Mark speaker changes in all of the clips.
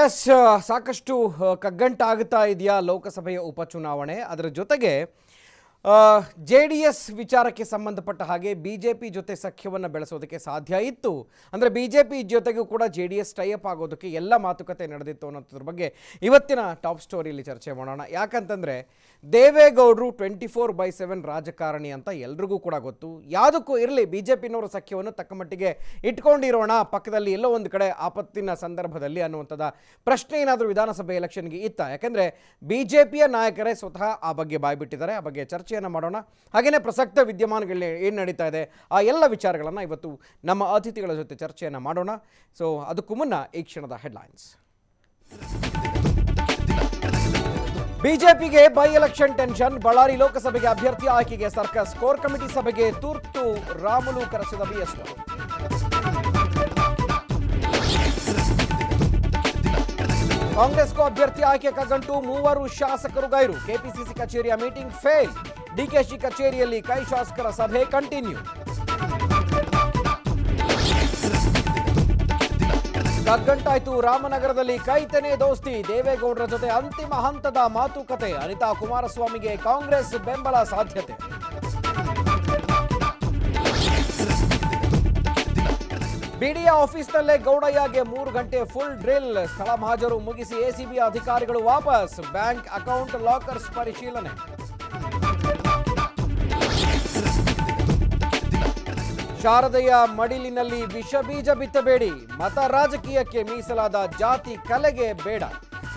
Speaker 1: S uh, ಸಾಕಷ್ಟು uh, ಕಗ್ಗಂಟಾಗ್ತಾ ಇದೆಯಾ ಲೋಕಸಭೆಯ ಉಪಚುನಾವಣೆ ಅದರ ಜೊತೆಗೆ ಜೆ ಡಿ ಎಸ್ ವಿಚಾರಕ್ಕೆ ಸಂಬಂಧಪಟ್ಟ ಹಾಗೆ ಬಿ ಜೆ ಪಿ ಜೊತೆ ಸಖ್ಯವನ್ನು ಬೆಳೆಸೋದಕ್ಕೆ ಸಾಧ್ಯ ಇತ್ತು ಅಂದರೆ ಬಿ ಜೆ ಪಿ ಜೊತೆಗೂ ಕೂಡ ಜೆ ಡಿ ಎಸ್ ಟೈಅಪ್ ಆಗೋದಕ್ಕೆ ಎಲ್ಲ ಮಾತುಕತೆ ನಡೆದಿತ್ತು ಅನ್ನೋದ್ರ ಬಗ್ಗೆ ಇವತ್ತಿನ ಟಾಪ್ ಸ್ಟೋರಿಯಲ್ಲಿ ಚರ್ಚೆ ಮಾಡೋಣ ಯಾಕಂತಂದರೆ ದೇವೇಗೌಡರು ಟ್ವೆಂಟಿ ಫೋರ್ ಬೈ ಸೆವೆನ್ ರಾಜಕಾರಣಿ ಅಂತ ಎಲ್ರಿಗೂ ಕೂಡ ಗೊತ್ತು ಯಾವುದಕ್ಕೂ ಇರಲಿ ಬಿ ಜೆ ಪಿನವರ ಸಖ್ಯವನ್ನು ತಕ್ಕಮಟ್ಟಿಗೆ ಇಟ್ಕೊಂಡಿರೋಣ ಪಕ್ಕದಲ್ಲಿ ಎಲ್ಲೋ ಒಂದು ಕಡೆ ಆಪತ್ತಿನ ಸಂದರ್ಭದಲ್ಲಿ ಅನ್ನುವಂಥದ್ದು ಪ್ರಶ್ನೆ ಏನಾದರೂ ವಿಧಾನಸಭೆ ಎಲೆಕ್ಷನ್ಗೆ ಇತ್ತ ಯಾಕೆಂದರೆ ಬಿ ಜೆ ಪಿಯ ನಾಯಕರೇ ಸ್ವತಃ ಆ ಬಗ್ಗೆ ಬಾಯ್ಬಿಟ್ಟಿದ್ದಾರೆ ಆ ಬಗ್ಗೆ ಚರ್ಚೆ ಚರ್ಚೆಯನ್ನು ಮಾಡೋಣ ಹಾಗೆಯೇ ಪ್ರಸಕ್ತ ವಿದ್ಯಮಾನಗಳಲ್ಲಿ ಏನು ನಡೀತಾ ಇದೆ ಆ ಎಲ್ಲ ವಿಚಾರಗಳನ್ನು ಇವತ್ತು ನಮ್ಮ ಅತಿಥಿಗಳ ಜೊತೆ ಚರ್ಚೆಯನ್ನು ಮಾಡೋಣ ಸೊ ಅದಕ್ಕೂ ಮುನ್ನ ಈ ಕ್ಷಣದ ಹೆಡ್ಲೈನ್ಸ್ ಬಿಜೆಪಿಗೆ ಬೈ ಎಲೆಕ್ಷನ್ ಟೆನ್ಷನ್ ಬಳ್ಳಾರಿ ಲೋಕಸಭೆಗೆ ಅಭ್ಯರ್ಥಿ ಆಯ್ಕೆಗೆ ಸರ್ಕಸ್ ಕೋರ್ ಕಮಿಟಿ ಸಭೆಗೆ ತುರ್ತು ರಾಮುಲು ಕರೆಸಿದ ಬಿಎಸ್ ಕಾಂಗ್ರೆಸ್ಗೂ ಅಭ್ಯರ್ಥಿ ಆಯ್ಕೆ ಕಗ್ಗಂಟು ಮೂವರು ಶಾಸಕರು ಗೈರು ಕೆಪಿಸಿಸಿ ಕಚೇರಿಯ ಮೀಟಿಂಗ್ ಫೇಲ್ ಡಿಕೆಶಿ ಕಚೇರಿಯಲ್ಲಿ ಕೈ ಶಾಸಕರ ಸಭೆ ಕಂಟಿನ್ಯೂ ಕಗ್ಗಂಟಾಯ್ತು ರಾಮನಗರದಲ್ಲಿ ಕೈತನೆ ದೋಸ್ತಿ ದೇವೇಗೌಡರ ಜೊತೆ ಅಂತಿಮ ಹಂತದ ಮಾತುಕತೆ ಅನಿತಾ ಕುಮಾರಸ್ವಾಮಿಗೆ ಕಾಂಗ್ರೆಸ್ ಬೆಂಬಲ ಸಾಧ್ಯತೆ ಬಿಡಿಎ ಆಫೀಸ್ನಲ್ಲೇ ಗೌಡಯ್ಯಗೆ ಮೂರು ಗಂಟೆ ಫುಲ್ ಡ್ರಿಲ್ ಸ್ಥಳ ಮಹಾಜರು ಮುಗಿಸಿ ಎಸಿಬಿ ಅಧಿಕಾರಿಗಳು ವಾಪಸ್ ಬ್ಯಾಂಕ್ ಅಕೌಂಟ್ ಲಾಕರ್ಸ್ ಪರಿಶೀಲನೆ ಶಾರದೆಯ ಮಡಿಲಿನಲ್ಲಿ ವಿಷ ಬೀಜ ಬಿತ್ತಬೇಡಿ ಮತ ರಾಜಕೀಯಕ್ಕೆ ಮೀಸಲಾದ ಜಾತಿ ಕಲೆಗೆ ಬೇಡ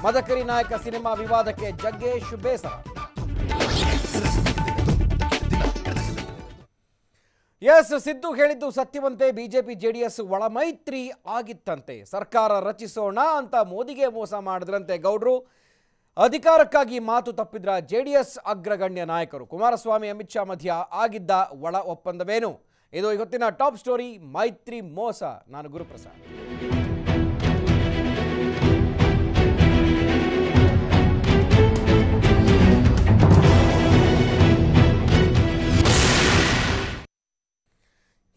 Speaker 1: ಮದಕರಿ ನಾಯಕ ಸಿನಿಮಾ ವಿವಾದಕ್ಕೆ ಜಗ್ಗೇಶ್ ಬೇಸರ ಎಸ್ ಸಿದ್ದು ಹೇಳಿದ್ದು ಸತ್ಯವಂತೆ ಬಿಜೆಪಿ ಜೆಡಿಎಸ್ ಒಳಮೈತ್ರಿ ಆಗಿತ್ತಂತೆ ಸರ್ಕಾರ ರಚಿಸೋಣ ಅಂತ ಮೋದಿಗೆ ಮೋಸ ಮಾಡಿದ್ರಂತೆ ಗೌಡ್ರು ಅಧಿಕಾರಕ್ಕಾಗಿ ಮಾತು ತಪ್ಪಿದ್ರ ಜೆಡಿಎಸ್ ಅಗ್ರಗಣ್ಯ ನಾಯಕರು ಕುಮಾರಸ್ವಾಮಿ ಅಮಿತ್ ಶಾ ಮಧ್ಯ ಆಗಿದ್ದ ಒಳ ಒಪ್ಪಂದವೇನು ಇದು ಇವತ್ತಿನ ಟಾಪ್ ಸ್ಟೋರಿ ಮೈತ್ರಿ ಮೋಸ ನಾನು ಗುರುಪ್ರಸಾದ್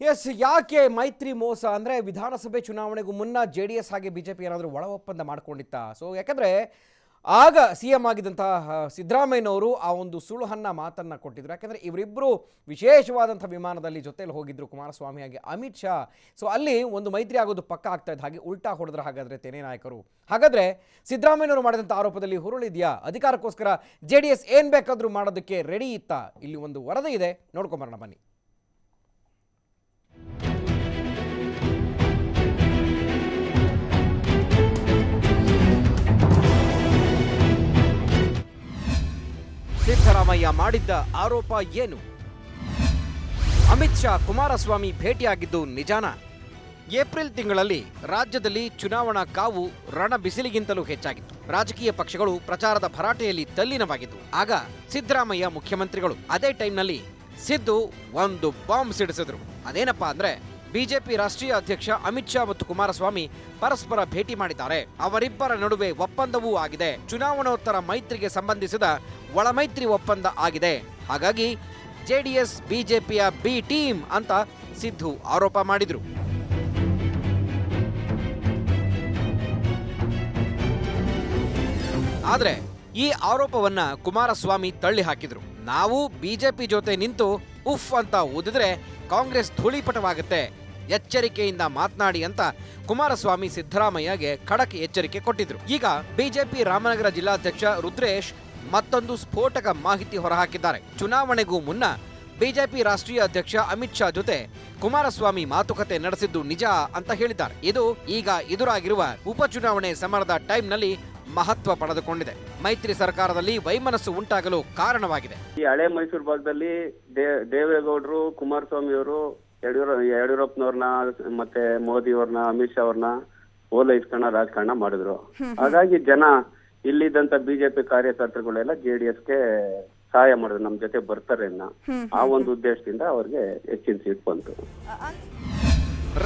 Speaker 1: ಎಸ್ ಯಾಕೆ ಮೈತ್ರಿ ಮೋಸ ಅಂದರೆ ವಿಧಾನಸಭೆ ಚುನಾವಣೆಗೂ ಮುನ್ನ ಜೆಡಿಎಸ್ ಹಾಗೆ ಬಿ ಜೆ ಪಿ ಏನಾದರೂ ಒಳ ಒಪ್ಪಂದ ಮಾಡ್ಕೊಂಡಿತ್ತ ಸೊ ಯಾಕಂದರೆ ಆಗ ಸಿ ಎಂ ಆಗಿದ್ದಂತಹ ಸಿದ್ದರಾಮಯ್ಯನವರು ಆ ಒಂದು ಸುಳುಹನ್ನ ಮಾತನ್ನು ಕೊಟ್ಟಿದ್ರು ಯಾಕಂದ್ರೆ ಇವರಿಬ್ಬರು ವಿಶೇಷವಾದಂಥ ವಿಮಾನದಲ್ಲಿ ಜೊತೆಯಲ್ಲಿ ಹೋಗಿದ್ರು ಕುಮಾರಸ್ವಾಮಿ ಹಾಗೆ ಅಮಿತ್ ಶಾ ಸೊ ಅಲ್ಲಿ ಒಂದು ಮೈತ್ರಿ ಆಗೋದು ಪಕ್ಕ ಆಗ್ತಾ ಇದ್ದ ಹಾಗೆ ಉಲ್ಟಾ ಹೊಡೆದ್ರೆ ಹಾಗಾದ್ರೆ ತೆನೆ ನಾಯಕರು ಹಾಗಾದ್ರೆ ಸಿದ್ದರಾಮಯ್ಯನವರು ಮಾಡಿದಂಥ ಆರೋಪದಲ್ಲಿ ಹುರುಳಿದೆಯಾ ಅಧಿಕಾರಕ್ಕೋಸ್ಕರ ಜೆ ಡಿ ಎಸ್ ಏನ್ ಬೇಕಾದರೂ ಮಾಡೋದಕ್ಕೆ ರೆಡಿ ಇತ್ತಾ ಇಲ್ಲಿ ಒಂದು ವರದಿ ಇದೆ ನೋಡ್ಕೊಂಬರೋಣ ಬನ್ನಿ ಸಿದ್ದರಾಮಯ್ಯ ಮಾಡಿದ್ದ ಆರೋಪ ಏನು ಅಮಿತ್ ಶಾ ಕುಮಾರಸ್ವಾಮಿ ಭೇಟಿಯಾಗಿದ್ದು ನಿಜಾನ ಏಪ್ರಿಲ್ ತಿಂಗಳಲ್ಲಿ ರಾಜ್ಯದಲ್ಲಿ ಚುನಾವಣಾ ಕಾವು ರಣ ಬಿಸಿಲಿಗಿಂತಲೂ ಹೆಚ್ಚಾಗಿತ್ತು ರಾಜಕೀಯ ಪಕ್ಷಗಳು ಪ್ರಚಾರದ ಭರಾಟೆಯಲ್ಲಿ ತಲ್ಲೀನವಾಗಿದ್ದವು ಆಗ ಸಿದ್ದರಾಮಯ್ಯ ಮುಖ್ಯಮಂತ್ರಿಗಳು ಅದೇ ಟೈಮ್ನಲ್ಲಿ ಸಿದ್ದು ಒಂದು ಬಾಂಬ್ ಸಿಡಿಸಿದ್ರು ಅದೇನಪ್ಪಾ ಅಂದ್ರೆ ಬಿಜೆಪಿ ರಾಷ್ಟ್ರೀಯ ಅಧ್ಯಕ್ಷ ಅಮಿತ್ ಶಾ ಮತ್ತು ಕುಮಾರಸ್ವಾಮಿ ಪರಸ್ಪರ ಭೇಟಿ ಮಾಡಿದ್ದಾರೆ ಅವರಿಬ್ಬರ ನಡುವೆ ಒಪ್ಪಂದವೂ ಆಗಿದೆ ಚುನಾವಣೋತ್ತರ ಮೈತ್ರಿಗೆ ಸಂಬಂಧಿಸಿದ ಒಳಮೈತ್ರಿ ಒಪ್ಪಂದ ಆಗಿದೆ ಹಾಗಾಗಿ ಜೆಡಿಎಸ್ ಬಿಜೆಪಿಯ ಬಿ ಟೀಮ್ ಅಂತ ಸಿದ್ದು ಆರೋಪ ಮಾಡಿದರು ಆದರೆ ಈ ಆರೋಪವನ್ನ ಕುಮಾರಸ್ವಾಮಿ ತಳ್ಳಿ ಹಾಕಿದರು ನಾವು ಬಿಜೆಪಿ ಜೊತೆ ನಿಂತು ಉಫ್ ಅಂತ ಓದಿದ್ರೆ ಕಾಂಗ್ರೆಸ್ ಧೂಳಿಪಟವಾಗುತ್ತೆ ಎಚ್ಚರಿಕೆಯಿಂದ ಮಾತನಾಡಿ ಅಂತ ಕುಮಾರಸ್ವಾಮಿ ಸಿದ್ದರಾಮಯ್ಯಗೆ ಖಡಕ್ ಎಚ್ಚರಿಕೆ ಕೊಟ್ಟಿದ್ರು ಈಗ ಬಿಜೆಪಿ ರಾಮನಗರ ಜಿಲ್ಲಾಧ್ಯಕ್ಷ ರುದ್ರೇಶ್ ಮತ್ತೊಂದು ಸ್ಫೋಟಕ ಮಾಹಿತಿ ಹೊರಹಾಕಿದ್ದಾರೆ ಚುನಾವಣೆಗೂ ಮುನ್ನ ಬಿಜೆಪಿ ರಾಷ್ಟ್ರೀಯ ಅಧ್ಯಕ್ಷ ಅಮಿತ್ ಶಾ ಜೊತೆ ಕುಮಾರಸ್ವಾಮಿ ಮಾತುಕತೆ ನಡೆಸಿದ್ದು ನಿಜ ಅಂತ ಹೇಳಿದ್ದಾರೆ ಇದು ಈಗ ಎದುರಾಗಿರುವ ಉಪಚುನಾವಣೆ ಸಮರದ ಟೈಮ್ನಲ್ಲಿ ಮಹತ್ವ ಪಡೆದುಕೊಂಡಿದೆ ಮೈತ್ರಿ ಸರ್ಕಾರದಲ್ಲಿ ವೈಮನಸ್ಸು ಉಂಟಾಗಲು ಕಾರಣವಾಗಿದೆ
Speaker 2: ಈ ಹಳೆ ಮೈಸೂರು ಭಾಗದಲ್ಲಿ ದೇವೇಗೌಡರು ಕುಮಾರಸ್ವಾಮಿ ಅವರು ಯಡಿಯೂರಪ್ಪನವ್ರನ್ನ ಮತ್ತೆ ಮೋದಿ ಅವ್ರನ್ನ ಅಮಿತ್ ಶಾ ಅವ್ರನ್ನ ಓಲೈಸ್ಕೊಂಡ ರಾಜಕಾರಣ ಮಾಡಿದ್ರು ಹಾಗಾಗಿ ಜನ ಇಲ್ಲಿದ್ದಂತ ಬಿಜೆಪಿ ಕಾರ್ಯಕರ್ತರುಗಳೆಲ್ಲ ಜೆಡಿಎಸ್ಗೆ ಸಹಾಯ ಮಾಡಿದ್ರು ನಮ್ ಜೊತೆ ಬರ್ತಾರೆ ಆ ಒಂದು ಉದ್ದೇಶದಿಂದ ಅವ್ರಿಗೆ ಹೆಚ್ಚಿನ ಸೀಟ್ ಬಂತು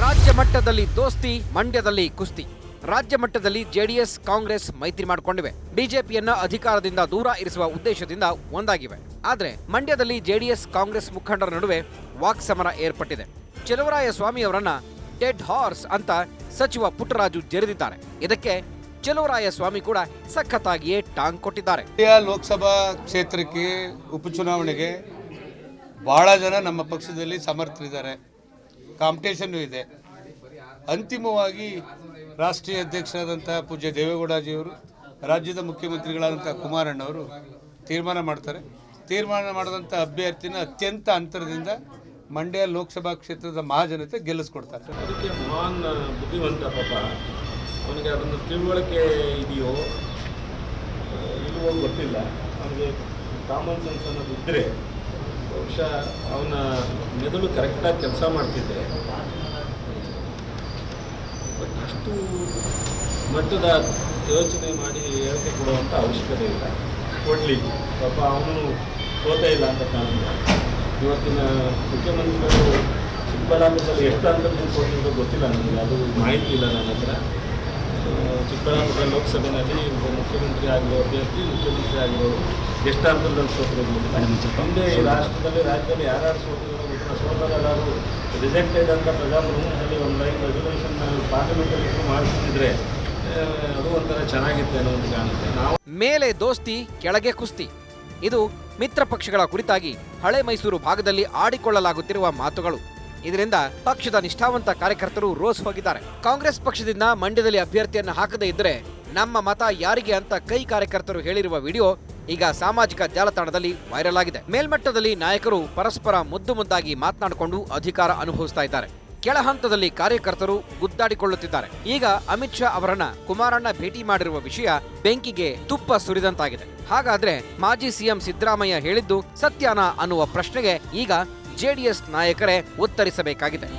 Speaker 1: ರಾಜ್ಯ ಮಟ್ಟದಲ್ಲಿ ದೋಸ್ತಿ ಮಂಡ್ಯದಲ್ಲಿ ಕುಸ್ತಿ ರಾಜ್ಯ ಮಟ್ಟದಲ್ಲಿ ಜೆಡಿಎಸ್ ಕಾಂಗ್ರೆಸ್ ಮೈತ್ರಿ ಮಾಡಿಕೊಂಡಿವೆ ಬಿಜೆಪಿಯನ್ನ ಅಧಿಕಾರದಿಂದ ದೂರ ಇರಿಸುವ ಉದ್ದೇಶದಿಂದ ಒಂದಾಗಿವೆ ಆದರೆ ಮಂಡ್ಯದಲ್ಲಿ ಜೆಡಿಎಸ್ ಕಾಂಗ್ರೆಸ್ ಮುಖಂಡರ ನಡುವೆ ವಾಕ್ ಸಮರ ಏರ್ಪಟ್ಟಿದೆ ಚೆಲುವರಾಯ ಅವರನ್ನ ಡೆಡ್ ಹಾರ್ಸ್ ಅಂತ ಸಚಿವ ಪುಟ್ಟರಾಜು ಜೆರೆದಿದ್ದಾರೆ ಇದಕ್ಕೆ ಸ್ವಾಮಿ ಕೂಡ ಸಖತ್ತಾಗಿಯೇ ಟಾಂಗ್ ಕೊಟ್ಟಿದ್ದಾರೆ
Speaker 3: ಲೋಕಸಭಾ ಕ್ಷೇತ್ರಕ್ಕೆ ಉಪಚುನಾವಣೆಗೆ ಬಹಳ ಜನ ನಮ್ಮ ಪಕ್ಷದಲ್ಲಿ ಸಮರ್ಥರಿದ್ದಾರೆ ಕಾಂಪಿಟೇಷನ್ ಇದೆ ಅಂತಿಮವಾಗಿ ರಾಷ್ಟ್ರೀಯ ಅಧ್ಯಕ್ಷರಾದಂಥ ಪೂಜ್ಯ ದೇವೇಗೌಡಾಜಿಯವರು ರಾಜ್ಯದ ಮುಖ್ಯಮಂತ್ರಿಗಳಾದಂಥ ಕುಮಾರಣ್ಣವರು ತೀರ್ಮಾನ ಮಾಡ್ತಾರೆ ತೀರ್ಮಾನ ಮಾಡಿದಂಥ ಅಭ್ಯರ್ಥಿನ ಅತ್ಯಂತ ಅಂತರದಿಂದ ಮಂಡ್ಯ ಲೋಕಸಭಾ ಕ್ಷೇತ್ರದ ಮಹಾಜನತೆ ಗೆಲ್ಲಿಸ್ಕೊಡ್ತಾರೆ ಅದಕ್ಕೆ
Speaker 2: ಮಹಾನ್ ಬುದ್ಧಿವಂತ ಪಾಪ ಅವನಿಗೆ ಅದನ್ನು ತಿಳುವಳಿಕೆ ಇದೆಯೋ ಇಲ್ಲವೋ ಗೊತ್ತಿಲ್ಲ ಅವನಿಗೆ ಕಾಮನ್ ಸೆನ್ಸ್ ಅನ್ನೋದು ಇದ್ದರೆ ಬಹುಶಃ ಅವನ ಮೆದುಳು ಕರೆಕ್ಟಾಗಿ ಕೆಲಸ ಮಾಡ್ತಿದ್ದೆ ಅಷ್ಟು ಮಟ್ಟದ ಯೋಚನೆ ಮಾಡಿ ಹೇಳಿಕೆ ಕೊಡುವಂಥ ಅವಶ್ಯಕತೆ ಇಲ್ಲ ಕೊಡಲಿಕ್ಕೆ ಪಾಪ ಅವನು ಸೋತೇ ಇಲ್ಲ ಅಂತ ಕಾರಣ ಇವತ್ತಿನ ಮುಖ್ಯಮಂತ್ರಿಗಳು ಚಿಕ್ಕಬಳ್ಳಾಪುರದಲ್ಲಿ ಎಷ್ಟು ಅಂತರ್ಜನ ಕೊಟ್ಟಿದ್ದು ಗೊತ್ತಿಲ್ಲ ನನಗೆ ಅದು ಮಾಹಿತಿ ಇಲ್ಲ ನನ್ನ ಹತ್ರ ಚಿಕ್ಕಬಳ್ಳಾಪುರ ಲೋಕಸಭೆಯಲ್ಲಿ ಒಬ್ಬ ಮುಖ್ಯಮಂತ್ರಿ ಆಗಿರೋ ಅಭ್ಯರ್ಥಿ ಮುಖ್ಯಮಂತ್ರಿ ಆಗಿರೋರು ಎಷ್ಟು ಅಂತರ್ಜನ ಸೋತಿರೋದು ನಮ್ಮದೇ ರಾಷ್ಟ್ರದಲ್ಲಿ ರಾಜ್ಯದಲ್ಲಿ ಯಾರು ಸೋತರು ಅದು
Speaker 1: ಮೇಲೆ ದೋಸ್ತಿ ಕೆಳಗೆ ಕುಸ್ತಿ ಇದು ಮಿತ್ರ ಪಕ್ಷಗಳ ಕುರಿತಾಗಿ ಹಳೆ ಮೈಸೂರು ಭಾಗದಲ್ಲಿ ಆಡಿಕೊಳ್ಳಲಾಗುತ್ತಿರುವ ಮಾತುಗಳು ಇದರಿಂದ ಪಕ್ಷದ ನಿಷ್ಠಾವಂತ ಕಾರ್ಯಕರ್ತರು ರೋಸ್ ಹೋಗಿದ್ದಾರೆ ಕಾಂಗ್ರೆಸ್ ಪಕ್ಷದಿಂದ ಮಂಡ್ಯದಲ್ಲಿ ಅಭ್ಯರ್ಥಿಯನ್ನು ಹಾಕದೇ ಇದ್ರೆ ನಮ್ಮ ಮತ ಯಾರಿಗೆ ಅಂತ ಕೈ ಕಾರ್ಯಕರ್ತರು ಹೇಳಿರುವ ವಿಡಿಯೋ ಈಗ ಸಾಮಾಜಿಕ ಜಾಲತಾಣದಲ್ಲಿ ವೈರಲ್ ಆಗಿದೆ ಮೇಲ್ಮಟ್ಟದಲ್ಲಿ ನಾಯಕರು ಪರಸ್ಪರ ಮುದ್ದು ಮುದ್ದಾಗಿ ಮಾತನಾಡಿಕೊಂಡು ಅಧಿಕಾರ ಅನುಭವಿಸ್ತಾ ಇದ್ದಾರೆ ಕೆಳ ಹಂತದಲ್ಲಿ ಕಾರ್ಯಕರ್ತರು ಗುದ್ದಾಡಿಕೊಳ್ಳುತ್ತಿದ್ದಾರೆ ಈಗ ಅಮಿತ್ ಶಾ ಅವರನ್ನ ಕುಮಾರಣ್ಣ ಭೇಟಿ ಮಾಡಿರುವ ವಿಷಯ ಬೆಂಕಿಗೆ ತುಪ್ಪ ಸುರಿದಂತಾಗಿದೆ ಹಾಗಾದ್ರೆ ಮಾಜಿ ಸಿಎಂ ಸಿದ್ದರಾಮಯ್ಯ ಹೇಳಿದ್ದು ಸತ್ಯಾನಾ ಅನ್ನುವ ಪ್ರಶ್ನೆಗೆ ಈಗ ಜೆಡಿಎಸ್ ನಾಯಕರೇ ಉತ್ತರಿಸಬೇಕಾಗಿದೆ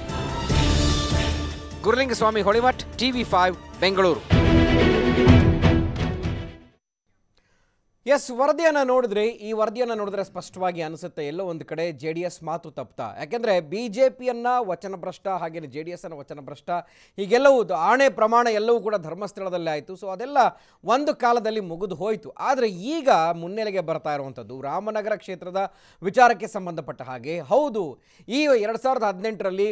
Speaker 1: ಗುರುಲಿಂಗಸ್ವಾಮಿ ಹೊಳಿಮಠ್ ಟಿವಿ ಫೈವ್ ಬೆಂಗಳೂರು ಎಸ್ ವರದಿಯನ್ನು ನೋಡಿದ್ರೆ ಈ ವರದಿಯನ್ನು ನೋಡಿದ್ರೆ ಸ್ಪಷ್ಟವಾಗಿ ಅನಿಸುತ್ತೆ ಎಲ್ಲೋ ಒಂದು ಕಡೆ ಜೆ ಡಿ ಎಸ್ ಮಾತು ತಪ್ತಾ ಯಾಕೆಂದರೆ ಬಿ ಜೆ ಪಿಯನ್ನು ವಚನಭ್ರಷ್ಟ ಹಾಗೆಯೇ ಜೆ ಡಿ ಎಸ್ಸನ್ನು ವಚನಭ್ರಷ್ಟ ಹೀಗೆಲ್ಲವೂ ಆಣೆ ಪ್ರಮಾಣ ಎಲ್ಲವೂ ಕೂಡ ಧರ್ಮಸ್ಥಳದಲ್ಲೇ ಆಯಿತು ಸೊ ಅದೆಲ್ಲ ಒಂದು ಕಾಲದಲ್ಲಿ ಮುಗಿದು ಹೋಯಿತು ಆದರೆ ಈಗ ಮುನ್ನೆಲೆಗೆ ಬರ್ತಾ ಇರುವಂಥದ್ದು ರಾಮನಗರ ಕ್ಷೇತ್ರದ ವಿಚಾರಕ್ಕೆ ಸಂಬಂಧಪಟ್ಟ ಹಾಗೆ ಹೌದು ಈ ಎರಡು ಸಾವಿರದ ಹದಿನೆಂಟರಲ್ಲಿ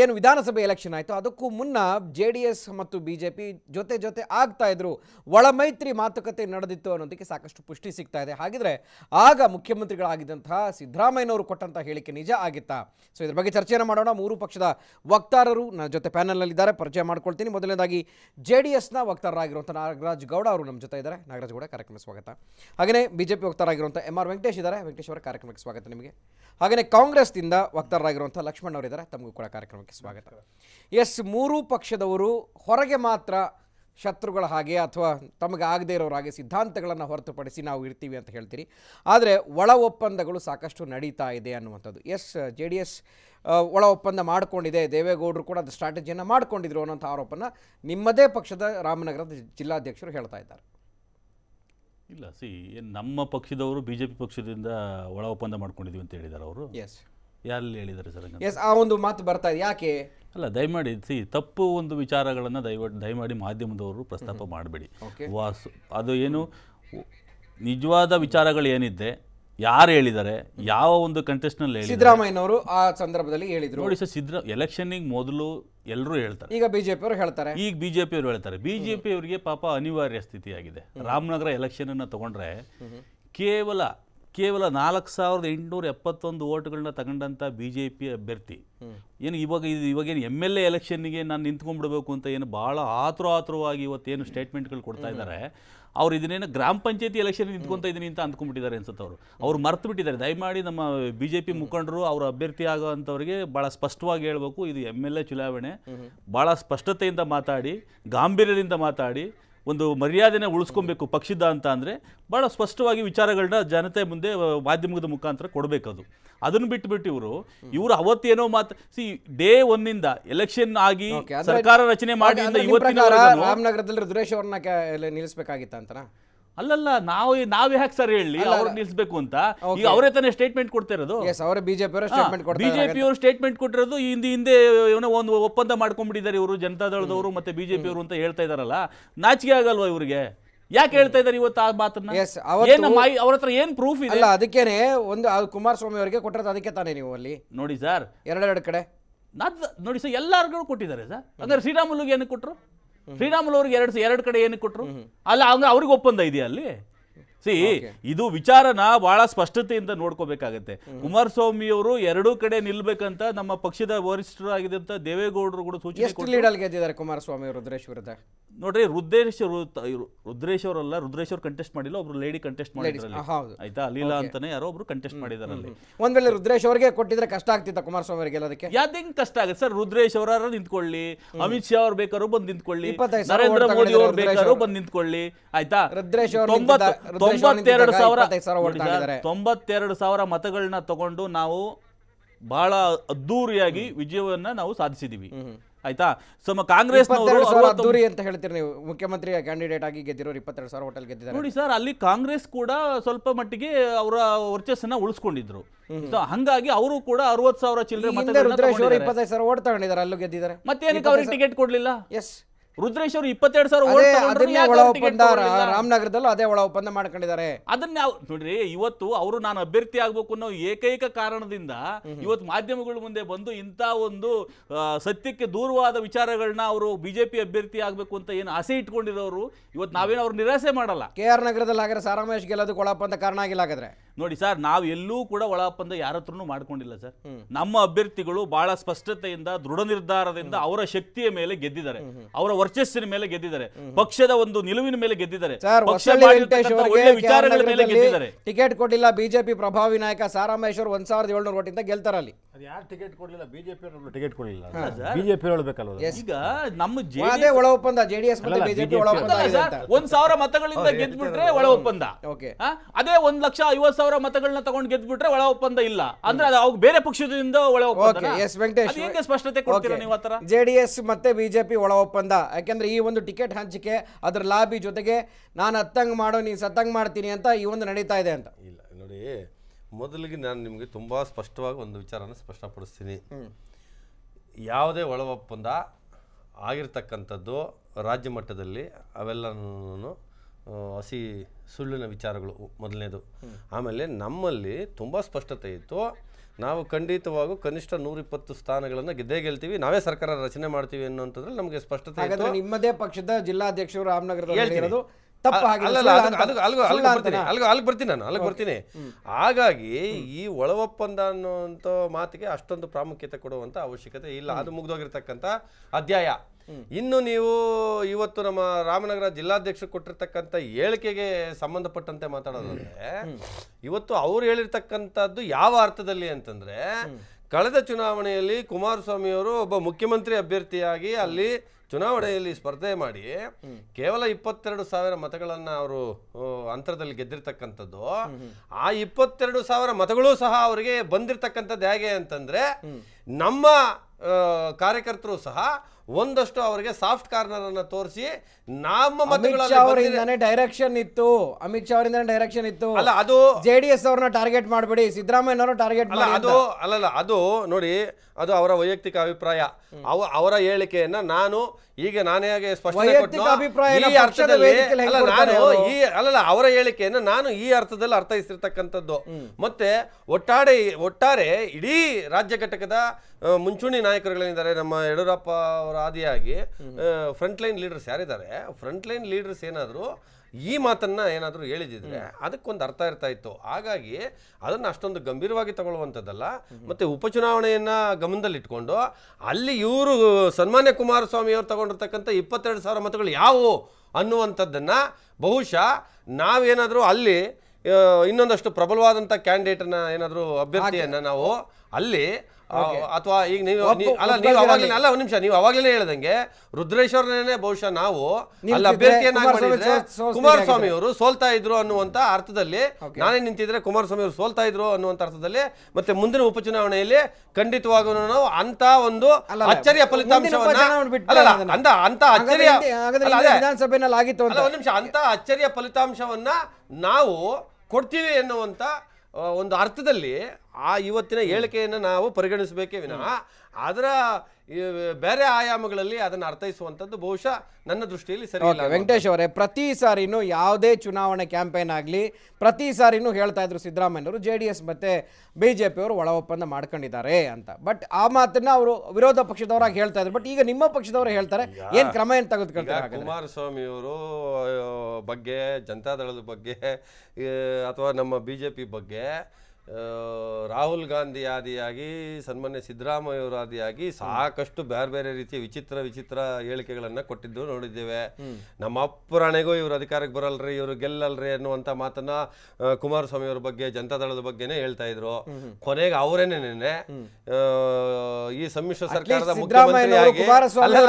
Speaker 1: ಏನು ವಿಧಾನಸಭೆ ಎಲೆಕ್ಷನ್ ಆಯಿತು ಅದಕ್ಕೂ ಮುನ್ನ ಜೆ ಡಿ ಎಸ್ ಮತ್ತು ಬಿ ಜೆ ಪಿ ಜೊತೆ ಜೊತೆ ಆಗ್ತಾ ಇದ್ರು ಒಳಮೈತ್ರಿ ಮಾತುಕತೆ ನಡೆದಿತ್ತು ಅನ್ನೋದಕ್ಕೆ ಸಾಕಷ್ಟು ಪುಷ್ಟಿ ಸಿಗ್ತಾ ಇದೆ ಹಾಗಿದ್ರೆ ಆಗ ಮುಖ್ಯಮಂತ್ರಿಗಳಾಗಿದ್ದಂತಹ ಸಿದ್ದರಾಮಯ್ಯನವರು ಕೊಟ್ಟಂಥ ಹೇಳಿಕೆ ನಿಜ ಆಗಿತ್ತಾ ಸೊ ಇದ್ರ ಬಗ್ಗೆ ಚರ್ಚೆಯನ್ನು ಮಾಡೋಣ ಮೂರು ಪಕ್ಷದ ವಕ್ತಾರರು ನನ್ನ ಜೊತೆ ಪ್ಯಾನಲ್ನಲ್ಲಿದ್ದಾರೆ ಪರಿಚಯ ಮಾಡ್ಕೊಳ್ತೀನಿ ಮೊದಲನೇದಾಗಿ ಜೆ ಡಿ ಎಸ್ನ ವಕ್ತಾರರಾಗಿರುವಂಥ ನಾಗರಾಜ್ ಗೌಡ ಅವರು ನಮ್ಮ ಜೊತೆ ಇದ್ದಾರೆ ನಾಗರಾಜ್ ಗೌಡ ಕಾರ್ಯಕ್ರಮಕ್ಕೆ ಸ್ವಾಗತ ಹಾಗೆಯೇ ಬಿ ಜೆ ಪಿ ವಕ್ತಾರಾಗಿರುವಂಥ ಎಂ ಆರ್ ವೆಂಕಟೇಶ್ ಇದ್ದಾರೆ ವೆಂಕಟೇಶ್ ಅವರ ಕಾರ್ಯಕ್ರಮಕ್ಕೆ ಸ್ವಾಗತ ನಿಮಗೆ ಹಾಗೆಯೇ ಕಾಂಗ್ರೆಸ್ನಿಂದ ವಕ್ತಾರರಾಗಿರುವಂಥ ಲಕ್ಷ್ಮಣ್ ಅವರಿದ್ದಾರೆ ತಮಗೂ ಕೂಡ ಕಾರ್ಯಕ್ರಮಕ್ಕೆ ಸ್ವಾಗತ ಎಸ್ ಮೂರೂ ಪಕ್ಷದವರು ಹೊರಗೆ ಮಾತ್ರ ಶತ್ರುಗಳ ಹಾಗೆ ಅಥವಾ ಆಗದೇ ಇರೋರ ಹಾಗೆ ಸಿದ್ಧಾಂತಗಳನ್ನು ಹೊರತುಪಡಿಸಿ ನಾವು ಇರ್ತೀವಿ ಅಂತ ಹೇಳ್ತೀರಿ ಆದರೆ ಒಳ ಒಪ್ಪಂದಗಳು ಸಾಕಷ್ಟು ನಡೀತಾ ಇದೆ ಅನ್ನುವಂಥದ್ದು ಎಸ್ ಜೆ ಡಿ ಎಸ್ ಒಳ ಒಪ್ಪಂದ ಮಾಡಿಕೊಂಡಿದೆ ದೇವೇಗೌಡರು ಕೂಡ ಅದು ಸ್ಟ್ರಾಟಜಿಯನ್ನು ಮಾಡಿಕೊಂಡಿದ್ರು ಅನ್ನೋಂಥ ಆರೋಪನ ನಿಮ್ಮದೇ ಪಕ್ಷದ ರಾಮನಗರದ ಜಿಲ್ಲಾಧ್ಯಕ್ಷರು ಹೇಳ್ತಾ ಇದ್ದಾರೆ
Speaker 4: ಇಲ್ಲ ಸಿ ನಮ್ಮ ಪಕ್ಷದವರು ಬಿ ಜೆ ಪಿ ಪಕ್ಷದಿಂದ ಒಳ ಒಪ್ಪಂದ ಮಾಡ್ಕೊಂಡಿದ್ವಿ ಅಂತ
Speaker 1: ಹೇಳಿದ್ದಾರೆ ಅವರು ಎಸ್
Speaker 4: ಯಾರಲ್ಲಿ ಹೇಳಿದ್ದಾರೆ ಸರ್ ಎಸ್
Speaker 1: ಆ ಒಂದು ಮಾತು ಬರ್ತಾ ಇದೆ ಯಾಕೆ
Speaker 4: ಅಲ್ಲ ದಯಮಾಡಿ ಸಿ ತಪ್ಪು ಒಂದು ವಿಚಾರಗಳನ್ನು ದಯವಿಟ್ಟು ದಯಮಾಡಿ ಮಾಧ್ಯಮದವರು ಪ್ರಸ್ತಾಪ ಮಾಡಬೇಡಿ ವಾಸು ಅದು ಏನು ನಿಜವಾದ ವಿಚಾರಗಳು ಏನಿದೆ ಯಾರು ಹೇಳಿದ್ದಾರೆ ಯಾವ ಒಂದು ಕಂಟೆಸ್ಟ್ನಲ್ಲಿ ಸಿದ್ದರಾಮಯ್ಯನವರು
Speaker 1: ಆ ಸಂದರ್ಭದಲ್ಲಿ ಹೇಳಿದ್ರು ನೋಡಿ
Speaker 4: ಸರ್ ಸಿದ್ರ ಎಲೆಕ್ಷನ್ನಿಗೆ ಮೊದಲು ಎಲ್ಲರೂ ಹೇಳ್ತಾರೆ ಈಗ ಬಿಜೆಪಿ ಅವರು ಹೇಳ್ತಾರೆ ಈಗ ಬಿಜೆಪಿ ಅವರು ಹೇಳ್ತಾರೆ ಬಿಜೆಪಿ ಅವರಿಗೆ ಪಾಪ ಅನಿವಾರ್ಯ ಸ್ಥಿತಿಯಾಗಿದೆ ರಾಮನಗರ ಎಲೆಕ್ಷನ್ ಅನ್ನ ತಗೊಂಡ್ರೆ ಕೇವಲ ಕೇವಲ ನಾಲ್ಕು ಸಾವಿರದ ಎಂಟುನೂರ ಎಪ್ಪತ್ತೊಂದು ಓಟ್ಗಳನ್ನ ತಗೊಂಡಂಥ ಬಿ ಜೆ ಪಿ ಅಭ್ಯರ್ಥಿ ಏನು ಇವಾಗ ಇದು ಇವಾಗೇನು ಎಮ್ ಎಲ್ ಎ ಎಲೆಕ್ಷನ್ನಿಗೆ ನಾನು ನಿಂತ್ಕೊಂಡ್ಬಿಡ್ಬೇಕು ಅಂತ ಏನು ಭಾಳ ಆತುರ ಆತುರವಾಗಿ ಇವತ್ತೇನು ಸ್ಟೇಟ್ಮೆಂಟ್ಗಳು ಕೊಡ್ತಾ ಇದ್ದಾರೆ ಅವ್ರು ಇದನ್ನೇನು ಗ್ರಾಮ ಪಂಚಾಯತಿ ಎಲೆಕ್ಷನ್ ನಿಂತ್ಕೊಂತ ಇದೀನಿ ಅಂತ ಅಂದ್ಕೊಂಡ್ಬಿಟ್ಟಿದ್ದಾರೆ ಅನ್ಸುತ್ತೆ ಅವರು ಅವ್ರು ಮರ್ತು ಬಿಟ್ಟಿದ್ದಾರೆ ದಯಮಾಡಿ ನಮ್ಮ ಬಿ ಜೆ ಪಿ ಮುಖಂಡರು ಅವ್ರ ಅಭ್ಯರ್ಥಿ ಆಗೋ ಅಂಥವ್ರಿಗೆ ಭಾಳ ಸ್ಪಷ್ಟವಾಗಿ ಹೇಳಬೇಕು ಇದು ಎಮ್ ಎಲ್ ಎ ಚುನಾವಣೆ ಭಾಳ ಸ್ಪಷ್ಟತೆಯಿಂದ ಮಾತಾಡಿ ಗಾಂಭೀರ್ಯದಿಂದ ಮಾತಾಡಿ ಒಂದು ಮರ್ಯಾದೆನ ಉಳಿಸ್ಕೊಬೇಕು ಪಕ್ಷದ ಅಂತ ಅಂದರೆ ಭಾಳ ಸ್ಪಷ್ಟವಾಗಿ ವಿಚಾರಗಳನ್ನ ಜನತೆ ಮುಂದೆ ಮಾಧ್ಯಮದ ಮುಖಾಂತರ ಕೊಡಬೇಕದು ಅದನ್ನು ಬಿಟ್ಟುಬಿಟ್ಟು ಇವರು ಇವರು ಅವತ್ತೇನೋ ಮಾತು ಸಿ ಡೇ ಒನ್ನಿಂದ ಎಲೆಕ್ಷನ್ ಆಗಿ ಸರ್ಕಾರ ರಚನೆ ಮಾಡಿ
Speaker 1: ರಾಮನಗರದಲ್ಲಿ ರುದ್ರೇಶ್ ಅವ್ರನ್ನ ನಿಲ್ಲಿಸಬೇಕಾಗಿತ್ತ ಅಂತ
Speaker 4: ಅಲ್ಲಲ್ಲ ನಾವು ನಾವ್ ಯಾಕೆ ಸರ್ ಹೇಳಿ ಅವ್ರು ನಿಲ್ಸ್ಬೇಕು ಅಂತ ಈಗ ಅವರೇ ತಾನೇ ಸ್ಟೇಟ್ಮೆಂಟ್ ಕೊಡ್ತಾ ಇರೋದು
Speaker 1: ಬಿಜೆಪಿಯವರು
Speaker 4: ಸ್ಟೇಟ್ಮೆಂಟ್ ಕೊಟ್ಟಿರೋದು ಹಿಂದೆ ಹಿಂದೆ ಏನೋ ಒಂದು ಒಪ್ಪಂದ ಮಾಡ್ಕೊಂಡ್ಬಿಟ್ಟಿದ್ದಾರೆ ಇವರು ದಳದವರು ಮತ್ತೆ ಬಿಜೆಪಿ ಅವರು ಅಂತ ಹೇಳ್ತಾ ಇದಾರಲ್ಲ ನಾಚಿಕೆ ಆಗಲ್ವಾ ಇವರಿಗೆ ಯಾಕೆ ಹೇಳ್ತಾ ಇದಾರೆ ಇವತ್ತು ಆ ಮಾತನ್ನ
Speaker 1: ಅವ್ರ ಹತ್ರ ಏನ್ ಪ್ರೂಫ್ ಇದೆ ಅದಕ್ಕೇನೆ ಒಂದು ಕುಮಾರಸ್ವಾಮಿ ಅವರಿಗೆ ಕೊಟ್ಟಿರೋದು ಅದಕ್ಕೆ ತಾನೇ ನೀವು ಅಲ್ಲಿ ನೋಡಿ ಸರ್ ಎರಡೆರಡು ಕಡೆ ನೋಡಿ ಸರ್ ಎಲ್ಲಾರ್ಗೂ ಕೊಟ್ಟಿದ್ದಾರೆ
Speaker 4: ಸರ್ ಅಂದ್ರೆ ಶ್ರೀರಾಮುಲುಗೆ ಏನಕ್ಕೆ ಕೊಟ್ಟರು ಶ್ರೀರಾಮುಲು ಅವ್ರಿಗೆ ಎರಡು ಎರಡು ಕಡೆ ಏನಕ್ಕೆ ಕೊಟ್ಟರು ಅಲ್ಲ ಅವ್ರಿಗೆ ಒಪ್ಪಂದ ಇದೆಯಾ ಅಲ್ಲಿ ಸಿ ಇದು ವಿಚಾರನ ಬಹಳ ಸ್ಪಷ್ಟತೆಯಿಂದ ನೋಡ್ಕೋಬೇಕಾಗತ್ತೆ ಕುಮಾರಸ್ವಾಮಿ ಅವರು ಎರಡೂ ಕಡೆ ನಿಲ್ಬೇಕಂತ ನಮ್ಮ ಪಕ್ಷದ ವರಿಷ್ಠರಾಗಿದ್ದಂತ ದೇವೇಗೌಡರು ಕೂಡ ಸೂಚನೆ
Speaker 1: ಕುಮಾರಸ್ವಾಮಿ ರುದ್ರೇಶ್ ವಿರುದ್ಧ
Speaker 4: ನೋಡ್ರಿ ರುದ್ರೇಶ್ ರುದ್ರೇಶ್ ಅವರಲ್ಲ ರುದ್ರೇಶ್ ಅವರು ಕಂಟೆಸ್ಟ್ ಮಾಡಿಲ್ಲ ಒಬ್ರು ಲೇಡಿ ಕಂಟೆಸ್ಟ್ ಮಾಡಿದ್ರಲ್ಲಿ ಆಯ್ತಾ ಲೀಲಾ ಅಂತಾನೆ ಯಾರೋ ಒಬ್ರು ಕಂಟೆಸ್ಟ್ ಮಾಡಿದಾರಲ್ಲಿ
Speaker 1: ಒಂದ್ ವೇಳೆ ರುದ್ರೇಶ್ ಅವರಿಗೆ ಕೊಟ್ಟಿದ್ರೆ ಕಷ್ಟ ಆಗ್ತಿತ್ತ ಕುಮಾರಸ್ವಾಮಿ ಅವರಿಗೆ ಅದಕ್ಕೆ
Speaker 4: ಯಾವ್ದಂಗ್ ಕಷ್ಟ ಆಗುತ್ತೆ ಸರ್ ರುದ್ರೇಶ್ ಅವರ ನಿಂತ್ಕೊಳ್ಳಿ ಅಮಿತ್ ಶಾ ಅವ್ರು ಬೇಕಾದ್ರು ಬಂದ್ ನಿಂತ್ಕೊಳ್ಳಿ ನರೇಂದ್ರ ಮೋದಿ ಅವ್ರು ಬೇಕಾದ್ರು ಬಂದ್ ನಿಂತ್ಕೊಳ್ಳಿ ಆಯ್ತಾ ರುದ್ರೇಶ್ ಅವರು ತೊಂಬತ್ತೆರಡು ಸಾವಿರ ತೊಂಬತ್ತೆರಡು ಸಾವಿರ ಮತಗಳನ್ನ ತಗೊಂಡು ನಾವು ಬಹಳ ಅದ್ದೂರಿಯಾಗಿ ವಿಜಯವನ್ನ ನಾವು ಸಾಧಿಸಿದೀವಿ ಆಯ್ತಾ ಸಮ ಕಾಂಗ್ರೆಸ್ ಅಂತ
Speaker 1: ಹೇಳ್ತೀರಿ ನೀವು ಮುಖ್ಯಮಂತ್ರಿ ಕ್ಯಾಂಡಿಡೇಟ್ ಆಗಿ ಗೆದ್ದಿರೋ ಇಪ್ಪತ್ತೆರಡು ಸಾವಿರ ಹೋಟೆಲ್ ಗೆದ್ದಿದ್ದಾರೆ
Speaker 4: ನೋಡಿ ಸರ್ ಅಲ್ಲಿ ಕಾಂಗ್ರೆಸ್ ಕೂಡ ಸ್ವಲ್ಪ ಮಟ್ಟಿಗೆ ಅವರ ವರ್ಚಸ್ಸನ್ನ ಉಳಿಸ್ಕೊಂಡಿದ್ರು ಹಂಗಾಗಿ ಅವರು ಕೂಡ ಅರವತ್ ಸಾವಿರ ಚಿಲ್ಲರೆ ಇಪ್ಪತ್ತೈದು
Speaker 1: ಸಾವಿರ ಓಟ್ ತಗೊಂಡಿದ್ದಾರೆ ಅಲ್ಲೂ ಗೆದ್ದಿದ್ದಾರೆ ಮತ್ತೆ ಅವ್ರಿಗೆ ಟಿಕೆಟ್ ಕೊಡ್ಲಿಲ್ಲ ಎಸ್ ರುದ್ರೇಶ್ ಅವರು ಇಪ್ಪತ್ತೆರಡು ಸಾವಿರ ಒಪ್ಪಂದ ರಾಮನಗರದಲ್ಲೂ ಅದೇ ಒಳ ಒಪ್ಪಂದ ಮಾಡ್ಕೊಂಡಿದ್ದಾರೆ
Speaker 4: ಅದನ್ನ ನೋಡ್ರಿ ಇವತ್ತು ಅವರು ನಾನು ಅಭ್ಯರ್ಥಿ ಆಗ್ಬೇಕು ಅನ್ನೋ ಏಕೈಕ ಕಾರಣದಿಂದ ಇವತ್ತು ಮಾಧ್ಯಮಗಳ ಮುಂದೆ ಬಂದು ಇಂಥ ಒಂದು ಸತ್ಯಕ್ಕೆ ದೂರವಾದ ವಿಚಾರಗಳನ್ನ ಅವರು ಬಿಜೆಪಿ ಅಭ್ಯರ್ಥಿ ಆಗ್ಬೇಕು ಅಂತ ಏನು ಆಸೆ ಇಟ್ಕೊಂಡಿರೋರು ಇವತ್ತು ನಾವೇನು ಅವ್ರು ನಿರಾಸೆ ಮಾಡಲ್ಲ
Speaker 1: ಕೆ ಆರ್ ನಗರದಲ್ಲಿ ಆಗಿರೋ ಸಾರಾಮೇಶ್ ಗೆಲ್ಲೋದಕ್ಕೆ ಕಾರಣ ಆಗಿಲ್ಲ ಹಾಗಾದ್ರೆ
Speaker 4: ನೋಡಿ ಸರ್ ನಾವು ಎಲ್ಲೂ ಕೂಡ ಒಳಪಂದ ಒಪ್ಪಂದ ಯಾರ ಹತ್ರನೂ ಮಾಡ್ಕೊಂಡಿಲ್ಲ ಸರ್ ನಮ್ಮ ಅಭ್ಯರ್ಥಿಗಳು ಬಹಳ ಸ್ಪಷ್ಟತೆಯಿಂದ ದೃಢ ನಿರ್ಧಾರದಿಂದ ಅವರ ಶಕ್ತಿಯ ಮೇಲೆ ಗೆದ್ದಿದ್ದಾರೆ ಅವರ ವರ್ಚಸ್ಸಿನ ಮೇಲೆ ಗೆದ್ದಿದ್ದಾರೆ ಪಕ್ಷದ ಒಂದು ನಿಲುವಿನ ಮೇಲೆ ಗೆದ್ದಿದ್ದಾರೆ
Speaker 1: ವಿಚಾರಗಳ ಮೇಲೆ ಗೆದ್ದಿದ್ದಾರೆ ಟಿಕೆಟ್ ಕೊಟ್ಟಿಲ್ಲ ಬಿಜೆಪಿ ಪ್ರಭಾವಿ ನಾಯಕ ಸಾರಾಮೇಶ್ವರ್ ಒಂದ್ ಸಾವಿರದ ಏಳ್ನೂರು ಕೋಟಿಂದ ಗೆಲ್ತಾರ ಅಲ್ಲಿ
Speaker 4: ಯಾರು ಟಿಕೆಟ್ ಕೊಡಲಿಲ್ಲ ಬಿಜೆಪಿ
Speaker 5: ಟಿಕೆಟ್ ಕೊಡಲಿಲ್ಲ
Speaker 4: ಈಗ ನಮ್ಮ ಅದೇ ಒಳ
Speaker 1: ಒಪ್ಪಂದ ಜೆಡಿಎಸ್
Speaker 4: ಒಂದ್ ಸಾವಿರ ಮತಗಳಿಂದ ಗೆದ್ಬಿಟ್ರೆ ಒಳ ಒಪ್ಪಂದ ಅದೇ ಒಂದ್ ಲಕ್ಷ ಐವತ್ ಸಾವಿರ ಮತಗಳನ್ನ ತಗೊಂಡು ಗೆದ್ಬಿಟ್ರೆ ಒಳ ಒಪ್ಪಂದ ಇಲ್ಲ
Speaker 1: ಅಂದ್ರೆ ಅದು ಬೇರೆ ಪಕ್ಷದಿಂದ ಒಳ ಒಪ್ಪಂದ ಸ್ಪಷ್ಟತೆ ಕೊಡ್ತೀರಾ ನೀವು ಆತರ ಜೆಡಿಎಸ್ ಮತ್ತೆ ಬಿಜೆಪಿ ಒಳ ಒಪ್ಪಂದ ಯಾಕೆಂದ್ರೆ ಈ ಒಂದು ಟಿಕೆಟ್ ಹಂಚಿಕೆ ಅದ್ರ ಲಾಬಿ ಜೊತೆಗೆ ನಾನು ಹತ್ತಂಗ್ ಮಾಡೋ ನೀನ್ ಸತ್ತಂಗ್ ಮಾಡ್ತೀನಿ ಅಂತ ಈ ಒಂದು ನಡೀತಾ ಇದೆ ಅಂತ
Speaker 6: ಇಲ್ಲ ನೋಡಿ ಮೊದಲಿಗೆ ನಾನು ನಿಮಗೆ ತುಂಬಾ ಸ್ಪಷ್ಟವಾಗಿ ಒಂದು ವಿಚಾರನ ಸ್ಪಷ್ಟಪಡಿಸ್ತೀನಿ ಯಾವುದೇ ಒಳ ಒಪ್ಪಂದ ಆಗಿರ್ತಕ್ಕಂಥದ್ದು ರಾಜ್ಯ ಮಟ್ಟದಲ್ಲಿ ಅವೆಲ್ಲನೂ ಹಸಿ ಸುಳ್ಳಿನ ವಿಚಾರಗಳು ಮೊದಲನೇದು ಆಮೇಲೆ ನಮ್ಮಲ್ಲಿ ತುಂಬ ಸ್ಪಷ್ಟತೆ ಇತ್ತು ನಾವು ಖಂಡಿತವಾಗೂ ಕನಿಷ್ಠ ನೂರಿಪ್ಪತ್ತು ಸ್ಥಾನಗಳನ್ನು ಗೆದ್ದೇ ಗೆಲ್ತೀವಿ ನಾವೇ ಸರ್ಕಾರ ರಚನೆ ಮಾಡ್ತೀವಿ ಅನ್ನೋಂಥದ್ರಲ್ಲಿ ನಮಗೆ ಸ್ಪಷ್ಟತೆ
Speaker 1: ನಿಮ್ಮದೇ ಪಕ್ಷದ ಜಿಲ್ಲಾಧ್ಯಕ್ಷರು ರಾಮನಗರ ಅಲ್ಲಿಗೆ
Speaker 6: ಬರ್ತೀನಿ ನಾನು ಅಲ್ಲಿಗೆ ಬರ್ತೀನಿ ಹಾಗಾಗಿ ಈ ಒಳ ಒಪ್ಪಂದ ಅನ್ನೋಂಥ ಮಾತಿಗೆ ಅಷ್ಟೊಂದು ಪ್ರಾಮುಖ್ಯತೆ ಕೊಡುವಂಥ ಅವಶ್ಯಕತೆ ಇಲ್ಲ ಅದು ಮುಗ್ದೋಗಿರ್ತಕ್ಕಂಥ ಅಧ್ಯಾಯ ಇನ್ನು ನೀವು ಇವತ್ತು ನಮ್ಮ ರಾಮನಗರ ಜಿಲ್ಲಾಧ್ಯಕ್ಷ ಕೊಟ್ಟಿರ್ತಕ್ಕಂಥ ಹೇಳಿಕೆಗೆ ಸಂಬಂಧಪಟ್ಟಂತೆ ಮಾತಾಡೋದಂದ್ರೆ ಇವತ್ತು ಅವ್ರು ಹೇಳಿರ್ತಕ್ಕಂಥದ್ದು ಯಾವ ಅರ್ಥದಲ್ಲಿ ಅಂತಂದ್ರೆ ಕಳೆದ ಚುನಾವಣೆಯಲ್ಲಿ ಕುಮಾರಸ್ವಾಮಿ ಅವರು ಒಬ್ಬ ಮುಖ್ಯಮಂತ್ರಿ ಅಭ್ಯರ್ಥಿಯಾಗಿ ಅಲ್ಲಿ ಚುನಾವಣೆಯಲ್ಲಿ ಸ್ಪರ್ಧೆ ಮಾಡಿ ಕೇವಲ ಇಪ್ಪತ್ತೆರಡು ಸಾವಿರ ಮತಗಳನ್ನ ಅವರು ಅಂತರದಲ್ಲಿ ಗೆದ್ದಿರ್ತಕ್ಕಂಥದ್ದು ಆ ಇಪ್ಪತ್ತೆರಡು ಸಾವಿರ ಮತಗಳು ಸಹ ಅವರಿಗೆ ಬಂದಿರತಕ್ಕಂಥದ್ದು ಹೇಗೆ ಅಂತಂದ್ರೆ ನಮ್ಮ ಕಾರ್ಯಕರ್ತರು ಸಹ ಒಂದಷ್ಟು ಅವರಿಗೆ ಸಾಫ್ಟ್ ಕಾರ್ನರ್ ಅನ್ನ ತೋರಿಸಿ ನಮ್ಮ ಮತಗಳಿಂದಾನೇ
Speaker 1: ಡೈರೆಕ್ಷನ್ ಇತ್ತು ಅಮಿತ್ ಶಾ ಅವರಿಂದಾನೇ ಡೈರೆಕ್ಷನ್ ಇತ್ತು ಅಲ್ಲ ಅದು ಜೆಡಿಎಸ್ ಅವ್ರನ್ನ ಟಾರ್ಗೆಟ್ ಮಾಡಬೇಡಿ ಸಿದ್ದರಾಮಯ್ಯ ಟಾರ್ಗೆಟ್ ಮಾಡಿ ಅದು
Speaker 6: ಅಲ್ಲಲ್ಲ ಅದು ನೋಡಿ ಅದು ಅವರ ವೈಯಕ್ತಿಕ ಅಭಿಪ್ರಾಯ ಅವರ ಹೇಳಿಕೆಯನ್ನ ನಾನು ಈಗ ನಾನೇ ಈ ನಾನು ಅಲ್ಲಲ್ಲ ಅವರ ಹೇಳಿಕೆಯನ್ನು ನಾನು ಈ ಅರ್ಥದಲ್ಲಿ ಅರ್ಥೈಸಿರ್ತಕ್ಕಂಥದ್ದು ಮತ್ತೆ ಒಟ್ಟಾರೆ ಒಟ್ಟಾರೆ ಇಡೀ ರಾಜ್ಯ ಘಟಕದ ಮುಂಚೂಣಿ ನಾಯಕರುಗಳೇನಿದ್ದಾರೆ ನಮ್ಮ ಯಡಿಯೂರಪ್ಪ ಅವರ ಆದಿಯಾಗಿ ಫ್ರಂಟ್ ಲೈನ್ ಲೀಡರ್ಸ್ ಯಾರಿದ್ದಾರೆ ಫ್ರಂಟ್ ಲೈನ್ ಲೀಡರ್ಸ್ ಏನಾದರೂ ಈ ಮಾತನ್ನ ಏನಾದರೂ ಹೇಳಿದಿದ್ರೆ ಅದಕ್ಕೊಂದು ಅರ್ಥ ಇರ್ತಾ ಇತ್ತು ಹಾಗಾಗಿ ಅದನ್ನು ಅಷ್ಟೊಂದು ಗಂಭೀರವಾಗಿ ತಗೊಳ್ಳುವಂಥದ್ದಲ್ಲ ಮತ್ತೆ ಉಪಚುನಾವಣೆಯನ್ನ ಗಮನದಲ್ಲಿಟ್ಕೊಂಡು ಅಲ್ಲಿ ಇವರು ಸನ್ಮಾನ್ಯ ಕುಮಾರಸ್ವಾಮಿ ಅವರು ತಗೊಂಡಿರ್ತಕ್ಕಂಥ ಇಪ್ಪತ್ತೆರಡು ಸಾವಿರ ಮತಗಳು ಯಾವುವು ಅನ್ನುವಂಥದ್ದನ್ನು ಬಹುಶಃ ನಾವೇನಾದರೂ ಅಲ್ಲಿ ಇನ್ನೊಂದಷ್ಟು ಪ್ರಬಲವಾದಂಥ ಕ್ಯಾಂಡಿಡೇಟನ್ನ ಏನಾದರೂ ಅಭ್ಯರ್ಥಿಯನ್ನು ನಾವು ಅಲ್ಲಿ ಅಥವಾ ಈಗ ನೀವು ಅಲ್ಲ ನೀವು ಅವಾಗಲೇ ಅಲ್ಲ ಒಂದು ನಿಮಿಷ ನೀವು ಅವಾಗಲೇ ಹೇಳದಂಗೆ ರುದ್ರೇಶ್ವರನೇ ಬಹುಶಃ ನಾವು ಅಲ್ಲಿ ಅಭ್ಯರ್ಥಿಯನ್ನಾಗಿ ಕುಮಾರಸ್ವಾಮಿ ಅವರು ಸೋಲ್ತಾ ಇದ್ರು ಅನ್ನುವಂತ ಅರ್ಥದಲ್ಲಿ ನಾನೇ ನಿಂತಿದ್ರೆ ಕುಮಾರಸ್ವಾಮಿ ಅವರು ಸೋಲ್ತಾ ಇದ್ರು ಅನ್ನುವಂತ ಅರ್ಥದಲ್ಲಿ ಮತ್ತೆ ಮುಂದಿನ ಉಪಚುನಾವಣೆಯಲ್ಲಿ ಖಂಡಿತವಾಗೂ ನಾವು ಅಂತ ಒಂದು ಅಚ್ಚರಿಯ ಫಲಿತಾಂಶವನ್ನ ಅಂತ ಅಂತ ಅಚ್ಚರಿಯ
Speaker 1: ವಿಧಾನಸಭೆಯಲ್ಲಿ ಆಗಿತ್ತು ಒಂದ್ ನಿಮಿಷ ಅಂತ ಅಚ್ಚರಿಯ
Speaker 6: ಫಲಿತಾಂಶವನ್ನ ನಾವು ಕೊಡ್ತೀವಿ ಎನ್ನುವಂತ ಒಂದು ಅರ್ಥದಲ್ಲಿ ಆ ಇವತ್ತಿನ ಹೇಳಿಕೆಯನ್ನು ನಾವು ಪರಿಗಣಿಸಬೇಕೇ ವಿನಃ ಅದರ ಬೇರೆ ಆಯಾಮಗಳಲ್ಲಿ ಅದನ್ನು ಅರ್ಥೈಸುವಂಥದ್ದು ಬಹುಶಃ ನನ್ನ ದೃಷ್ಟಿಯಲ್ಲಿ ಸರಿ ವೆಂಕಟೇಶ್
Speaker 1: ಅವರೇ ಪ್ರತಿ ಸಾರಿನೂ ಯಾವುದೇ ಚುನಾವಣೆ ಕ್ಯಾಂಪೇನ್ ಆಗಲಿ ಪ್ರತಿ ಸಾರಿನೂ ಹೇಳ್ತಾ ಇದ್ರು ಸಿದ್ದರಾಮಯ್ಯವರು ಜೆ ಡಿ ಎಸ್ ಮತ್ತು ಬಿ ಜೆ ಪಿಯವರು ಒಳ ಒಪ್ಪಂದ ಮಾಡ್ಕೊಂಡಿದ್ದಾರೆ ಅಂತ ಬಟ್ ಆ ಮಾತನ್ನ ಅವರು ವಿರೋಧ ಪಕ್ಷದವರಾಗಿ ಹೇಳ್ತಾ ಇದ್ರು ಬಟ್ ಈಗ ನಿಮ್ಮ ಪಕ್ಷದವರು ಹೇಳ್ತಾರೆ ಏನು ಕ್ರಮ ಏನು ತೆಗೆದುಕೊಳ್ತಾರೆ
Speaker 6: ಕುಮಾರಸ್ವಾಮಿಯವರು ಬಗ್ಗೆ ಜನತಾದಳದ ಬಗ್ಗೆ ಅಥವಾ ನಮ್ಮ ಬಿ ಜೆ ಪಿ ಬಗ್ಗೆ ರಾಹುಲ್ ಗಾಂಧಿ ಆದಿಯಾಗಿ ಸನ್ಮಾನ್ಯ ಸಿದ್ದರಾಮಯ್ಯವರಾದಿಯಾಗಿ ಸಾಕಷ್ಟು ಬೇರೆ ಬೇರೆ ರೀತಿಯ ವಿಚಿತ್ರ ವಿಚಿತ್ರ ಹೇಳಿಕೆಗಳನ್ನ ಕೊಟ್ಟಿದ್ದು ನೋಡಿದ್ದೇವೆ ನಮ್ಮ ಅಪ್ಪುರಾಣೆಗೂ ಇವರು ಅಧಿಕಾರಕ್ಕೆ ಬರಲ್ರಿ ಇವರು ಗೆಲ್ಲಲ್ರಿ ಅನ್ನುವಂತ ಮಾತನ್ನ ಕುಮಾರಸ್ವಾಮಿ ಅವರ ಬಗ್ಗೆ ಜನತಾದಳದ ಬಗ್ಗೆನೇ ಹೇಳ್ತಾ ಇದ್ರು ಕೊನೆಗೆ ಅವರೇನೆ ನಿನ್ನೆ ಈ ಸಮ್ಮಿಶ್ರ ಸರ್ಕಾರದ ಮುಖ್ಯಮಂತ್ರಿ ಅಲ್ಲ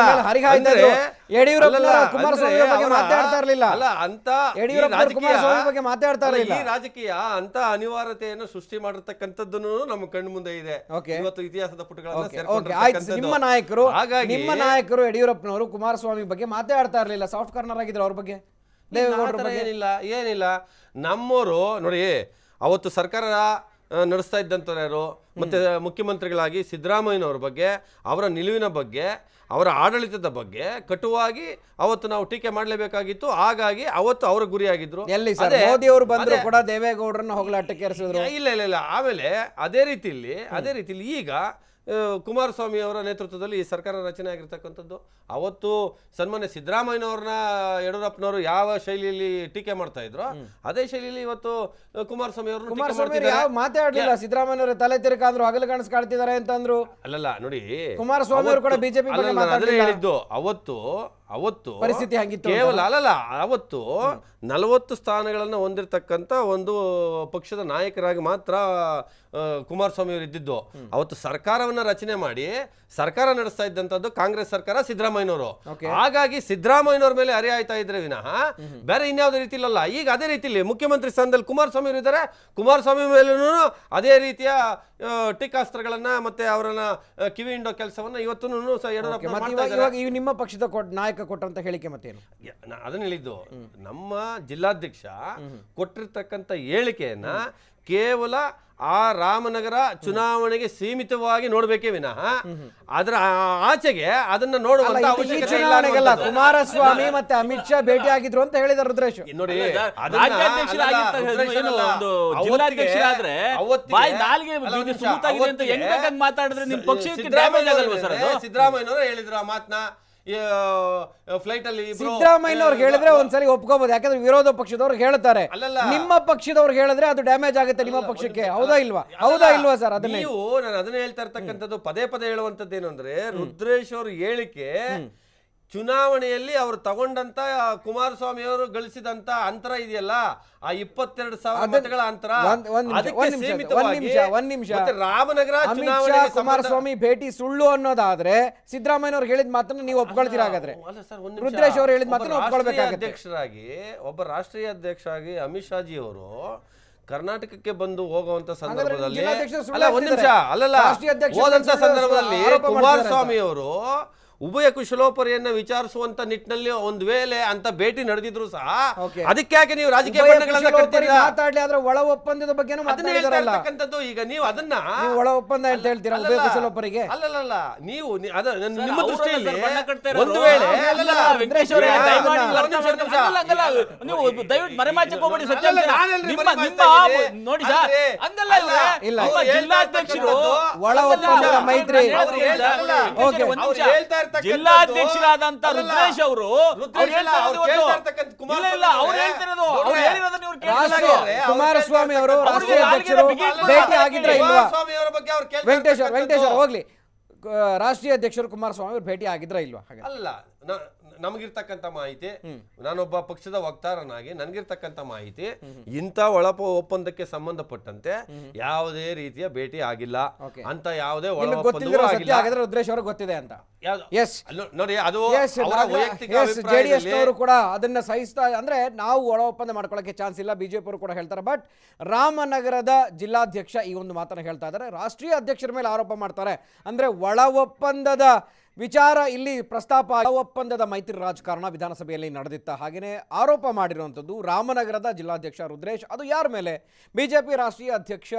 Speaker 6: ಅಂತ ರಾಜಕೀಯ ಅಂತ ಅನಿವಾರ್ಯತೆಯನ್ನು ಸೃಷ್ಟಿ ಮಾಡಿರ್ತಕ್ಕಂಥದ್ದನ್ನು ನಮ್ಮ ಕಣ್ಣು ಮುಂದೆ ಇದೆ ಇವತ್ತು ಇತಿಹಾಸದ ಪುಟಗಳನ್ನು ನಿಮ್ಮ ನಾಯಕರು ನಿಮ್ಮ ನಾಯಕರು
Speaker 1: ಯಡಿಯೂರಪ್ಪನವರು ಕುಮಾರಸ್ವಾಮಿ ಬಗ್ಗೆ ಮಾತಾಡ್ತಾ ಇರಲಿಲ್ಲ ಸಾಫ್ಟ್ ಕಾರ್ನರ್ ಆಗಿದ್ರು ಅವ್ರ ಬಗ್ಗೆ ಏನಿಲ್ಲ
Speaker 6: ಏನಿಲ್ಲ ನಮ್ಮವರು ನೋಡಿ ಅವತ್ತು ಸರ್ಕಾರ ನಡೆಸ್ತಾ ಇದ್ದಂಥವ್ರು ಯಾರು ಮತ್ತೆ ಮುಖ್ಯಮಂತ್ರಿಗಳಾಗಿ ಸಿದ್ದರಾಮಯ್ಯನವ್ರ ಬಗ್ಗೆ ಅವರ ನಿಲುವಿನ ಬಗ್ಗೆ ಅವರ ಆಡಳಿತದ ಬಗ್ಗೆ ಕಟುವಾಗಿ ಅವತ್ತು ನಾವು ಟೀಕೆ ಮಾಡಲೇಬೇಕಾಗಿತ್ತು ಹಾಗಾಗಿ ಅವತ್ತು ಅವರ ಗುರಿಯಾಗಿದ್ರು
Speaker 1: ಎಲ್ಲಿ ಸರ್ ಮೋದಿ ಅವರು ಬಂದ್ರು ಕೂಡ ದೇವೇಗೌಡರನ್ನ ಹೋಗ್ಲಾಟಕ್ಕೆ
Speaker 6: ಇಲ್ಲ ಇಲ್ಲ ಇಲ್ಲ ಆಮೇಲೆ ಅದೇ ರೀತಿಲಿ ಅದೇ ರೀತಿಲಿ ಈಗ ಕುಮಾರಸ್ವಾಮಿ ಅವರ ನೇತೃತ್ವದಲ್ಲಿ ಈ ಸರ್ಕಾರ ರಚನೆ ಆಗಿರ್ತಕ್ಕಂಥದ್ದು ಅವತ್ತು ಸನ್ಮಾನ್ಯ ಸಿದ್ದರಾಮಯ್ಯನವ್ರನ್ನ ಯಡಿಯೂರಪ್ಪನವರು ಯಾವ ಶೈಲಿಯಲ್ಲಿ ಟೀಕೆ ಮಾಡ್ತಾ ಇದ್ರು ಅದೇ ಶೈಲಿಯಲ್ಲಿ ಇವತ್ತು ಕುಮಾರಸ್ವಾಮಿ ಅವರು ಮಾತಾಡಲಿಲ್ಲ
Speaker 1: ಸಿದ್ದರಾಮಯ್ಯ ತಲೆ ತಿರುಕಾದ್ರು ಹಗಲು ಕಾಣಿಸ್ ಕಾಣ್ತಿದ್ದಾರೆ ಅಂತಂದ್ರು
Speaker 6: ಅಲ್ಲಲ್ಲ ನೋಡಿ ಕುಮಾರಸ್ವಾಮಿ ಅವರು ಕೂಡ ಬಿಜೆಪಿ ಹೇಳಿದ್ದು ಅವತ್ತು ಅವತ್ತು ಪರಿಸ್ಥಿತಿ ಹಾಗಿತ್ತು ಕೇವಲ ಅಲ್ಲಲ್ಲ ಅವತ್ತು ನಲವತ್ತು ಸ್ಥಾನಗಳನ್ನು ಹೊಂದಿರತಕ್ಕಂತ ಒಂದು ಪಕ್ಷದ ನಾಯಕರಾಗಿ ಮಾತ್ರ ಕುಮಾರಸ್ವಾಮಿ ಅವರು ಇದ್ದಿದ್ದು ಅವತ್ತು ಸರ್ಕಾರವನ್ನ ರಚನೆ ಮಾಡಿ ಸರ್ಕಾರ ನಡೆಸ್ತಾ ಇದ್ದಂತದ್ದು ಕಾಂಗ್ರೆಸ್ ಸರ್ಕಾರ ಸಿದ್ದರಾಮಯ್ಯನವರು ಹಾಗಾಗಿ ಸಿದ್ದರಾಮಯ್ಯನವ್ರ ಮೇಲೆ ಅರಿ ಆಯ್ತಾ ಇದ್ರೆ ವಿನಃ ಬೇರೆ ಇನ್ಯಾವುದೇ ರೀತಿಲಲ್ಲ ಈಗ ಅದೇ ರೀತಿಯಲ್ಲಿ ಮುಖ್ಯಮಂತ್ರಿ ಸ್ಥಾನದಲ್ಲಿ ಕುಮಾರಸ್ವಾಮಿ ಅವರು ಇದ್ದಾರೆ ಕುಮಾರಸ್ವಾಮಿ ಮೇಲೂ ಅದೇ ರೀತಿಯ ಟೀಕಾಸ್ತ್ರಗಳನ್ನ ಮತ್ತೆ ಅವರನ್ನ ಕಿವಿ ಹಿಂಡೋ ಕೆಲಸವನ್ನ ಇವತ್ತು
Speaker 1: ನಿಮ್ಮ ಪಕ್ಷದ ನಾಯಕ ಕೊಟ್ಟಂತ ಹೇಳಿಕೆ ಮತ್ತೇನು
Speaker 6: ಅದನ್ನ ಹೇಳಿದ್ದು ನಮ್ಮ ಜಿಲ್ಲಾಧ್ಯಕ್ಷ ಕೊಟ್ಟಿರ್ತಕ್ಕಂತ ಹೇಳಿಕೆಯನ್ನ ಕೇವಲ ಆ ರಾಮನಗರ ಚುನಾವಣೆಗೆ ಸೀಮಿತವಾಗಿ ನೋಡ್ಬೇಕೇ ವಿನಃ ಅದರ ಆಚೆಗೆ ಅದನ್ನ ನೋಡುವಂತ
Speaker 1: ಅವಶ್ಯಕತೆ ಇಲ್ಲ ಕುಮಾರಸ್ವಾಮಿ ಮತ್ತೆ ಅಮಿತ್ ಶಾ ಭೇಟಿ ಆಗಿದ್ರು ಅಂತ ಹೇಳಿದ ರುದ್ರೇಶ್ ನೋಡಿ ಜಿಲ್ಲಾಧ್ಯಕ್ಷರಾದ್ರೆ
Speaker 6: ನಾಲ್ಗೆ ಮಾತಾಡಿದ್ರೆ ಪಕ್ಷಕ್ಕೆ ಸಿದ್ದರಾಮಯ್ಯ ಹೇಳಿದ್ರು ಆ ಮಾತನ್ನ ಫ್ಲೈಟ್ ಅಲ್ಲಿ ಸಿದ್ದರಾಮಯ್ಯ ಅವ್ರು ಹೇಳಿದ್ರೆ
Speaker 1: ಒಂದ್ಸಲಿ ಒಪ್ಕೋಬಹುದು ಯಾಕಂದ್ರೆ ವಿರೋಧ ಪಕ್ಷದವ್ರು ಹೇಳ್ತಾರೆ ನಿಮ್ಮ ಪಕ್ಷದವ್ರು ಹೇಳಿದ್ರೆ ಅದು ಡ್ಯಾಮೇಜ್ ಆಗುತ್ತೆ ನಿಮ್ಮ ಪಕ್ಷಕ್ಕೆ ಹೌದಾ ಇಲ್ವಾ ಹೌದಾ ಇಲ್ವಾ ಸರ್ ಅದನ್ನ ನೀವು
Speaker 6: ನಾನು ಅದನ್ನ ಹೇಳ್ತಾ ಇರ್ತಕ್ಕಂಥದ್ದು ಪದೇ ಪದೇ ಹೇಳುವಂತದ್ದು ಅಂದ್ರೆ ರುದ್ರೇಶ್ ಅವ್ರ ಹೇಳಿಕೆ ಚುನಾವಣೆಯಲ್ಲಿ ಅವರು ತಗೊಂಡಂತ ಕುಮಾರಸ್ವಾಮಿಯವರು ಗಳಿಸಿದಂತ ಅಂತರ ಇದೆಯಲ್ಲ ಆ ಇಪ್ಪತ್ತೆರಡು ಸಾವಿರ ಮತಗಳ ಅಂತರ ರಾಮನಗರ ಕುಮಾರಸ್ವಾಮಿ
Speaker 1: ಭೇಟಿ ಸುಳ್ಳು ಅನ್ನೋದಾದ್ರೆ ಸಿದ್ದರಾಮಯ್ಯ ಅವ್ರು ಹೇಳಿದ ಮಾತ್ರ ನೀವು ಒಪ್ಕೊಳ್ತೀರಾ ಹಾಗಾದ್ರೆ ರುದ್ರೇಶ್ ಅವರು ಹೇಳಿದ ಮಾತ್ರ
Speaker 6: ಅಧ್ಯಕ್ಷರಾಗಿ ಒಬ್ಬ ರಾಷ್ಟ್ರೀಯ ಅಧ್ಯಕ್ಷರಾಗಿ ಅಮಿತ್ ಶಾಜಿ ಅವರು ಕರ್ನಾಟಕಕ್ಕೆ ಬಂದು ಹೋಗುವಂತ ಸಂದರ್ಭದಲ್ಲಿ ಅಲ್ಲ ಒಂದ್ ನಿಮಿಷ ಅಲ್ಲಲ್ಲ ಹೋದಂತ ಸಂದರ್ಭದಲ್ಲಿ ಕುಮಾರಸ್ವಾಮಿ ಅವರು ಉಭಯ ಕುಶಲೋಪರಿಯನ್ನ ವಿಚಾರಿಸುವಂತ ನಿಟ್ಟಿನಲ್ಲಿ ಒಂದ್ ವೇಳೆ ಅಂತ ಭೇಟಿ ನಡೆದಿದ್ರು ಸಹ ಅದಕ್ಕೆ ಯಾಕೆ ನೀವು ರಾಜಕೀಯ
Speaker 1: ಮಾತಾಡಲಿ ಆದ್ರೆ ಒಳ ಒಪ್ಪಂದದ ಬಗ್ಗೆ
Speaker 6: ಈಗ ನೀವು ಅದನ್ನ
Speaker 1: ಒಳ ಒಪ್ಪಂದ ಅಂತ ಹೇಳ್ತೀರಾ ಉಭಯ ಕುಶಲೋಪರಿಗೆ
Speaker 6: ನೀವು ನಿಮ್ಮ ದೃಷ್ಟಿಯಲ್ಲಿ
Speaker 4: ಒಂದು ವೇಳೆ
Speaker 1: ಒಳ ಮೈತ್ರಿ
Speaker 6: ಜಿಲ್ಲಾಧ್ಯಕ್ಷರಾದಂತ ರುದ್ರೇಶ್ ಅವರು
Speaker 1: ಕುಮಾರಸ್ವಾಮಿ ಅವರು ರಾಷ್ಟ್ರೀಯ ಅಧ್ಯಕ್ಷರು ಭೇಟಿ ಆಗಿದ್ರೆ ಇಲ್ವಾ
Speaker 6: ವೆಂಕಟೇಶ್ವರ್ ಹೋಗ್ಲಿ
Speaker 1: ರಾಷ್ಟ್ರೀಯ ಅಧ್ಯಕ್ಷರು ಕುಮಾರಸ್ವಾಮಿ ಅವರು ಭೇಟಿ ಆಗಿದ್ರ ಇಲ್ವಾ
Speaker 6: ಅಲ್ಲ ನಮಗಿರ್ತಕ್ಕಂಥ ಮಾಹಿತಿ ನಾನೊಬ್ಬ ಪಕ್ಷದ ವಕ್ತಾರನಾಗಿ ನನ್ಗಿರ್ತಕ್ಕಂಥ ಮಾಹಿತಿ ಇಂಥ ಒಳಪ ಒಪ್ಪಂದಕ್ಕೆ ಸಂಬಂಧಪಟ್ಟಂತೆ ಯಾವುದೇ ರೀತಿಯ ಭೇಟಿ ಆಗಿಲ್ಲ ಅಂತ ಯಾವುದೇ ಗೊತ್ತಿದೆ ಅಂತ ನೋಡಿ ಅದು ಜೆಡಿಎಸ್ ಕೂಡ
Speaker 1: ಅದನ್ನ ಸಹಿಸ್ತಾ ಅಂದ್ರೆ ನಾವು ಒಳ ಒಪ್ಪಂದ ಮಾಡ್ಕೊಳ್ಳೋಕೆ ಚಾನ್ಸ್ ಇಲ್ಲ ಬಿಜೆಪಿ ಅವರು ಕೂಡ ಹೇಳ್ತಾರೆ ಬಟ್ ರಾಮನಗರದ ಜಿಲ್ಲಾಧ್ಯಕ್ಷ ಈ ಒಂದು ಮಾತನ್ನ ಹೇಳ್ತಾ ಇದ್ದಾರೆ ರಾಷ್ಟ್ರೀಯ ಅಧ್ಯಕ್ಷರ ಮೇಲೆ ಆರೋಪ ಮಾಡ್ತಾರೆ ಅಂದ್ರೆ ಒಳ ಒಪ್ಪಂದದ ವಿಚಾರ ಇಲ್ಲಿ ಪ್ರಸ್ತಾಪ ಒಪ್ಪಂದದ ಮೈತ್ರಿ ರಾಜಕಾರಣ ವಿಧಾನಸಭೆಯಲ್ಲಿ ನಡೆದಿತ್ತ ಹಾಗೆಯೇ ಆರೋಪ ಮಾಡಿರುವಂಥದ್ದು ರಾಮನಗರದ ಜಿಲ್ಲಾಧ್ಯಕ್ಷ ರುದ್ರೇಶ್ ಅದು ಯಾರ ಮೇಲೆ ಬಿಜೆಪಿ ರಾಷ್ಟ್ರೀಯ ಅಧ್ಯಕ್ಷ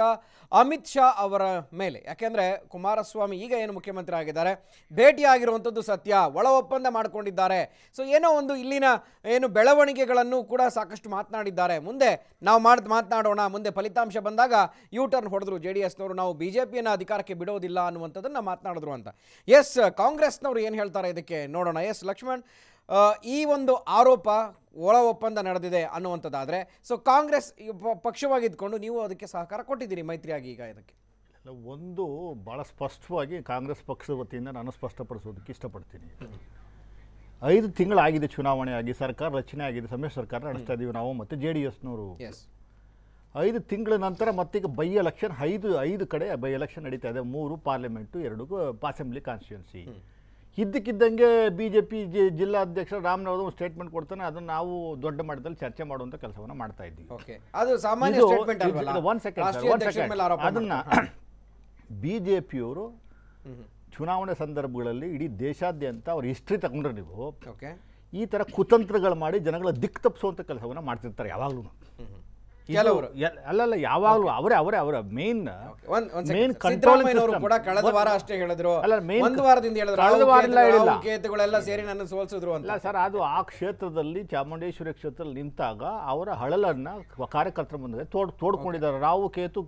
Speaker 1: ಅಮಿತ್ ಶಾ ಅವರ ಮೇಲೆ ಯಾಕೆಂದರೆ ಕುಮಾರಸ್ವಾಮಿ ಈಗ ಏನು ಮುಖ್ಯಮಂತ್ರಿ ಆಗಿದ್ದಾರೆ ಭೇಟಿಯಾಗಿರುವಂಥದ್ದು ಸತ್ಯ ಒಳ ಒಪ್ಪಂದ ಮಾಡಿಕೊಂಡಿದ್ದಾರೆ ಸೊ ಏನೋ ಒಂದು ಇಲ್ಲಿನ ಏನು ಬೆಳವಣಿಗೆಗಳನ್ನು ಕೂಡ ಸಾಕಷ್ಟು ಮಾತನಾಡಿದ್ದಾರೆ ಮುಂದೆ ನಾವು ಮಾಡಿ ಮಾತನಾಡೋಣ ಮುಂದೆ ಫಲಿತಾಂಶ ಬಂದಾಗ ಯು ಟರ್ನ್ ಹೊಡೆದ್ರು ಜೆ ಡಿ ಎಸ್ನವರು ನಾವು ಬಿಜೆಪಿಯನ್ನು ಅಧಿಕಾರಕ್ಕೆ ಬಿಡೋದಿಲ್ಲ ಅನ್ನುವಂಥದ್ದನ್ನು ಮಾತನಾಡಿದ್ರು ಅಂತ ಎಸ್ ಕಾಂಗ್ರೆಸ್ ಕಾಂಗ್ರೆಸ್ನವರು ಏನು ಹೇಳ್ತಾರೆ ಇದಕ್ಕೆ ನೋಡೋಣ ಎಸ್ ಲಕ್ಷ್ಮಣ್ ಈ ಒಂದು ಆರೋಪ ಒಳ ಒಪ್ಪಂದ ನಡೆದಿದೆ ಅನ್ನುವಂಥದ್ದಾದರೆ ಸೊ ಕಾಂಗ್ರೆಸ್ ಪಕ್ಷವಾಗಿದ್ದುಕೊಂಡು ನೀವು ಅದಕ್ಕೆ ಸಹಕಾರ ಕೊಟ್ಟಿದ್ದೀರಿ ಮೈತ್ರಿಯಾಗಿ ಈಗ ಇದಕ್ಕೆ
Speaker 5: ಒಂದು ಭಾಳ ಸ್ಪಷ್ಟವಾಗಿ ಕಾಂಗ್ರೆಸ್ ಪಕ್ಷದ ವತಿಯಿಂದ ನಾನು ಸ್ಪಷ್ಟಪಡಿಸೋದಕ್ಕೆ ಇಷ್ಟಪಡ್ತೀನಿ ಐದು ತಿಂಗಳಾಗಿದೆ ಚುನಾವಣೆ ಆಗಿ ಸರ್ಕಾರ ರಚನೆ ಆಗಿದೆ ಸಮ್ಮಿಶ್ರ ಸರ್ಕಾರ ನಡೆಸ್ತಾ ಇದ್ದೀವಿ ನಾವು ಮತ್ತು ಜೆ ಡಿ ಎಸ್ನವರು ಐದು ತಿಂಗಳ ನಂತರ ಮತ್ತೀಗ ಬೈ ಎಲೆಕ್ಷನ್ ಐದು ಐದು ಕಡೆ ಬೈ ಎಲೆಕ್ಷನ್ ನಡೀತಾ ಇದೆ ಮೂರು ಪಾರ್ಲಿಮೆಂಟು ಎರಡು ಅಸೆಂಬ್ಲಿ ಕಾನ್ಸ್ಟಿಟ್ಯೂನ್ಸಿ ಇದ್ದಕ್ಕಿದ್ದಂಗೆ ಬಿ ಜೆ ಪಿ ಜಿ ಜಿಲ್ಲಾಧ್ಯಕ್ಷ ರಾಮನವರು ಒಂದು ಸ್ಟೇಟ್ಮೆಂಟ್ ಕೊಡ್ತಾನೆ ಅದನ್ನು ನಾವು ದೊಡ್ಡ ಮಟ್ಟದಲ್ಲಿ ಚರ್ಚೆ ಮಾಡುವಂಥ ಕೆಲಸವನ್ನು
Speaker 1: ಮಾಡ್ತಾ ಇದ್ದೀವಿ ಅದು ಸಾಮಾನ್ಯ ಸೆಕೆಂಡ್ ಸೆಕೆಂಡ್ ಅದನ್ನು
Speaker 5: ಬಿ ಜೆ ಪಿಯವರು ಚುನಾವಣೆ ಸಂದರ್ಭಗಳಲ್ಲಿ ಇಡೀ ದೇಶಾದ್ಯಂತ ಅವ್ರ ಹಿಸ್ಟ್ರಿ ತಗೊಂಡ್ರೆ ನೀವು ಈ ಥರ ಕುತಂತ್ರಗಳು ಮಾಡಿ ಜನಗಳ ದಿಕ್ ತಪ್ಪಿಸುವಂಥ ಕೆಲಸವನ್ನು ಮಾಡ್ತಿರ್ತಾರೆ ಯಾವಾಗಲೂ ಕೆಲವರು ಅಲ್ಲಲ್ಲ ಯಾವಾಗಲೂ ಅವರೇ ಅವರೇ ಅವರ ಮೇನ್ ಮೇನ್ ಸಿದ್ದರಾಮಯ್ಯನವರು ಕೂಡ ಕಳೆದ ವಾರ ಅಷ್ಟೇ ಹೇಳಿದ್ರು ಒಂದು ವಾರದಿಂದ ಹೇಳಿದ್ರು ಕಳೆದ ವಾರ ಹೇಳಿಲ್ಲ ಕೇತುಗಳೆಲ್ಲ ಸೇರಿ ನನ್ನ ಸೋಲಿಸಿದ್ರು ಅಂತ ಸರ್ ಅದು ಆ ಕ್ಷೇತ್ರದಲ್ಲಿ ಚಾಮುಂಡೇಶ್ವರಿ ಕ್ಷೇತ್ರದಲ್ಲಿ ನಿಂತಾಗ ಅವರ ಹಳಲನ್ನ ಕಾರ್ಯಕರ್ತರ ಮುಂದೆ ತೋಡ್ ತೋಡ್ಕೊಂಡಿದ್ದಾರೆ ರಾವು ಕೇತು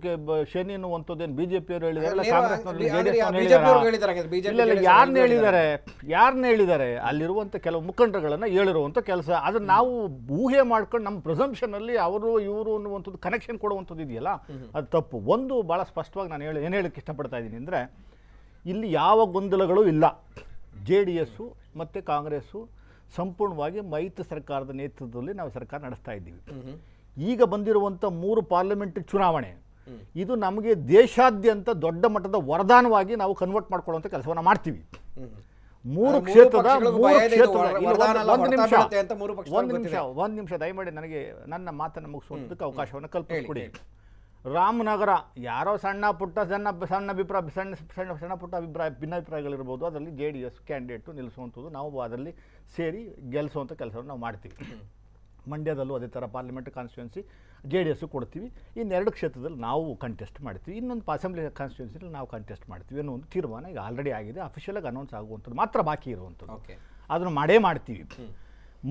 Speaker 5: ಶನಿ ಅನ್ನುವಂಥದ್ದೇನು ಬಿಜೆಪಿಯವರು ಹೇಳಿದ್ದಾರೆ ಯಾರನ್ನ ಹೇಳಿದ್ದಾರೆ ಯಾರನ್ನ ಹೇಳಿದ್ದಾರೆ ಅಲ್ಲಿರುವಂತ ಕೆಲವು ಮುಖಂಡರುಗಳನ್ನ ಹೇಳಿರುವಂತ ಕೆಲಸ ಅದನ್ನ ನಾವು ಊಹೆ ಮಾಡ್ಕೊಂಡು ನಮ್ಮ ಪ್ರಿಸಂಪ್ಷನ್ ಅಲ್ಲಿ ಅವರು ಇವರು ಅನ್ನುವಂಥದ್ದು ಕನೆಕ್ಷನ್ ಕೊಡುವಂಥದ್ದು ಇದೆಯಲ್ಲ ಅದು ತಪ್ಪು ಒಂದು ಭಾಳ ಸ್ಪಷ್ಟವಾಗಿ ನಾನು ಹೇಳಿ ಏನು ಹೇಳಕ್ಕೆ ಇಷ್ಟಪಡ್ತಾ ಇದ್ದೀನಿ ಅಂದರೆ ಇಲ್ಲಿ ಯಾವ ಗೊಂದಲಗಳು ಇಲ್ಲ ಜೆ ಡಿ ಎಸ್ಸು ಮತ್ತು ಕಾಂಗ್ರೆಸ್ಸು ಸಂಪೂರ್ಣವಾಗಿ ಮೈತ್ರಿ ಸರ್ಕಾರದ ನೇತೃತ್ವದಲ್ಲಿ ನಾವು ಸರ್ಕಾರ ನಡೆಸ್ತಾ ಇದ್ದೀವಿ ಈಗ ಬಂದಿರುವಂಥ ಮೂರು ಪಾರ್ಲಿಮೆಂಟ್ ಚುನಾವಣೆ ಇದು ನಮಗೆ ದೇಶಾದ್ಯಂತ ದೊಡ್ಡ ಮಟ್ಟದ ವರದಾನವಾಗಿ ನಾವು ಕನ್ವರ್ಟ್ ಮಾಡ್ಕೊಳ್ಳುವಂಥ ಕೆಲಸವನ್ನು ಮಾಡ್ತೀವಿ ಮೂರು ಕ್ಷೇತ್ರದ ಮೂರು ಕ್ಷೇತ್ರದ ಒಂದು ನಿಮಿಷ ಒಂದು ನಿಮಿಷ ಒಂದು ನಿಮಿಷ ದಯಮಾಡಿ ನನಗೆ ನನ್ನ ಮಾತನ್ನು ಮುಗಿಸುವಂಥದಕ್ಕೆ ಅವಕಾಶವನ್ನು ಕಲ್ಪಿಸಿಕೊಡಿ ರಾಮನಗರ ಯಾರೋ ಸಣ್ಣ ಪುಟ್ಟ ಸಣ್ಣ ಸಣ್ಣ ಅಭಿಪ್ರಾಯ ಸಣ್ಣ ಸಣ್ಣ ಸಣ್ಣ ಪುಟ್ಟ ಅಭಿಪ್ರಾಯ ಭಿನ್ನಾಭಿಪ್ರಾಯಗಳಿರ್ಬೋದು ಅದರಲ್ಲಿ ಜೆ ಡಿ ಎಸ್ ಕ್ಯಾಂಡಿಡೇಟು ನಿಲ್ಲಿಸುವಂಥದ್ದು ನಾವು ಅದರಲ್ಲಿ ಸೇರಿ ಗೆಲ್ಲಿಸುವಂಥ ಕೆಲಸವನ್ನು ನಾವು ಮಾಡ್ತೀವಿ ಮಂಡ್ಯದಲ್ಲೂ ಅದೇ ಥರ parliament constituency J D S ಕೊಡ್ತೀವಿ ಇನ್ನೆರಡು ಕ್ಷೇತ್ರದಲ್ಲಿ ನಾವು ಕಂಟೆಸ್ಟ್ ಮಾಡ್ತೀವಿ ಇನ್ನೊಂದು ಅಸೆಂಬ್ಲಿ ಕಾನ್ಸ್ಟಿಟ್ಯೂನ್ಸಿಯಲ್ಲಿ ನಾವು ಕಂಟೆಸ್ಟ್ ಮಾಡ್ತೀವಿ ಅನ್ನೋ ಒಂದು ತೀರ್ಮಾನ ಈಗ ಆಲ್ರೆಡಿ ಆಗಿದೆ ಅಫಿಷಿಯಲಾಗಿ ಅನೌನ್ಸ್ ಆಗುವಂಥದ್ದು ಮಾತ್ರ ಬಾಕಿ ಇರುವಂಥದ್ದು ಅದನ್ನು ಮಾಡೇ ಮಾಡ್ತೀವಿ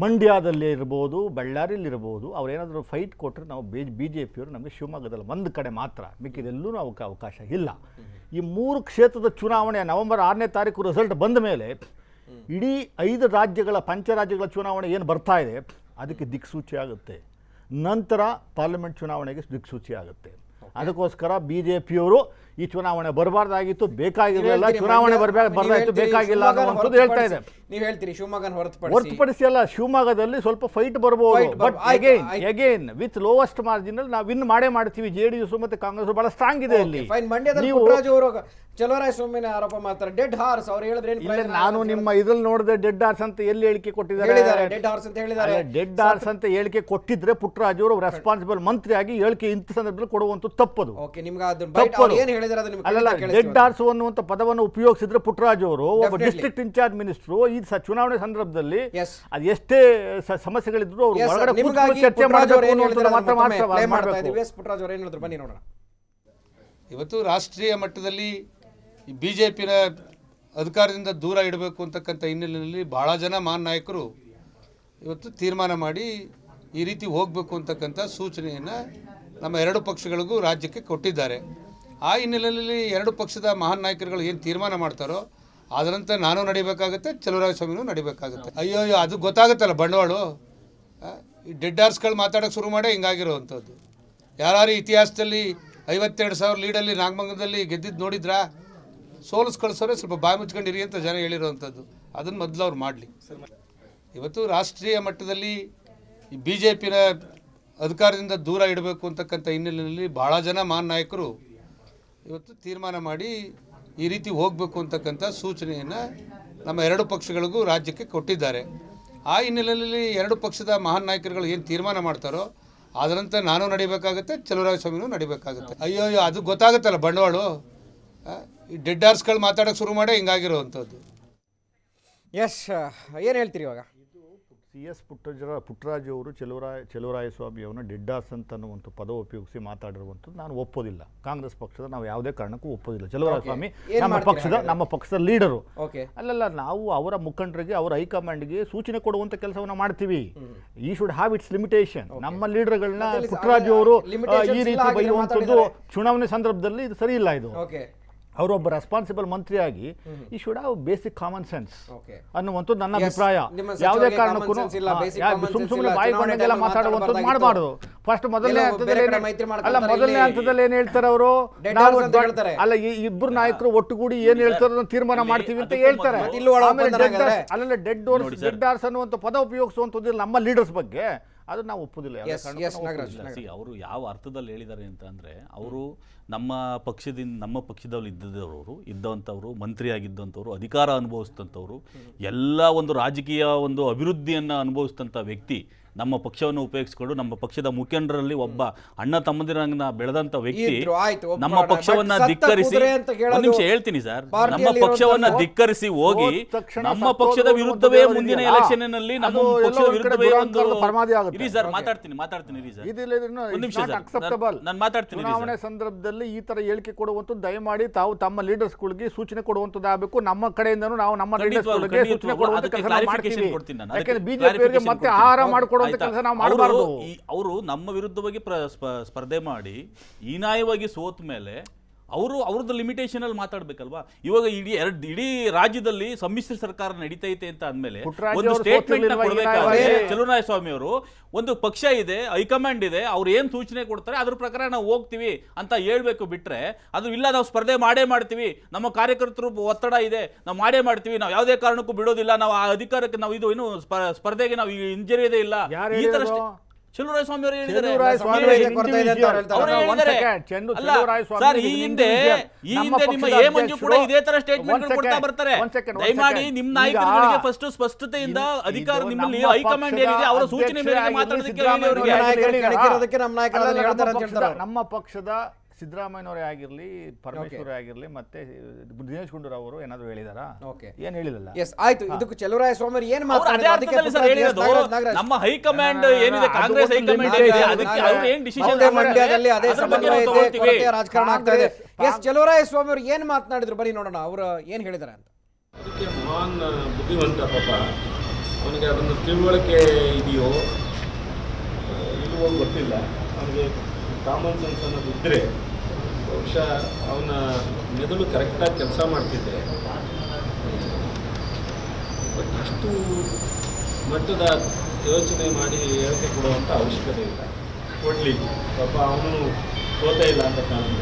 Speaker 5: ಮಂಡ್ಯದಲ್ಲಿ ಇರ್ಬೋದು ಬಳ್ಳಾರಿಯಲ್ಲಿರ್ಬೋದು ಅವರೇನಾದರೂ ಫೈಟ್ ಕೊಟ್ಟರೆ ನಾವು ಬಿ ಬಿ ಜೆ ಪಿಯವರು ನಮಗೆ ಶಿವಮೊಗ್ಗದಲ್ಲಿ ಒಂದು ಕಡೆ ಮಾತ್ರ ಮಿಕ್ಕಿದೆಲ್ಲೂ ನಾವು ಅವಕಾಶ ಇಲ್ಲ ಈ ಮೂರು ಕ್ಷೇತ್ರದ ಚುನಾವಣೆ ನವೆಂಬರ್ ಆರನೇ ತಾರೀಕು ರಿಸಲ್ಟ್ ಬಂದ ಮೇಲೆ ಇಡೀ ಐದು ರಾಜ್ಯಗಳ ಪಂಚರಾಜ್ಯಗಳ ಚುನಾವಣೆ ಏನು ಬರ್ತಾ ಇದೆ ಅದಕ್ಕೆ ದಿಕ್ಸೂಚಿ ಆಗುತ್ತೆ ನಂತರ ಪಾರ್ಲಿಮೆಂಟ್ ಚುನಾವಣೆಗೆ ದಿಕ್ಸೂಚಿ ಆಗುತ್ತೆ ಅದಕ್ಕೋಸ್ಕರ ಬಿ ಜೆ ಪಿಯವರು ಈ ಚುನಾವಣೆ ಬರಬಾರ್ದಾಗಿತ್ತು ಬೇಕಾಗಿರಲಿಲ್ಲ ಚುನಾವಣೆ ಬರಬೇಕು ಬರ್ದಾಯ್ತು ಬೇಕಾಗಿಲ್ಲ ಅನ್ನೋದು ಹೇಳ್ತಾ ಇದೆ
Speaker 1: ನೀವು ಹೇಳ್ತೀರಿ ಶಿವಮೊಗ್ಗನ ಹೊರತುಪಡಿಸಿ ಹೊರತುಪಡಿಸಿ
Speaker 5: ಅಲ್ಲ ಶಿವಮೊಗ್ಗದಲ್ಲಿ ಸ್ವಲ್ಪ ಫೈಟ್ ಬರಬಹುದು but again again with lowest margin ಅಲ್ಲಿ ನಾವು ವಿನ್ ಮಾಡೇ ಮಾಡ್ತೀವಿ ಜೆ ಡಿ ಮತ್ತೆ ಕಾಂಗ್ರೆಸ್ ಬಹಳ ಸ್ಟ್ರಾಂಗ್ ಇದೆ ಅಲ್ಲಿ ಮಂಡ್ಯದಲ್ಲಿ ಆರೋಪ ಮಾತ್ರ ಡೆಡ್ ಹಾರ್ಸ್ ಅವ್ರು ಹೇಳಿದ್ರೆ ನಾನು ನಿಮ್ಮ ಇದ್ರಲ್ಲಿ ನೋಡಿದ್ರೆ ಡೆಡ್ ಹಾರ್ಸ್ ಅಂತ ಎಲ್ಲಿ ಹೇಳಿಕೆ ಕೊಟ್ಟಿದ್ದಾರೆ ಡೆಡ್ ಹಾರ್ಸ್ ಅಂತ ಹೇಳಿದ್ದಾರೆ ಡೆಡ್ ಹಾರ್ಸ್ ಅಂತ ಹೇಳಿಕೆ ಕೊಟ್ಟಿದ್ರೆ ಪುಟ್ಟರಾಜು ಅವರು ರೆಸ್ಪಾನ್ಸಿಬಲ್ ಮಂತ್ರಿ ಆಗಿ ಹೇಳಿಕೆ ಇಂಥ ಸಂದರ್ಭದಲ್ಲಿ ಕೊಡುವಂತ ತಪ್ಪದು ಓಕೆ ನಿಮ್ಗೆ ಅದನ್ನ ಏನು ಡೆಡ್ ಪದವನ್ನು ಉಪಯೋಗಿಸಿದ್ರೆ ಪುಟ್ಟರಾಜ್ ಅವರು ಒಬ್ಬ ಡಿಸ್ಟ್ರಿಕ್ಟ್ ಇನ್ಚಾರ್ಜ್ ಮಿನಿಸ್ಟ್ರು ಈ ಚುನಾವಣೆ ಸಂದರ್ಭದಲ್ಲಿ ಅದು ಎಷ್ಟೇ ಸಮಸ್ಯೆಗಳಿದ್ರು ಅವರು ಚರ್ಚೆ
Speaker 3: ಇವತ್ತು ರಾಷ್ಟ್ರೀಯ ಮಟ್ಟದಲ್ಲಿ ಬಿ ಜೆ ಅಧಿಕಾರದಿಂದ ದೂರ ಇಡಬೇಕು ಅಂತಕ್ಕಂಥ ಹಿನ್ನೆಲೆಯಲ್ಲಿ ಭಾಳ ಜನ ಮಾನ್ ನಾಯಕರು ಇವತ್ತು ತೀರ್ಮಾನ ಮಾಡಿ ಈ ರೀತಿ ಹೋಗಬೇಕು ಅಂತಕ್ಕಂಥ ಸೂಚನೆಯನ್ನು ನಮ್ಮ ಎರಡು ಪಕ್ಷಗಳಿಗೂ ರಾಜ್ಯಕ್ಕೆ ಕೊಟ್ಟಿದ್ದಾರೆ ಆ ಹಿನ್ನೆಲೆಯಲ್ಲಿ ಎರಡು ಪಕ್ಷದ ಮಹಾನ್ ನಾಯಕರುಗಳು ಏನು ತೀರ್ಮಾನ ಮಾಡ್ತಾರೋ ಅದರಂತೆ ನಾನು ನಡಿಬೇಕಾಗುತ್ತೆ ಚಲುವರಾಯ ಸ್ವಾಮಿನೂ ನಡಿಬೇಕಾಗುತ್ತೆ ಅಯ್ಯೋ ಅಯ್ಯೋ ಅದು ಗೊತ್ತಾಗುತ್ತಲ್ಲ ಬಂಡವಾಳು ಡೆಡ್ ಆರ್ಸ್ಗಳು ಮಾತಾಡೋಕೆ ಶುರು ಮಾಡೇ ಹಿಂಗಾಗಿರೋವಂಥದ್ದು ಯಾರು ಇತಿಹಾಸದಲ್ಲಿ ಐವತ್ತೆರಡು ಸಾವಿರ ಲೀಡಲ್ಲಿ ನಾಗಮಂಗದಲ್ಲಿ ಗೆದ್ದಿದ್ದು ನೋಡಿದ್ರಾ ಸೋಲಿಸ್ ಕಳಿಸೋರೆ ಸ್ವಲ್ಪ ಬಾಯಿ ಮುಚ್ಕೊಂಡಿರಿ ಅಂತ ಜನ ಹೇಳಿರುವಂಥದ್ದು ಅದನ್ನು ಮೊದಲು ಅವ್ರು ಮಾಡಲಿ ಇವತ್ತು ರಾಷ್ಟ್ರೀಯ ಮಟ್ಟದಲ್ಲಿ ಬಿ ಜೆ ಪಿನ ಅಧಿಕಾರದಿಂದ ದೂರ ಇಡಬೇಕು ಅಂತಕ್ಕಂಥ ಹಿನ್ನೆಲೆಯಲ್ಲಿ ಭಾಳ ಜನ ಮಹಾನ್ ನಾಯಕರು ಇವತ್ತು ತೀರ್ಮಾನ ಮಾಡಿ ಈ ರೀತಿ ಹೋಗಬೇಕು ಅಂತಕ್ಕಂಥ ಸೂಚನೆಯನ್ನು ನಮ್ಮ ಎರಡು ಪಕ್ಷಗಳಿಗೂ ರಾಜ್ಯಕ್ಕೆ ಕೊಟ್ಟಿದ್ದಾರೆ ಆ ಹಿನ್ನೆಲೆಯಲ್ಲಿ ಎರಡು ಪಕ್ಷದ ಮಹಾನ್ ನಾಯಕರುಗಳು ಏನು ತೀರ್ಮಾನ ಮಾಡ್ತಾರೋ ಅದರಂತೆ ನಾನು ನಡಿಬೇಕಾಗುತ್ತೆ ಚಲುವರಾಯ ಸ್ವಾಮಿನೂ ನಡಿಬೇಕಾಗುತ್ತೆ ಅಯ್ಯೋ ಅಯ್ಯೋ ಅದು ಗೊತ್ತಾಗುತ್ತಲ್ಲ ಬಂಡವಾಳು ಈ ಡೆಡ್ ಆರ್ಸ್ಗಳು ಮಾತಾಡೋಕ್ಕೆ ಶುರು ಮಾಡೇ ಹಿಂಗಾಗಿರೋವಂಥದ್ದು ಎಸ್
Speaker 1: ಏನು ಹೇಳ್ತೀರಿ ಇವಾಗ
Speaker 5: ಸಿ ಎಸ್ ಪುಟ್ಟಜರ ಪುಟ್ಟರಾಜು ಅವರು ಚೆಲುವರಾಯ ಚೆಲುವರಾಯಸ್ವಾಮಿಯವರನ್ನ ಡಿಡ್ಡಾಸ್ ಅಂತ ಅನ್ನುವಂಥ ಪದ ಉಪಯೋಗಿಸಿ ಮಾತಾಡಿರುವಂಥದ್ದು ನಾನು ಒಪ್ಪೋದಿಲ್ಲ ಕಾಂಗ್ರೆಸ್ ಪಕ್ಷದ ನಾವು ಯಾವುದೇ ಕಾರಣಕ್ಕೂ ಒಪ್ಪೋದಿಲ್ಲ ಚೆಲುವರಾಯಸ್ವಾಮಿ ನಮ್ಮ ಪಕ್ಷದ ನಮ್ಮ ಪಕ್ಷದ ಲೀಡರು ಅಲ್ಲಲ್ಲ ನಾವು ಅವರ ಮುಖಂಡರಿಗೆ ಅವರ ಹೈಕಮಾಂಡ್ಗೆ ಸೂಚನೆ ಕೊಡುವಂಥ ಕೆಲಸವನ್ನು ಮಾಡ್ತೀವಿ ಈ ಶುಡ್ ಹ್ಯಾವ್ ಇಟ್ಸ್ ಲಿಮಿಟೇಷನ್ ನಮ್ಮ ಲೀಡರ್ಗಳನ್ನ ಪುಟ್ಟರಾಜು ಅವರು ಈ ರೀತಿ ಬೈಯುವಂಥದ್ದು ಚುನಾವಣೆ ಸಂದರ್ಭದಲ್ಲಿ ಇದು ಸರಿ ಇಲ್ಲ ಇದು ಅವರೊಬ್ಬ ರೆಸ್ಪಾನ್ಸಿಬಲ್ ಮಂತ್ರಿ ಆಗಿ ಈ should have basic common sense ಅನ್ನುವಂಥದ್ದು ನನ್ನ ಅಭಿಪ್ರಾಯ ಯಾವುದೇ ಕಾರಣಕ್ಕೂ ಸುಮ್ ಸುಮ್ಮನೆ ಬಾಯಿ ಬಂದಂಗೆಲ್ಲ ಮಾತಾಡುವಂಥದ್ದು ಮಾಡಬಾರ್ದು ಫಸ್ಟ್ ಮೊದಲನೇ ಹಂತದಲ್ಲಿ ಅಲ್ಲ ಮೊದಲನೇ ಹಂತದಲ್ಲಿ ಏನ್ ಹೇಳ್ತಾರೆ ಅವರು ನಾವು ಅಲ್ಲ ಇಬ್ಬರು ನಾಯಕರು ಒಟ್ಟುಗೂಡಿ ಏನ್ ಹೇಳ್ತಾರೋ ತೀರ್ಮಾನ ಮಾಡ್ತೀವಿ ಅಂತ ಹೇಳ್ತಾರೆ ಅಲ್ಲಲ್ಲ ಡೆಡ್ ಡೋರ್ಸ್ ಡೆಡ್ ಡಾರ್ಸ್ ಅನ್ನುವಂಥ ಪದ ಉಪಯೋಗಿಸುವಂಥದ್ದು ನಮ್ಮ ಲೀಡರ್ಸ್ ಬಗ್ಗೆ ಆದರೆ ನಾವು ಒಪ್ಪುದಿಲ್ಲ
Speaker 4: ಅವರು ಯಾವ ಅರ್ಥದಲ್ಲಿ ಹೇಳಿದ್ದಾರೆ ಅಂತ ಅವರು ನಮ್ಮ ಪಕ್ಷದಿಂದ ನಮ್ಮ ಪಕ್ಷದಲ್ಲಿ ಇದ್ದವರು ಇದ್ದಂಥವ್ರು ಮಂತ್ರಿ ಆಗಿದ್ದಂಥವ್ರು ಅಧಿಕಾರ ಅನುಭವಿಸಿದಂಥವ್ರು ಎಲ್ಲ ಒಂದು ರಾಜಕೀಯ ಒಂದು ಅಭಿವೃದ್ಧಿಯನ್ನು ಅನುಭವಿಸಿದಂಥ ವ್ಯಕ್ತಿ ನಮ್ಮ ಪಕ್ಷವನ್ನು ಉಪಯೋಗಿಸಿಕೊಂಡು ನಮ್ಮ ಪಕ್ಷದ ಮುಖಂಡರಲ್ಲಿ ಒಬ್ಬ ಅಣ್ಣ ತಮ್ಮದಿರಂಗ ಬೆಳೆದಂತ ವ್ಯಕ್ತಿ ನಮ್ಮ ಪಕ್ಷವನ್ನ ಧಿಕ್ಕರಿಸಿ ನಿಮಿಷ ಹೇಳ್ತೀನಿ ಸರ್ ನಮ್ಮ ಪಕ್ಷವನ್ನ ಧಿಕ್ಕರಿಸಿ ಹೋಗಿ ನಮ್ಮ ಪಕ್ಷದ ವಿರುದ್ಧವೇ ಮುಂದಿನ ಎಲೆಕ್ಷನ್ ನಲ್ಲಿ ನಮ್ಮ ಪಕ್ಷದ ವಿರುದ್ಧವೇ ಒಂದು ಮಾತಾಡ್ತೀನಿ ಮಾತಾಡ್ತೀನಿ ನಾನು ಮಾತಾಡ್ತೀನಿ ಚುನಾವಣೆ
Speaker 5: ಸಂದರ್ಭದಲ್ಲಿ ಈ ತರ ಹೇಳಿಕೆ ದಯ ದಯಮಾಡಿ ತಾವು ತಮ್ಮ ಲೀಡರ್ಸ್ ಗಳಿಗೆ ಸೂಚನೆ ಕೊಡುವಂತದ್ದಾಗಬೇಕು ನಮ್ಮ ಕಡೆಯಿಂದ ನಾವು ನಮ್ಮ ಲೀಡರ್ಸ್ ಸೂಚನೆ ಮತ್ತೆ ಆಹಾರ ಮಾಡಿಕೊಡುವ ಅವರು
Speaker 4: ನಮ್ಮ ವಿರುದ್ಧವಾಗಿ ಸ್ಪರ್ಧೆ ಮಾಡಿ ಹೀನಾಯವಾಗಿ ಸೋತ ಮೇಲೆ ಅವರು ಅವ್ರದ್ದು ಲಿಮಿಟೇಷನಲ್ಲಿ ಮಾತಾಡ್ಬೇಕಲ್ವಾ ಇವಾಗ ಇಡೀ ಎರಡು ಇಡೀ ರಾಜ್ಯದಲ್ಲಿ ಸಮ್ಮಿಶ್ರ ಸರ್ಕಾರ ನಡೀತೈತೆ ಅಂತ ಅಂದಮೇಲೆ
Speaker 2: ಒಂದು ಸ್ಟೇಟ್ಮೆಂಟ್ ಕೊಡಬೇಕಾದ್ರೆ
Speaker 4: ಚಲುನಾಯಸ್ವಾಮಿ ಸ್ವಾಮಿ ಅವರು ಒಂದು ಪಕ್ಷ ಇದೆ ಹೈಕಮಾಂಡ್ ಇದೆ ಅವ್ರು ಏನು ಸೂಚನೆ ಕೊಡ್ತಾರೆ ಅದ್ರ ಪ್ರಕಾರ ನಾವು ಹೋಗ್ತೀವಿ ಅಂತ ಹೇಳ್ಬೇಕು ಬಿಟ್ರೆ ಅದು ಇಲ್ಲ ನಾವು ಸ್ಪರ್ಧೆ ಮಾಡೇ ಮಾಡ್ತೀವಿ ನಮ್ಮ ಕಾರ್ಯಕರ್ತರು ಒತ್ತಡ ಇದೆ ನಾವು ಮಾಡೇ ಮಾಡ್ತೀವಿ ನಾವು ಯಾವುದೇ ಕಾರಣಕ್ಕೂ ಬಿಡೋದಿಲ್ಲ ನಾವು ಆ ಅಧಿಕಾರಕ್ಕೆ ನಾವು ಇದು ಏನು ಸ್ಪರ್ಧೆಗೆ ನಾವು ಹಿಂಜರಿಯೋದೇ ಇಲ್ಲ ಈ ತರ ನಿಮ್ಮ ಇದೇ ತರ ಸ್ಟೇಟ್ಮೆಂಟ್ ಬರ್ತಾರೆ ದಯಮಾಡಿ ನಿಮ್ಮ ನಾಯಕರುಗಳಿಗೆ ಫಸ್ಟ್ ಸ್ಪಷ್ಟತೆಯಿಂದ ಅಧಿಕಾರ ನಿಮ್ಮಲ್ಲಿ ಹೈಕಮಾಂಡ್ ಏನಿದೆ ಅವರ ಸೂಚನೆ
Speaker 5: ನಮ್ಮ ಪಕ್ಷದ ಸಿದ್ದರಾಮಯ್ಯನವರೇ ಆಗಿರಲಿ ಪರಮೇಶ್ವರೇ ಆಗಿರಲಿ ಮತ್ತೆ ದಿನೇಶ್ ಗುಂಡೂರಾವ್ ಅವರು ಏನಾದರೂ ಹೇಳಿದಾರಾ ಓಕೆ ಏನು ಹೇಳಿಲ್ಲ ಎಸ್ ಆಯ್ತು ಇದಕ್ಕೆ
Speaker 1: ಚಲುವರಾಯ ಸ್ವಾಮಿ ಏನು ಮಾತಾಡಿದ್ರು ನಮ್ಮ ಹೈಕಮಾಂಡ್ ಏನಿದೆ ಕಾಂಗ್ರೆಸ್ ಅದಕ್ಕೆ ಅವರು ಏನು ಡಿಸಿಷನ್ ಇದೆ ರಾಜಕಾರಣ ಆಗ್ತಾ ಇದೆ ಎಸ್ ಚಲುವರಾಯ ಸ್ವಾಮಿ ಅವರು ಏನು ಮಾತನಾಡಿದ್ರು ಬರೀ ನೋಡೋಣ ಅವರು ಏನು ಹೇಳಿದಾರೆ ಅಂತ
Speaker 2: ಅದಕ್ಕೆ ಮಹಾನ್ ಬುದ್ಧಿವಂತ ಪಾಪ ಅವನಿಗೆ ಅದನ್ನು ತಿಳುವಳಿಕೆ ಇದೆಯೋ ಇಲ್ಲವೋ ಗೊತ್ತಿಲ್ಲ ಅವನಿಗೆ ಕಾಮನ್ ಸೆನ್ಸ್ ಅನ್ನೋದು ಇದ್ದರೆ ಬಹುಶಃ ಅವನ ಮೆದುಳು ಕರೆಕ್ಟಾಗಿ ಕೆಲಸ ಮಾಡ್ತಿದ್ರೆ ಬಟ್ ಅಷ್ಟು ಮಟ್ಟದ ಯೋಚನೆ ಮಾಡಿ ಹೇಳಿಕೆ ಕೊಡುವಂಥ ಅವಶ್ಯಕತೆ ಇಲ್ಲ ಕೊಡಲಿ ಪಾಪ ಅವನು ಓದ್ತಾ ಇಲ್ಲ ಅಂತ ಕಾರಣ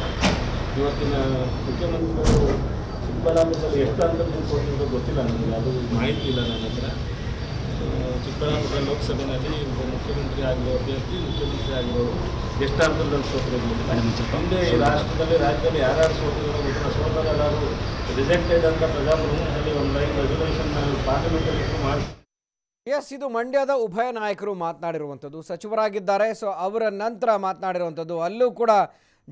Speaker 2: ಇವತ್ತಿನ ಮುಖ್ಯಮಂತ್ರಿಗಳು ಚಿಕ್ಕಬಳ್ಳಾಪುರದಲ್ಲಿ ಎಷ್ಟು ಅಂತ ಗೊತ್ತಿಲ್ಲ ನನಗೆ ಅದು ಮಾಹಿತಿ ಇಲ್ಲ ನನ್ನ ಹತ್ರ ಚಿಕ್ಕಬಳ್ಳಾಪುರ ಲೋಕಸಭೆಯಲ್ಲಿ ಮುಖ್ಯಮಂತ್ರಿ ಆಗಿರೋ ಅಭ್ಯರ್ಥಿ ಮುಖ್ಯಮಂತ್ರಿ ಆಗಿರೋರು ಎಷ್ಟು ಅರ್ಥದಲ್ಲಿ ಸೋತಿರೋದು ಒಂದೇ ಈ ರಾಷ್ಟ್ರದಲ್ಲಿ ರಾಜ್ಯದಲ್ಲಿ ಯಾರು ಸೋತಿರೋದು
Speaker 1: ಸೋತಲ್ಲಿ ಎಲ್ಲರೂ ರಿಜೆಕ್ಟೆಡ್ ಅಂತ ಪ್ರಜಾಪ್ರಭುತ್ವದಲ್ಲಿ ಒಂದು ಲೈನ್ ರೆಸಲ್ಯೂಷನ್ ಪಾರ್ಲಿಮೆಂಟಲ್ಲಿ ಮಾಡಿ ಎಸ್ ಇದು ಮಂಡ್ಯದ ಉಭಯ ನಾಯಕರು ಮಾತನಾಡಿರುವಂಥದ್ದು ಸಚಿವರಾಗಿದ್ದಾರೆ ಸೊ ಅವರ ನಂತರ ಮಾತನಾಡಿರುವಂಥದ್ದು ಅಲ್ಲೂ ಕೂಡ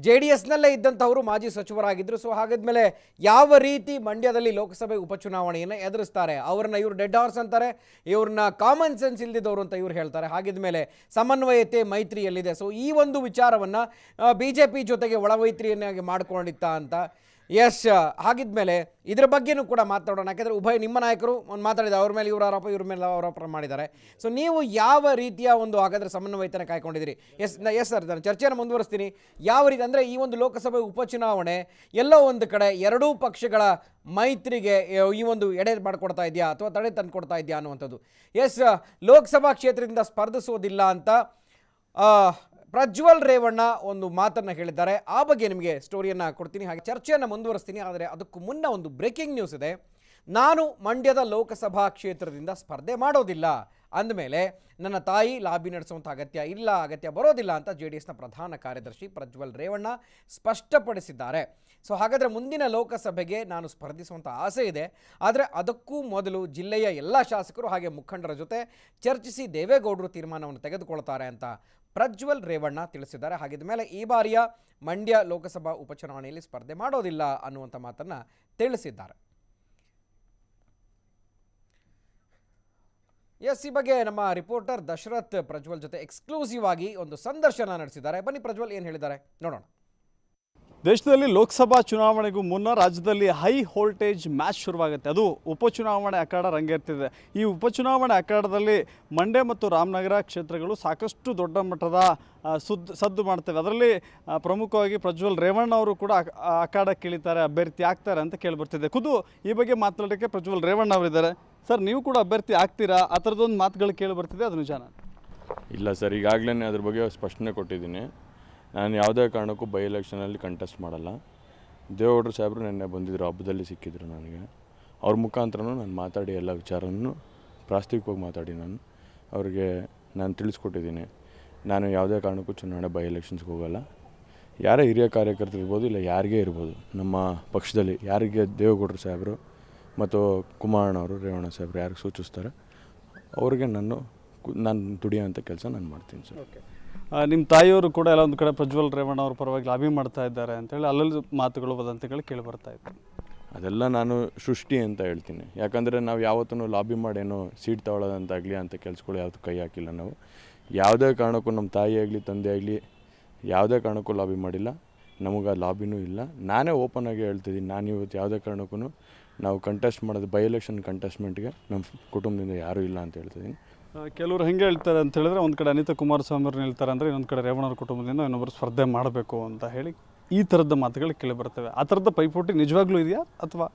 Speaker 1: ಜೆ ಡಿ ಎಸ್ನಲ್ಲೇ ಇದ್ದಂಥವರು ಮಾಜಿ ಸಚಿವರಾಗಿದ್ದರು ಸೊ ಹಾಗಿದ್ಮೇಲೆ ಯಾವ ರೀತಿ ಮಂಡ್ಯದಲ್ಲಿ ಲೋಕಸಭೆ ಉಪಚುನಾವಣೆಯನ್ನು ಎದುರಿಸ್ತಾರೆ ಅವ್ರನ್ನ ಇವರು ಡೆಡ್ ಹಾರ್ಸ್ ಅಂತಾರೆ ಇವ್ರನ್ನ ಕಾಮನ್ ಸೆನ್ಸ್ ಇಲ್ದಿದ್ದವರು ಅಂತ ಇವ್ರು ಹೇಳ್ತಾರೆ ಹಾಗಿದ್ಮೇಲೆ ಸಮನ್ವಯತೆ ಮೈತ್ರಿಯಲ್ಲಿದೆ ಸೊ ಈ ಒಂದು ವಿಚಾರವನ್ನು ಬಿ ಜೆ ಪಿ ಜೊತೆಗೆ ಒಳವೈತ್ರಿಯನ್ನಾಗಿ ಮಾಡಿಕೊಂಡಿತ್ತ ಅಂತ ಎಸ್ ಹಾಗಿದ್ಮೇಲೆ ಇದರ ಬಗ್ಗೆನೂ ಕೂಡ ಮಾತಾಡೋಣ ಯಾಕೆಂದರೆ ಉಭಯ ನಿಮ್ಮ ನಾಯಕರು ಒಂದು ಮಾತಾಡಿದ್ದಾರೆ ಅವ್ರ ಮೇಲೆ ಇವರು ಆರೋಪ ಇವ್ರ ಮೇಲೆ ಆರೋಪ ಮಾಡಿದ್ದಾರೆ ಸೊ ನೀವು ಯಾವ ರೀತಿಯ ಒಂದು ಹಾಗಾದರೆ ಸಮನ್ವಯತನ ಕಾಯ್ಕೊಂಡಿದ್ದೀರಿ ಎಸ್ ಎಸ್ ಸರ್ ನಾನು ಚರ್ಚೆಯನ್ನು ಮುಂದುವರಿಸ್ತೀನಿ ಯಾವ ರೀತಿ ಅಂದರೆ ಈ ಒಂದು ಲೋಕಸಭೆ ಉಪಚುನಾವಣೆ ಎಲ್ಲೋ ಒಂದು ಕಡೆ ಎರಡೂ ಪಕ್ಷಗಳ ಮೈತ್ರಿಗೆ ಈ ಒಂದು ಎಡೆ ಮಾಡಿಕೊಡ್ತಾ ಇದೆಯಾ ಅಥವಾ ತಡೆ ತಂದು ಕೊಡ್ತಾ ಇದೆಯಾ ಅನ್ನುವಂಥದ್ದು ಎಸ್ ಲೋಕಸಭಾ ಕ್ಷೇತ್ರದಿಂದ ಸ್ಪರ್ಧಿಸೋದಿಲ್ಲ ಅಂತ ಪ್ರಜ್ವಲ್ ರೇವಣ್ಣ ಒಂದು ಮಾತನ್ನ ಹೇಳಿದ್ದಾರೆ ಆ ಬಗ್ಗೆ ನಿಮಗೆ ಸ್ಟೋರಿಯನ್ನು ಕೊಡ್ತೀನಿ ಹಾಗೆ ಚರ್ಚೆಯನ್ನು ಮುಂದುವರಿಸ್ತೀನಿ ಆದರೆ ಅದಕ್ಕೂ ಮುನ್ನ ಒಂದು ಬ್ರೇಕಿಂಗ್ ನ್ಯೂಸ್ ಇದೆ ನಾನು ಮಂಡ್ಯದ ಲೋಕಸಭಾ ಕ್ಷೇತ್ರದಿಂದ ಸ್ಪರ್ಧೆ ಮಾಡೋದಿಲ್ಲ ಅಂದಮೇಲೆ ನನ್ನ ತಾಯಿ ಲಾಬಿ ನಡೆಸುವಂಥ ಅಗತ್ಯ ಇಲ್ಲ ಅಗತ್ಯ ಬರೋದಿಲ್ಲ ಅಂತ ಜೆ ಡಿ ಎಸ್ನ ಪ್ರಧಾನ ಕಾರ್ಯದರ್ಶಿ ಪ್ರಜ್ವಲ್ ರೇವಣ್ಣ ಸ್ಪಷ್ಟಪಡಿಸಿದ್ದಾರೆ ಸೊ ಹಾಗಾದರೆ ಮುಂದಿನ ಲೋಕಸಭೆಗೆ ನಾನು ಸ್ಪರ್ಧಿಸುವಂಥ ಆಸೆ ಇದೆ ಆದರೆ ಅದಕ್ಕೂ ಮೊದಲು ಜಿಲ್ಲೆಯ ಎಲ್ಲ ಶಾಸಕರು ಹಾಗೆ ಮುಖಂಡರ ಜೊತೆ ಚರ್ಚಿಸಿ ದೇವೇಗೌಡರು ತೀರ್ಮಾನವನ್ನು ತೆಗೆದುಕೊಳ್ತಾರೆ ಅಂತ ಪ್ರಜ್ವಲ್ ರೇವಣ್ಣ ತಿಳಿಸಿದ್ದಾರೆ ಹಾಗಿದ ಮೇಲೆ ಈ ಬಾರಿಯ ಮಂಡ್ಯ ಲೋಕಸಭಾ ಉಪಚುನಾವಣೆಯಲ್ಲಿ ಸ್ಪರ್ಧೆ ಮಾಡೋದಿಲ್ಲ ಅನ್ನುವಂಥ ಮಾತನ್ನು ತಿಳಿಸಿದ್ದಾರೆ ಎಸ್ ಈ ಬಗ್ಗೆ ನಮ್ಮ ರಿಪೋರ್ಟರ್ ದಶರಥ್ ಪ್ರಜ್ವಲ್ ಜೊತೆ ಎಕ್ಸ್ಕ್ಲೂಸಿವ್ ಆಗಿ ಒಂದು ಸಂದರ್ಶನ ನಡೆಸಿದ್ದಾರೆ ಬನ್ನಿ ಪ್ರಜ್ವಲ್ ಏನು ಹೇಳಿದ್ದಾರೆ ನೋಡೋಣ
Speaker 7: ದೇಶದಲ್ಲಿ ಲೋಕಸಭಾ ಚುನಾವಣೆಗೂ ಮುನ್ನ ರಾಜ್ಯದಲ್ಲಿ ಹೈ ವೋಲ್ಟೇಜ್ ಮ್ಯಾಚ್ ಶುರುವಾಗುತ್ತೆ ಅದು ಉಪಚುನಾವಣೆ ಅಖಾಡ ರಂಗೇರ್ತಿದೆ ಈ ಉಪಚುನಾವಣೆ ಅಖಾಡದಲ್ಲಿ ಮಂಡ್ಯ ಮತ್ತು ರಾಮನಗರ ಕ್ಷೇತ್ರಗಳು ಸಾಕಷ್ಟು ದೊಡ್ಡ ಮಟ್ಟದ ಸುದ್ದು ಸದ್ದು ಮಾಡ್ತವೆ ಅದರಲ್ಲಿ ಪ್ರಮುಖವಾಗಿ ಪ್ರಜ್ವಲ್ ರೇವಣ್ಣ ಅವರು ಕೂಡ ಕೇಳಿತಾರೆ ಅಭ್ಯರ್ಥಿ ಆಗ್ತಾರೆ ಅಂತ ಕೇಳಿಬರ್ತಿದೆ ಖುದ್ದು ಈ ಬಗ್ಗೆ ಮಾತನಾಡೋಕ್ಕೆ ಪ್ರಜ್ವಲ್ ರೇವಣ್ಣ ಅವರಿದ್ದಾರೆ ಸರ್ ನೀವು ಕೂಡ ಅಭ್ಯರ್ಥಿ ಆಗ್ತೀರಾ ಆ ಥರದೊಂದು ಮಾತುಗಳು ಕೇಳಿ ಬರ್ತಿದೆ ಅದು ನಿಜಾನ
Speaker 8: ಇಲ್ಲ ಸರ್ ಈಗಾಗಲೇ ಅದ್ರ ಬಗ್ಗೆ ಸ್ಪಷ್ಟನೆ ಕೊಟ್ಟಿದ್ದೀನಿ ನಾನು ಯಾವುದೇ ಕಾರಣಕ್ಕೂ ಬೈ ಎಲೆಕ್ಷನಲ್ಲಿ ಕಂಟೆಸ್ಟ್ ಮಾಡಲ್ಲ ದೇವೇಗೌಡರು ಸಾಹೇಬರು ನಿನ್ನೆ ಬಂದಿದ್ದರು ಹಬ್ಬದಲ್ಲಿ ಸಿಕ್ಕಿದ್ರು ನನಗೆ ಅವ್ರ ಮುಖಾಂತರನೂ ನಾನು ಮಾತಾಡಿ ಎಲ್ಲ ವಿಚಾರನೂ ಪ್ರಾಸ್ತಿಕವಾಗಿ ಮಾತಾಡಿ ನಾನು ಅವರಿಗೆ ನಾನು ತಿಳಿಸ್ಕೊಟ್ಟಿದ್ದೀನಿ ನಾನು ಯಾವುದೇ ಕಾರಣಕ್ಕೂ ಚುನಾವಣೆ ಬೈ ಎಲೆಕ್ಷನ್ಸ್ಗೆ ಹೋಗೋಲ್ಲ ಯಾರೇ ಹಿರಿಯ ಕಾರ್ಯಕರ್ತರು ಇರ್ಬೋದು ಇಲ್ಲ ಯಾರಿಗೇ ಇರ್ಬೋದು ನಮ್ಮ ಪಕ್ಷದಲ್ಲಿ ಯಾರಿಗೆ ದೇವೇಗೌಡರು ಸಾಹೇಬರು ಮತ್ತು ಕುಮಾರಣ್ಣವರು ರೇವಣ್ಣ ಸಾಹೇಬರು ಯಾರಿಗೆ ಸೂಚಿಸ್ತಾರೆ ಅವ್ರಿಗೆ ನಾನು ನಾನು ದುಡಿಯೋಂಥ ಕೆಲಸ ನಾನು ಮಾಡ್ತೀನಿ ಸರ್ ಓಕೆ
Speaker 7: ನಿಮ್ಮ ತಾಯಿಯವರು ಕೂಡ ಎಲ್ಲ ಒಂದು ಕಡೆ ಪ್ರಜ್ವಲ್ ರೇವಣ್ಣ ಅವ್ರ ಪರವಾಗಿ ಲಾಬಿ ಮಾಡ್ತಾ ಇದ್ದಾರೆ ಅಂತೇಳಿ ಅಲ್ಲಲ್ಲಿ ಮಾತುಗಳು ಕೇಳಿ ಬರ್ತಾ ಇತ್ತು
Speaker 8: ಅದೆಲ್ಲ ನಾನು ಸೃಷ್ಟಿ ಅಂತ ಹೇಳ್ತೀನಿ ಯಾಕಂದರೆ ನಾವು ಯಾವತ್ತೂ ಲಾಬಿ ಮಾಡೇನೋ ಸೀಟ್ ತಗೊಳ್ಳೋದಂತಾಗಲಿ ಅಂತ ಕೆಲಸಗಳು ಯಾವುದು ಕೈ ಹಾಕಿಲ್ಲ ನಾವು ಯಾವುದೇ ಕಾರಣಕ್ಕೂ ನಮ್ಮ ತಾಯಿ ಆಗಲಿ ತಂದೆ ಆಗಲಿ ಯಾವುದೇ ಕಾರಣಕ್ಕೂ ಲಾಬಿ ಮಾಡಿಲ್ಲ ನಮಗೆ ಆ ಲಾಬಿನೂ ಇಲ್ಲ ನಾನೇ ಓಪನ್ ಆಗಿ ಹೇಳ್ತಿದ್ದೀನಿ ನಾನು ಇವತ್ತು ಯಾವುದೇ ಕಾರಣಕ್ಕೂ ನಾವು ಕಂಟೆಸ್ಟ್ ಮಾಡೋದು ಬೈ ಎಲೆಕ್ಷನ್ ಕಂಟೆಸ್ಟ್ಮೆಂಟ್ಗೆ ನಮ್ಮ ಕುಟುಂಬದಿಂದ ಯಾರೂ ಇಲ್ಲ ಅಂತ ಹೇಳ್ತಿದ್ದೀನಿ
Speaker 7: ಕೆಲವರು ಹೆಂಗೆ ಹೇಳ್ತಾರೆ ಅಂತ ಹೇಳಿದ್ರೆ ಒಂದು ಕಡೆ ಅನಿತಾ ಕುಮಾರಸ್ವಾಮಿಯವ್ರನ್ನ ಹೇಳ್ತಾರೆ ಅಂದರೆ ಇನ್ನೊಂದು ಕಡೆ ರೇವಣ್ಣವ್ರ ಕುಟುಂಬದಿಂದ ಇನ್ನೊಬ್ಬರು ಸ್ಪರ್ಧೆ ಮಾಡಬೇಕು ಅಂತ ಹೇಳಿ ಈ ಥರದ ಮಾತುಗಳು ಕೇಳಿ ಬರ್ತವೆ ಆ ಥರದ ಪೈಪೋಟಿ ನಿಜವಾಗ್ಲೂ ಇದೆಯಾ ಅಥವಾ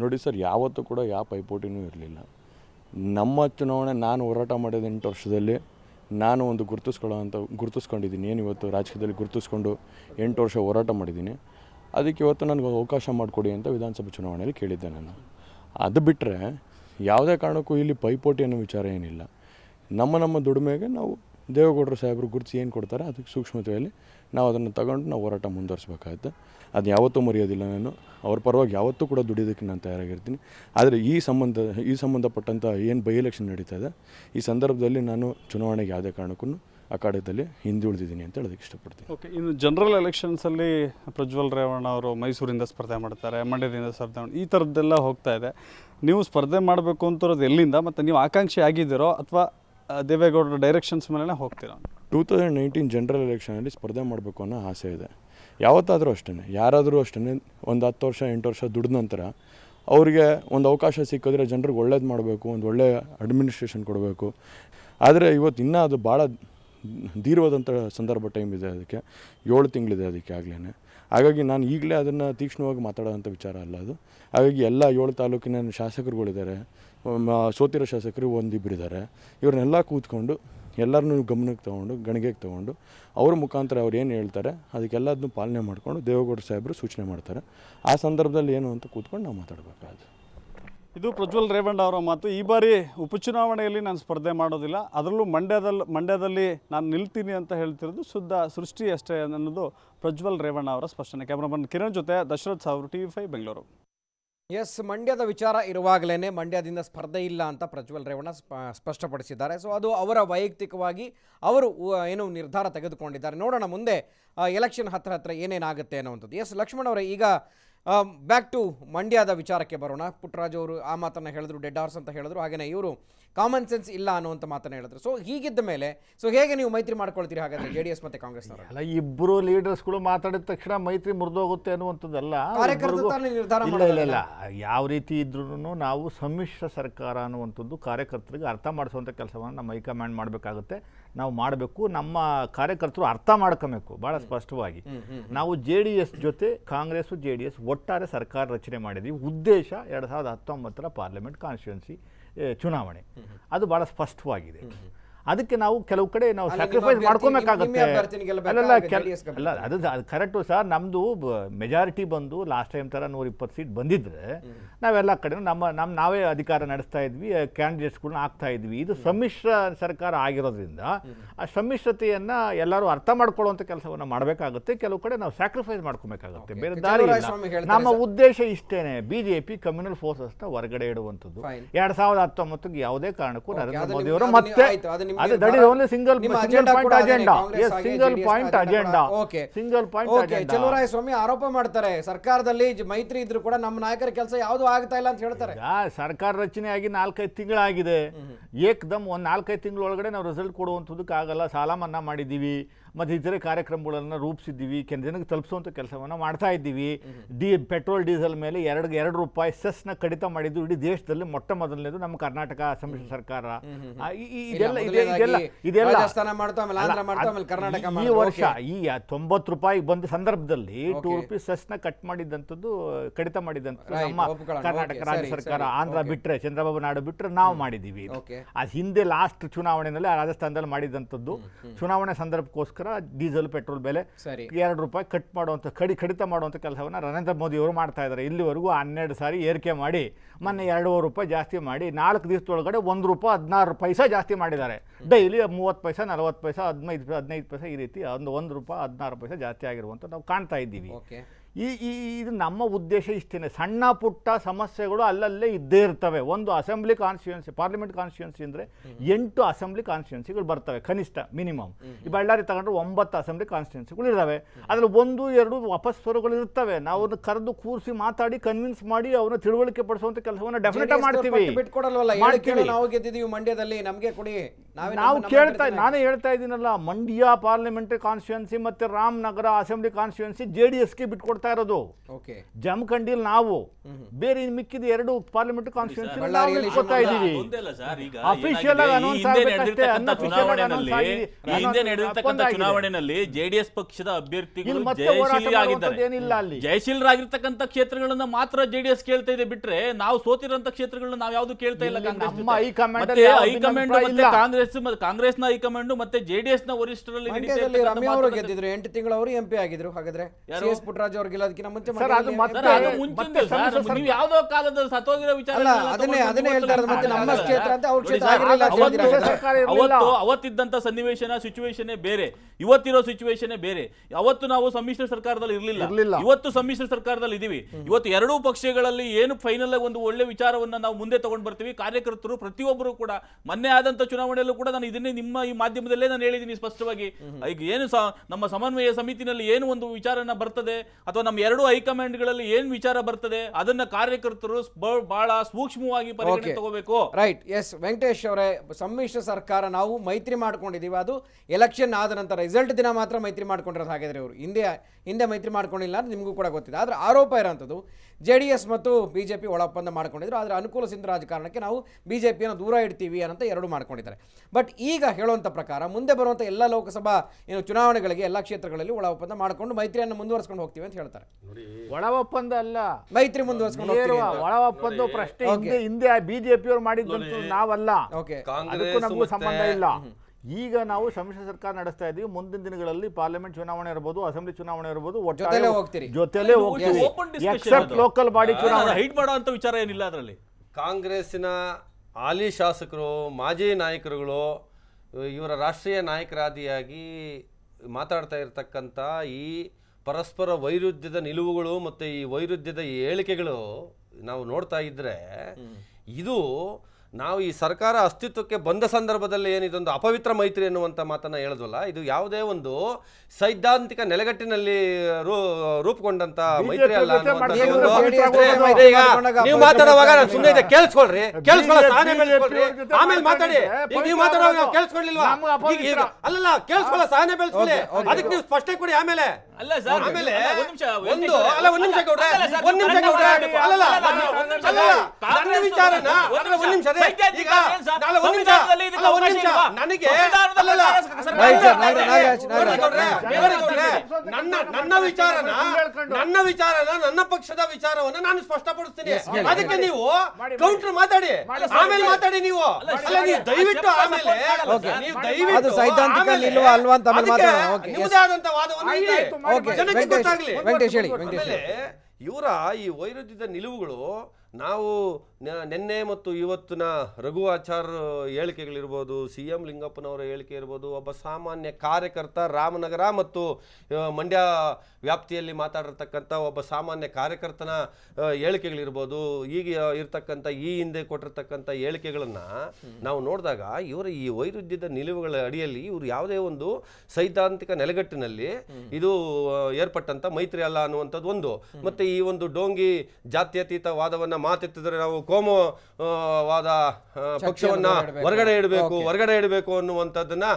Speaker 8: ನೋಡಿ ಸರ್ ಯಾವತ್ತೂ ಕೂಡ ಯಾವ ಪೈಪೋಟಿನೂ ಇರಲಿಲ್ಲ ನಮ್ಮ ಚುನಾವಣೆ ನಾನು ಹೋರಾಟ ಮಾಡಿದ ಎಂಟು ವರ್ಷದಲ್ಲಿ ನಾನು ಒಂದು ಗುರುತಿಸ್ಕೊಳ್ಳೋ ಅಂತ ಗುರುತಿಸ್ಕೊಂಡಿದ್ದೀನಿ ಏನು ಇವತ್ತು ರಾಜಕೀಯದಲ್ಲಿ ಗುರುತಿಸ್ಕೊಂಡು ಎಂಟು ವರ್ಷ ಹೋರಾಟ ಮಾಡಿದ್ದೀನಿ ಅದಕ್ಕೆ ಇವತ್ತು ನನಗೆ ಅವಕಾಶ ಮಾಡಿಕೊಡಿ ಅಂತ ವಿಧಾನಸಭೆ ಚುನಾವಣೆಯಲ್ಲಿ ಕೇಳಿದ್ದೆ ನಾನು ಅದು ಬಿಟ್ಟರೆ ಯಾವುದೇ ಕಾರಣಕ್ಕೂ ಇಲ್ಲಿ ಪೈಪೋಟಿ ಅನ್ನೋ ವಿಚಾರ ಏನಿಲ್ಲ ನಮ್ಮ ನಮ್ಮ ದುಡಿಮೆಗೆ ನಾವು ದೇವೇಗೌಡರು ಸಾಹೇಬರು ಗುರುತಿಸಿ ಏನು ಕೊಡ್ತಾರೆ ಅದಕ್ಕೆ ಸೂಕ್ಷ್ಮತೆಯಲ್ಲಿ ನಾವು ಅದನ್ನು ತಗೊಂಡು ನಾವು ಹೋರಾಟ ಮುಂದುವರಿಸ್ಬೇಕಾಗುತ್ತೆ ಅದು ಯಾವತ್ತೂ ಮರೆಯೋದಿಲ್ಲ ನಾನು ಅವ್ರ ಪರವಾಗಿ ಯಾವತ್ತೂ ಕೂಡ ದುಡಿಯೋದಕ್ಕೆ ನಾನು ತಯಾರಾಗಿರ್ತೀನಿ ಆದರೆ ಈ ಸಂಬಂಧ ಈ ಸಂಬಂಧಪಟ್ಟಂಥ ಏನು ಬೈ ಎಲೆಕ್ಷನ್ ನಡೀತಾ ಇದೆ ಈ ಸಂದರ್ಭದಲ್ಲಿ ನಾನು ಚುನಾವಣೆಗೆ ಯಾವುದೇ ಕಾರಣಕ್ಕೂ ಅಖಾಡದಲ್ಲಿ ಹಿಂದುಳಿದಿದ್ದೀನಿ ಅಂತ ಹೇಳೋದಕ್ಕೆ ಇಷ್ಟಪಡ್ತೀನಿ
Speaker 7: ಓಕೆ ಇನ್ನು ಜನರಲ್ ಎಲೆಕ್ಷನ್ಸಲ್ಲಿ ಪ್ರಜ್ವಲ್ ರೇವಣ್ಣ ಅವರು ಮೈಸೂರಿಂದ ಸ್ಪರ್ಧೆ ಮಾಡ್ತಾರೆ ಮಂಡ್ಯದಿಂದ ಸ್ಪರ್ಧೆ ಮಾಡಿ ಈ ಥರದ್ದೆಲ್ಲ ಹೋಗ್ತಾ ಇದೆ ನೀವು ಸ್ಪರ್ಧೆ ಮಾಡಬೇಕು ಅಂತಿರೋದು ಎಲ್ಲಿಂದ ಮತ್ತು ನೀವು ಆಕಾಂಕ್ಷಿ ಆಗಿದ್ದೀರೋ ಅಥವಾ ದೇವೇಗೌಡರ ಡೈರೆಕ್ಷನ್ಸ್ ಮೇಲೆ ಹೋಗ್ತೀರಾ
Speaker 8: ಟೂ ತೌಸಂಡ್ ನೈನ್ಟೀನ್ ಜನರಲ್ ಎಲೆಕ್ಷನಲ್ಲಿ ಸ್ಪರ್ಧೆ ಮಾಡಬೇಕು ಅನ್ನೋ ಆಸೆ ಇದೆ ಯಾವತ್ತಾದರೂ ಅಷ್ಟೇ ಯಾರಾದರೂ ಅಷ್ಟೇ ಒಂದು ಹತ್ತು ವರ್ಷ ಎಂಟು ವರ್ಷ ದುಡಿದ ನಂತರ ಅವರಿಗೆ ಒಂದು ಅವಕಾಶ ಸಿಕ್ಕಿದ್ರೆ ಜನರಿಗೆ ಒಳ್ಳೇದು ಮಾಡಬೇಕು ಒಂದು ಒಳ್ಳೆಯ ಅಡ್ಮಿನಿಸ್ಟ್ರೇಷನ್ ಕೊಡಬೇಕು ಆದರೆ ಇವತ್ತು ಇನ್ನೂ ಅದು ಭಾಳ ದೀರ್ಘವಾದಂಥ ಸಂದರ್ಭ ಟೈಮ್ ಇದೆ ಅದಕ್ಕೆ ಏಳು ತಿಂಗಳಿದೆ ಅದಕ್ಕೆ ಆಗಲೇ ಹಾಗಾಗಿ ನಾನು ಈಗಲೇ ಅದನ್ನು ತೀಕ್ಷ್ಣವಾಗಿ ಮಾತಾಡೋವಂಥ ವಿಚಾರ ಅಲ್ಲ ಅದು ಹಾಗಾಗಿ ಎಲ್ಲ ಏಳು ತಾಲೂಕಿನ ಶಾಸಕರುಗಳಿದ್ದಾರೆ ಸೋತಿರೋ ಶಾಸಕರು ಒಂದಿಬ್ಬರಿದ್ದಾರೆ ಇವ್ರನ್ನೆಲ್ಲ ಕೂತ್ಕೊಂಡು ಎಲ್ಲರನ್ನೂ ಗಮನಕ್ಕೆ ತೊಗೊಂಡು ಗಣಿಗೆಗೆ ತೊಗೊಂಡು ಅವ್ರ ಮುಖಾಂತರ ಅವ್ರು ಏನು ಹೇಳ್ತಾರೆ ಅದಕ್ಕೆಲ್ಲದನ್ನೂ ಪಾಲನೆ ಮಾಡಿಕೊಂಡು ದೇವೇಗೌಡ ಸಾಹೇಬರು ಸೂಚನೆ ಮಾಡ್ತಾರೆ ಆ ಸಂದರ್ಭದಲ್ಲಿ ಏನು ಅಂತ ಕೂತ್ಕೊಂಡು ನಾವು ಮಾತಾಡಬೇಕಾದ್ರು
Speaker 7: ಇದು ಪ್ರಜ್ವಲ್ ರೇವಣ್ಣ ಅವರ ಮಾತು ಈ ಬಾರಿ ಉಪಚುನಾವಣೆಯಲ್ಲಿ ನಾನು ಸ್ಪರ್ಧೆ ಮಾಡೋದಿಲ್ಲ ಅದರಲ್ಲೂ ಮಂಡ್ಯದಲ್ಲಿ ಮಂಡ್ಯದಲ್ಲಿ ನಾನು ನಿಲ್ತೀನಿ ಅಂತ ಹೇಳ್ತಿರೋದು ಶುದ್ಧ ಸೃಷ್ಟಿ ಅಷ್ಟೇ ಅನ್ನೋದು ಪ್ರಜ್ವಲ್ ರೇವಣ್ಣ ಅವರ ಸ್ಪಷ್ಟನೆ ಕ್ಯಾಮ್ರಾಮನ್ ಕಿರಣ್ ಜೊತೆ ದಶರಥ್ ಸಾವಿರ ಟಿ ವಿ
Speaker 1: ಫೈ ಬೆಂಗಳೂರು ಎಸ್ ಮಂಡ್ಯದ ವಿಚಾರ ಇರುವಾಗಲೇ ಮಂಡ್ಯದಿಂದ ಸ್ಪರ್ಧೆ ಇಲ್ಲ ಅಂತ ಪ್ರಜ್ವಲ್ ರೇವಣ್ಣ ಸ್ಪಷ್ಟಪಡಿಸಿದ್ದಾರೆ ಸೊ ಅದು ಅವರ ವೈಯಕ್ತಿಕವಾಗಿ ಅವರು ಏನು ನಿರ್ಧಾರ ತೆಗೆದುಕೊಂಡಿದ್ದಾರೆ ನೋಡೋಣ ಮುಂದೆ ಎಲೆಕ್ಷನ್ ಹತ್ತಿರ ಹತ್ರ ಏನೇನಾಗುತ್ತೆ ಅನ್ನೋವಂಥದ್ದು ಎಸ್ ಲಕ್ಷ್ಮಣ್ ಅವರೇ ಈಗ ಬ್ಯಾಕ್ ಟು ಮಂಡ್ಯದ ವಿಚಾರಕ್ಕೆ ಬರೋಣ ಪುಟ್ಟರಾಜ್ ಅವರು ಆ ಮಾತನ್ನು ಹೇಳಿದ್ರು ಡೆಡ್ ಹಾರ್ಸ್ ಅಂತ ಹೇಳಿದ್ರು ಹಾಗೆಯೇ ಇವರು ಕಾಮನ್ ಸೆನ್ಸ್ ಇಲ್ಲ ಅನ್ನುವಂಥ ಮಾತನ್ನು ಹೇಳಿದ್ರು ಸೊ ಹೀಗಿದ್ದ ಮೇಲೆ ಸೊ ಹೇಗೆ ನೀವು ಮೈತ್ರಿ ಮಾಡ್ಕೊಳ್ತೀರಿ ಹಾಗಾದ್ರೆ ಜೆ ಡಿ ಎಸ್ ಮತ್ತೆ ಕಾಂಗ್ರೆಸ್
Speaker 5: ಅಲ್ಲ ಇಬ್ಬರು ಲೀಡರ್ಸ್ಗಳು ಮಾತಾಡಿದ ತಕ್ಷಣ ಮೈತ್ರಿ ಮುರಿದೋಗುತ್ತೆ ಅನ್ನುವಂಥದ್ದಲ್ಲ ಇಲ್ಲ ಯಾವ ರೀತಿ ಇದ್ರೂ ನಾವು ಸಮ್ಮಿಶ್ರ ಸರ್ಕಾರ ಅನ್ನುವಂಥದ್ದು ಕಾರ್ಯಕರ್ತರಿಗೆ ಅರ್ಥ ಮಾಡಿಸುವಂಥ ಕೆಲಸವನ್ನು ನಮ್ಮ ಹೈಕಮಾಂಡ್ ಮಾಡಬೇಕಾಗುತ್ತೆ ನಾವು ಮಾಡಬೇಕು ನಮ್ಮ ಕಾರ್ಯಕರ್ತರು ಅರ್ಥ ಮಾಡ್ಕೋಬೇಕು ಭಾಳ ಸ್ಪಷ್ಟವಾಗಿ ನಾವು ಜೆ ಡಿ ಎಸ್ ಜೊತೆ ಕಾಂಗ್ರೆಸ್ ಜೆ ಡಿ ಎಸ್ ಒಟ್ಟಾರೆ ಸರ್ಕಾರ ರಚನೆ ಮಾಡಿದ್ವಿ ಉದ್ದೇಶ ಎರಡು ಸಾವಿರದ ಹತ್ತೊಂಬತ್ತರ ಪಾರ್ಲಿಮೆಂಟ್ ಕಾನ್ಸ್ಟಿಟ್ಯೂನ್ಸಿ ಚುನಾವಣೆ ಅದು ಭಾಳ ಸ್ಪಷ್ಟವಾಗಿದೆ ಅದಕ್ಕೆ ನಾವು ಕೆಲವು ಕಡೆ ನಾವು ಸ್ಯಾಕ್ರಿಫೈಸ್ ಮಾಡ್ಕೊಬೇಕಾಗುತ್ತೆ ಅಲ್ಲ ಅದು ಕರೆಕ್ಟು ಸರ್ ನಮ್ದು ಮೆಜಾರಿಟಿ ಬಂದು ಲಾಸ್ಟ್ ಟೈಮ್ ಥರ ನೂರ ಇಪ್ಪತ್ತು ಸೀಟ್ ಬಂದಿದ್ರೆ ನಾವೆಲ್ಲ ಕಡೆ ನಮ್ಮ ನಮ್ಮ ನಾವೇ ಅಧಿಕಾರ ನಡೆಸ್ತಾ ಇದ್ವಿ ಕ್ಯಾಂಡಿಡೇಟ್ಸ್ಗಳನ್ನ ಹಾಕ್ತಾ ಇದ್ವಿ ಇದು ಸಮ್ಮಿಶ್ರ ಸರ್ಕಾರ ಆಗಿರೋದ್ರಿಂದ ಆ ಸಮ್ಮಿಶ್ರತೆಯನ್ನ ಎಲ್ಲರೂ ಅರ್ಥ ಮಾಡ್ಕೊಳ್ಳುವಂಥ ಕೆಲಸವನ್ನು ಮಾಡಬೇಕಾಗುತ್ತೆ ಕೆಲವು ಕಡೆ ನಾವು ಸ್ಯಾಕ್ರಿಫೈಸ್ ಮಾಡ್ಕೊಬೇಕಾಗುತ್ತೆ ಬೇರೆ ದಾರಿ ನಮ್ಮ ಉದ್ದೇಶ ಇಷ್ಟೇನೆ ಬಿ ಜೆ ಪಿ ಕಮ್ಯುನಲ್ ಫೋರ್ಸಸ್ನ ಹೊರಗಡೆ ಇಡುವಂಥದ್ದು ಎರಡ್ ಸಾವಿರದ ಹತ್ತೊಂಬತ್ತು ಯಾವುದೇ ಕಾರಣಕ್ಕೂ ನರೇಂದ್ರ ಮೋದಿ ಅವರು ಮತ್ತೆ that is only single point agenda single point agenda
Speaker 1: okay single point okay Chaluvaraya Swamy ಆರೋಪ ಮಾಡ್ತಾರೆ ಸರ್ಕಾರದಲ್ಲಿ ಮೈತ್ರಿ ಇದ್ರು ಕೂಡ ನಮ್ಮ ನಾಯಕರ ಕೆಲಸ ಯಾವುದು ಆಗ್ತಾ ಇಲ್ಲ ಅಂತ ಹೇಳ್ತಾರೆ ಸರ್ಕಾರ ರಚನೆ ಆಗಿ ನಾಲ್ಕೈದು ತಿಂಗಳಾಗಿದೆ
Speaker 5: ಒಂದ್ ಒಂದು ನಾಲ್ಕೈದು ತಿಂಗಳೊಳಗಡೆ ನಾವು ರಿಸಲ್ಟ್ ಕೊಡುವಂಥದಕ್ಕೆ ಆಗಲ್ಲ ಸಾಲ ಮನ್ನಾ ಮಾಡಿದ್ದೀವಿ ಮತ್ತು ಇತರೆ ಕಾರ್ಯಕ್ರಮಗಳನ್ನು ರೂಪಿಸಿದ್ದೀವಿ ಕೆಲ ಜನಕ್ಕೆ ತಲುಪಿಸುವಂಥ ಕೆಲಸವನ್ನು ಮಾಡ್ತಾ ಇದ್ದೀವಿ ಡಿ ಪೆಟ್ರೋಲ್ ಡೀಸೆಲ್ ಮೇಲೆ ಎರಡು ಎರಡು ರೂಪಾಯಿ ಸೆಸ್ನ ಕಡಿತ ಮಾಡಿದ್ದು ಇಡೀ ದೇಶದಲ್ಲಿ ಮೊಟ್ಟ ಮೊದಲನೇದು ನಮ್ಮ ಕರ್ನಾಟಕ ಸಮ್ಮಿಶ್ರ ಸರ್ಕಾರ ಈ ವರ್ಷ ಈ ತೊಂಬತ್ತು ರೂಪಾಯಿ ಬಂದ ಸಂದರ್ಭದಲ್ಲಿ ಟೂ ರುಪೀಸ್ ಸೆಸ್ನ ಕಟ್ ಮಾಡಿದಂಥದ್ದು ಕಡಿತ ಮಾಡಿದಂಥದ್ದು ನಮ್ಮ ಕರ್ನಾಟಕ ರಾಜ್ಯ ಸರ್ಕಾರ ಆಂಧ್ರ ಬಿಟ್ಟರೆ ಚಂದ್ರಬಾಬು ನಾಯ್ಡು ಬಿಟ್ಟರೆ ನಾವು ಮಾಡಿದ್ದೀವಿ ಅದು ಹಿಂದೆ ಲಾಸ್ಟ್ ಚುನಾವಣೆಯಲ್ಲಿ ರಾಜಸ್ಥಾನದಲ್ಲಿ ಮಾಡಿದಂಥದ್ದು ಚುನಾವಣೆ ಸಂದರ್ಭಕ್ಕೋಸ್ಕರ ಮುಖಾಂತರ ಡೀಸೆಲ್ ಪೆಟ್ರೋಲ್ ಬೆಲೆ ಎರಡು ರೂಪಾಯಿ ಕಟ್ ಮಾಡುವಂಥ ಕಡಿ ಕಡಿತ ಮಾಡುವಂಥ ಕೆಲಸವನ್ನು ನರೇಂದ್ರ ಮೋದಿ ಅವರು ಮಾಡ್ತಾ ಇದ್ದಾರೆ ಇಲ್ಲಿವರೆಗೂ ಹನ್ನೆರಡು ಸಾರಿ ಏರಿಕೆ ಮಾಡಿ ಮೊನ್ನೆ ಎರಡೂವರೆ ರೂಪಾಯಿ ಜಾಸ್ತಿ ಮಾಡಿ ನಾಲ್ಕು ದಿವಸದೊಳಗಡೆ ಒಂದು ರೂಪಾಯಿ ಹದಿನಾರು ಪೈಸೆ ಜಾಸ್ತಿ ಮಾಡಿದ್ದಾರೆ ಡೈಲಿ ಮೂವತ್ತು ಪೈಸೆ ನಲವತ್ತು ಪೈಸೆ ಹದಿನೈದು ಹದಿನೈದು ಪೈಸೆ ಈ ರೀತಿ ಒಂದು ಒಂದು ರೂಪಾಯಿ ಹದಿನಾರು ಪೈಸೆ ಜಾಸ್ತಿ ಆಗಿರುವಂಥ ನಾವು ಕಾಣ್ತಾ ಇದ್ದೀವಿ ಈ ಈ ಇದು ನಮ್ಮ ಉದ್ದೇಶ ಇಷ್ಟೇ ಸಣ್ಣ ಪುಟ್ಟ ಸಮಸ್ಯೆಗಳು ಅಲ್ಲಲ್ಲೇ ಇದ್ದೇ ಇರ್ತವೆ ಒಂದು ಅಸೆಂಬ್ಲಿ ಕಾನ್ಸ್ಟಿಟ್ಯೂನ್ಸಿ ಪಾರ್ಲಿಮೆಂಟ್ ಕಾನ್ಸ್ಟಿಟ್ಯೂನ್ಸಿ ಅಂದರೆ ಎಂಟು ಅಸೆಂಬ್ಲಿ ಕಾನ್ಸ್ಟಿಟ್ಯೂನ್ಸಿಗಳು ಬರ್ತವೆ ಕನಿಷ್ಠ ಮಿನಿಮಮ್ ಈ ಬಳ್ಳಾರಿ ತಗೊಂಡ್ರೆ ಒಂಬತ್ತು ಅಸೆಂಬ್ಲಿ ಕಾನ್ಸ್ಟಿಟ್ಯೂನ್ಸಿಗಳು ಇರ್ತವೆ ಅದರಲ್ಲಿ ಒಂದು ಎರಡು ಸ್ವರಗಳು ಇರ್ತವೆ ನಾವು ಅದನ್ನು ಕರೆದು ಕೂರಿಸಿ ಮಾತಾಡಿ ಕನ್ವಿನ್ಸ್ ಮಾಡಿ ಅವನ್ನ ತಿಳುವಳಿಕೆ ಪಡಿಸುವಂಥ ಕೆಲಸವನ್ನು ಡೆಫಿನೆಟ್ ಮಾಡ್ತೀವಿ ಮಾಡ್ತೀವಿ ನಾವು
Speaker 1: ಗೆದ್ದಿದ್ದೀವಿ ಮಂಡ್ಯದಲ್ಲಿ ನಮಗೆ ಕೊಡಿ ನಾವು ಕೇಳ್ತಾ ನಾನೇ
Speaker 5: ಹೇಳ್ತಾ ಇದ್ದೀನಲ್ಲ ಮಂಡ್ಯ ಪಾರ್ಲಿಮೆಂಟರಿ ಕಾನ್ಸ್ಟಿಟ್ಯೂನ್ಸಿ ಮತ್ತೆ Ramanagara assembly constituency J D ಎಸ್ಗೆ ಬಿಟ್ಕೊಡ್ತಾ ಇರೋದು ಜಮಖಂಡಿಲ್ ನಾವು ಬೇರೆ ಮಿಕ್ಕಿದ ಎರಡು parliamentary constituency
Speaker 4: J D S JDS ಪಕ್ಷದ ಅಭ್ಯರ್ಥಿಗಳು ಜಯಶೀಲರಾಗಿರ್ತಕ್ಕಂಥ ಕ್ಷೇತ್ರಗಳನ್ನ ಮಾತ್ರ ಜೆಡಿಎಸ್ ಕೇಳ್ತಾ ಇದೆ ಬಿಟ್ರೆ ನಾವು ಸೋತಿರೋ ಕ್ಷೇತ್ರಗಳನ್ನ ನಾವು ಯಾವ್ದು ಕೇಳ್ತಾ ಇಲ್ಲ ಕಾಂಗ್ರೆಸ್ ಕಾಂಗ್ರೆಸ್ ಕಾಂಗ್ರೆಸ್ನ ಹೈಕಮಾಂಡ್ ಮತ್ತೆ ಜೆಡಿಎಸ್ ನ ವರಿಷ್ಠರಲ್ಲಿ ಗೆದ್ದಿದ್ರು
Speaker 1: ಎಂಟು ತಿಂಗಳು ಅವರು ಎಂ ಆಗಿದ್ರು ಹಾಗಾದ್ರೆ ಎಸ್ ಪುಟ್ಟರಾಜ್ ಗೆಲ್ಲೋದಕ್ಕಿಂತ ಮುಂಚೆ
Speaker 4: ಯಾವ್ದೋ ಕಾಲದ ಸತ್ತೋಗಿರೋ ವಿಚಾರ ಅದನ್ನೇ ಅದನ್ನೇ ಮತ್ತೆ ನಮ್ಮ ಕ್ಷೇತ್ರ ಅಂತ ಅವತ್ತಿದ್ದಂತ ಸನ್ನಿವೇಶನ ಸಿಚುವೇಶನ್ ಬೇರೆ ಇವತ್ತಿರೋ ಸಿಚುವೇಶನ್ ಬೇರೆ ಅವತ್ತು ನಾವು ಸಮ್ಮಿಶ್ರ ಸರ್ಕಾರದಲ್ಲಿ ಇರಲಿಲ್ಲ ಇವತ್ತು ಸಮ್ಮಿಶ್ರ ಸರ್ಕಾರದಲ್ಲಿ ಇದೀವಿ ಇವತ್ತು ಎರಡೂ ಪಕ್ಷಗಳಲ್ಲಿ ಏನು ಫೈನಲ್ ಒಂದು ಒಳ್ಳೆ ವಿಚಾರವನ್ನ ನಾವು ಮುಂದೆ ತಗೊಂಡ್ ಬರ್ತೀವಿ ಕಾರ್ಯಕರ್ತರು ಪ್ರತಿಯೊಬ್ಬರು ಕೂಡ ಮೊನ್ನೆ ಆದಂತ ಚುನಾವಣೆಯಲ್ಲೂ ಕೂಡ ನಾನು ಇದನ್ನೇ ನಿಮ್ಮ ಈ ಮಾಧ್ಯಮದಲ್ಲೇ ನಾನು ಹೇಳಿದ್ದೀನಿ ಸ್ಪಷ್ಟವಾಗಿ ಈಗ ಏನು ನಮ್ಮ ಸಮನ್ವಯ ಸಮಿತಿನಲ್ಲಿ ಏನು ಒಂದು ವಿಚಾರನ ಬರ್ತದೆ ಅಥವಾ ನಮ್ಮ ಎರಡು ಹೈಕಮಾಂಡ್ಗಳಲ್ಲಿ ಏನು ವಿಚಾರ ಬರ್ತದೆ ಅದನ್ನ ಕಾರ್ಯಕರ್ತರು ಬಹಳ ಸೂಕ್ಷ್ಮವಾಗಿ ಪರಿಗಣನೆ ತಗೋಬೇಕು
Speaker 1: ರೈಟ್ ಎಸ್ ವೆಂಕಟೇಶ್ ಅವರೇ ಸಮ್ಮಿಶ್ರ ಸರ್ಕಾರ ನಾವು ಮೈತ್ರಿ ಮಾಡ್ಕೊಂಡಿದ್ದೀವಿ ಅದು ಎಲೆಕ್ಷನ್ ಆದ ನಂತರ ರಿಸಲ್ಟ್ ದಿನ ಮಾತ್ರ ಮೈತ್ರಿ ಮಾಡ್ಕೊಂಡಿರೋದು ಹಾಗಿದ್ರೆ ಅವರು ಹಿಂದೆ ಹಿಂದೆ ಮೈತ್ರಿ ಮಾಡ್ಕೊಂಡಿಲ್ಲ ಅಂತ ನಿಮಗೂ ಕೂಡ ಗೊತ್ತಿದೆ ಆದರೆ ಆರೋಪ ಇರೋಂಥದ್ದು ಜೆ ಡಿ ಎಸ್ ಮತ್ತು ಬಿ ಜೆ ಪಿ ಒಳ ಮಾಡ್ಕೊಂಡಿದ್ರು ಆದರೆ ಅನುಕೂಲ ಸಿಂಧು ರಾಜಕಾರಣಕ್ಕೆ ನಾವು ಬಿ ಜೆ ಪಿಯನ್ನು ದೂರ ಇಡ್ತೀವಿ ಅನ್ನಂತ ಎರಡು ಮಾಡ್ಕೊಂಡಿದ್ದಾರೆ ಬಟ್ ಈಗ ಹೇಳುವಂಥ ಪ್ರಕಾರ ಮುಂದೆ ಬರುವಂಥ ಎಲ್ಲ ಲೋಕಸಭಾ ಏನು ಚುನಾವಣೆಗಳಿಗೆ ಎಲ್ಲ ಕ್ಷೇತ್ರಗಳಲ್ಲಿ ಒಳ ಒಪ್ಪಂದ ಮಾಡಿಕೊಂಡು ಮೈತ್ರಿಯನ್ನು ಮುಂದುವರಿಸ್ಕೊಂಡು ಹೋಗ್ತೀವಿ ಅಂತ ಹೇಳ್ತಾರೆ ಒಳ ಒಪ್ಪಂದ ಅಲ್ಲ ಮೈತ್ರಿ ಮುಂದುವರಿಸ್ಕೊಂಡು ಪ್ರಶ್ನೆ ಹಿಂದೆ ಬಿಜೆಪಿಯವರು ಮಾಡಿದ್ದಂತೂ ನಾವಲ್ಲ
Speaker 5: ಸಂಬಂಧ ಇಲ್ಲ ಈಗ ನಾವು ಸಮ್ಮಿಶ್ರ ಸರ್ಕಾರ ನಡೆಸ್ತಾ ಇದೀವಿ ಮುಂದಿನ ದಿನಗಳಲ್ಲಿ ಪಾರ್ಲಿಮೆಂಟ್ ಚುನಾವಣೆ ಇರಬಹುದು ಅಸೆಂಬ್ಲಿ ಚುನಾವಣೆ ಇರಬಹುದು ಹೋಗ್ತೀರಿ ಜೊತೆಲೇ ಹೋಗ್ತೀವಿ ಎಕ್ಸೆಪ್ಟ್ ಲೋಕಲ್ ಬಾಡಿ ಚುನಾವಣೆ ಹೈಟ್ ಮಾಡೋ
Speaker 6: ವಿಚಾರ ಏನಿಲ್ಲ ಅದರಲ್ಲಿ ಕಾಂಗ್ರೆಸ್ಸಿನ ಹಾಲಿ ಶಾಸಕರು ಮಾಜಿ ನಾಯಕರುಗಳು ಇವರ ರಾಷ್ಟ್ರೀಯ ನಾಯಕರಾದಿಯಾಗಿ ಮಾತಾಡ್ತಾ ಇರತಕ್ಕಂಥ ಈ ಪರಸ್ಪರ ವೈರುಧ್ಯದ ನಿಲುವುಗಳು ಮತ್ತು ಈ ವೈರುಧ್ಯದ ಹೇಳಿಕೆಗಳು ನಾವು ನೋಡ್ತಾ ಇದ್ರೆ ಇದು ನಾವು ಈ ಸರ್ಕಾರ ಅಸ್ತಿತ್ವಕ್ಕೆ ಬಂದ ಸಂದರ್ಭದಲ್ಲಿ ಏನಿದೊಂದು ಅಪವಿತ್ರ ಮೈತ್ರಿ ಎನ್ನುವಂಥ ಮಾತನ್ನು ಹೇಳಿದ್ವಲ್ಲ ಇದು ಯಾವುದೇ ಒಂದು ಸೈದ್ಧಾಂತಿಕ ನೆಲೆಗಟ್ಟಿನಲ್ಲಿ ರೂಪುಗೊಂಡಂತ ಮೈತ್ರಿ ಅಲ್ಲ ನೀವು ಮಾತಾಡುವಾಗ ನಾನು ಸುಮ್ಮನೆ ಕೇಳಿಸ್ಕೊಳ್ರಿ ಆಮೇಲೆ ಮಾತಾಡಿ ನೀವು ಮಾತಾಡುವಾಗ ನಾವು ಕೇಳಿಸ್ಕೊಳ್ಳಿಲ್ವಾ ಅಲ್ಲಲ್ಲ ಕೇಳಿಸ್ಕೊಳ್ಳ ಸಹನೆ ಬೆಳೆಸ್ಕೊಳ್ಳಿ ಅದಕ್ಕೆ ನೀವು ಸ್ಪಷ್ಟನೆ ಕೊಡಿ ಆಮೇಲೆ ಅಲ್ಲ ಸರ್ ಆಮೇಲೆ ಒಂದು ಅಲ್ಲ ಒಂದು ನಿಮಿಷ ಗೌಡ್ರೆ ಒಂದು ನಿಮಿಷ ಅಲ್ಲಲ್ಲ ವಿಚಾರನ ಒಂದ್ ನಿಮಿಷ ನನ್ನ ವಿಚಾರನ ನನ್ನ ವಿಚಾರನ ನನ್ನ ಪಕ್ಷದ ವಿಚಾರವನ್ನ ನಾನು ಸ್ಪಷ್ಟಪಡಿಸ್ತೀನಿ ಅದಕ್ಕೆ ನೀವು ಕೌಂಟರ್ ಮಾತಾಡಿ ಆಮೇಲೆ ಮಾತಾಡಿ ನೀವು ದಯವಿಟ್ಟು ಆಮೇಲೆ ನೀವು ದಯವಿಟ್ಟು ಆದಂತ ವಾದವನ್ನು ಗೊತ್ತಾಗ್ಲಿ ಇವ್ರ ಈ ವೈರುಧ್ಯದ ನಿಲುವುಗಳು ನಾವು ನಿನ್ನೆ ಮತ್ತು ಇವತ್ತಿನ ರಘು ಆಚಾರ್ ಹೇಳಿಕೆಗಳಿರ್ಬೋದು ಸಿ ಎಂ ಲಿಂಗಪ್ಪನವರ ಹೇಳಿಕೆ ಇರ್ಬೋದು ಒಬ್ಬ ಸಾಮಾನ್ಯ ಕಾರ್ಯಕರ್ತ ರಾಮನಗರ ಮತ್ತು ಮಂಡ್ಯ ವ್ಯಾಪ್ತಿಯಲ್ಲಿ ಮಾತಾಡಿರ್ತಕ್ಕಂಥ ಒಬ್ಬ ಸಾಮಾನ್ಯ ಕಾರ್ಯಕರ್ತನ ಹೇಳಿಕೆಗಳಿರ್ಬೋದು ಈಗ ಇರ್ತಕ್ಕಂಥ ಈ ಹಿಂದೆ ಕೊಟ್ಟಿರ್ತಕ್ಕಂಥ ಹೇಳಿಕೆಗಳನ್ನು ನಾವು ನೋಡಿದಾಗ ಇವರ ಈ ವೈರುಧ್ಯದ ನಿಲುವುಗಳ ಅಡಿಯಲ್ಲಿ ಇವರು ಯಾವುದೇ ಒಂದು ಸೈದ್ಧಾಂತಿಕ ನೆಲೆಗಟ್ಟಿನಲ್ಲಿ ಇದು ಏರ್ಪಟ್ಟಂಥ ಮೈತ್ರಿ ಅಲ್ಲ ಅನ್ನುವಂಥದ್ದು ಒಂದು ಮತ್ತು ಈ ಒಂದು ಡೋಂಗಿ ಜಾತ್ಯತೀತ ವಾದವನ್ನು ಮಾತೆತ್ತಿದ್ರೆ ನಾವು ವಾದ ಪಕ್ಷವನ್ನ ಹೊರಗಡೆ ಇಡಬೇಕು ಹೊರಗಡೆ ಇಡಬೇಕು ಅನ್ನುವಂಥದ್ದನ್ನ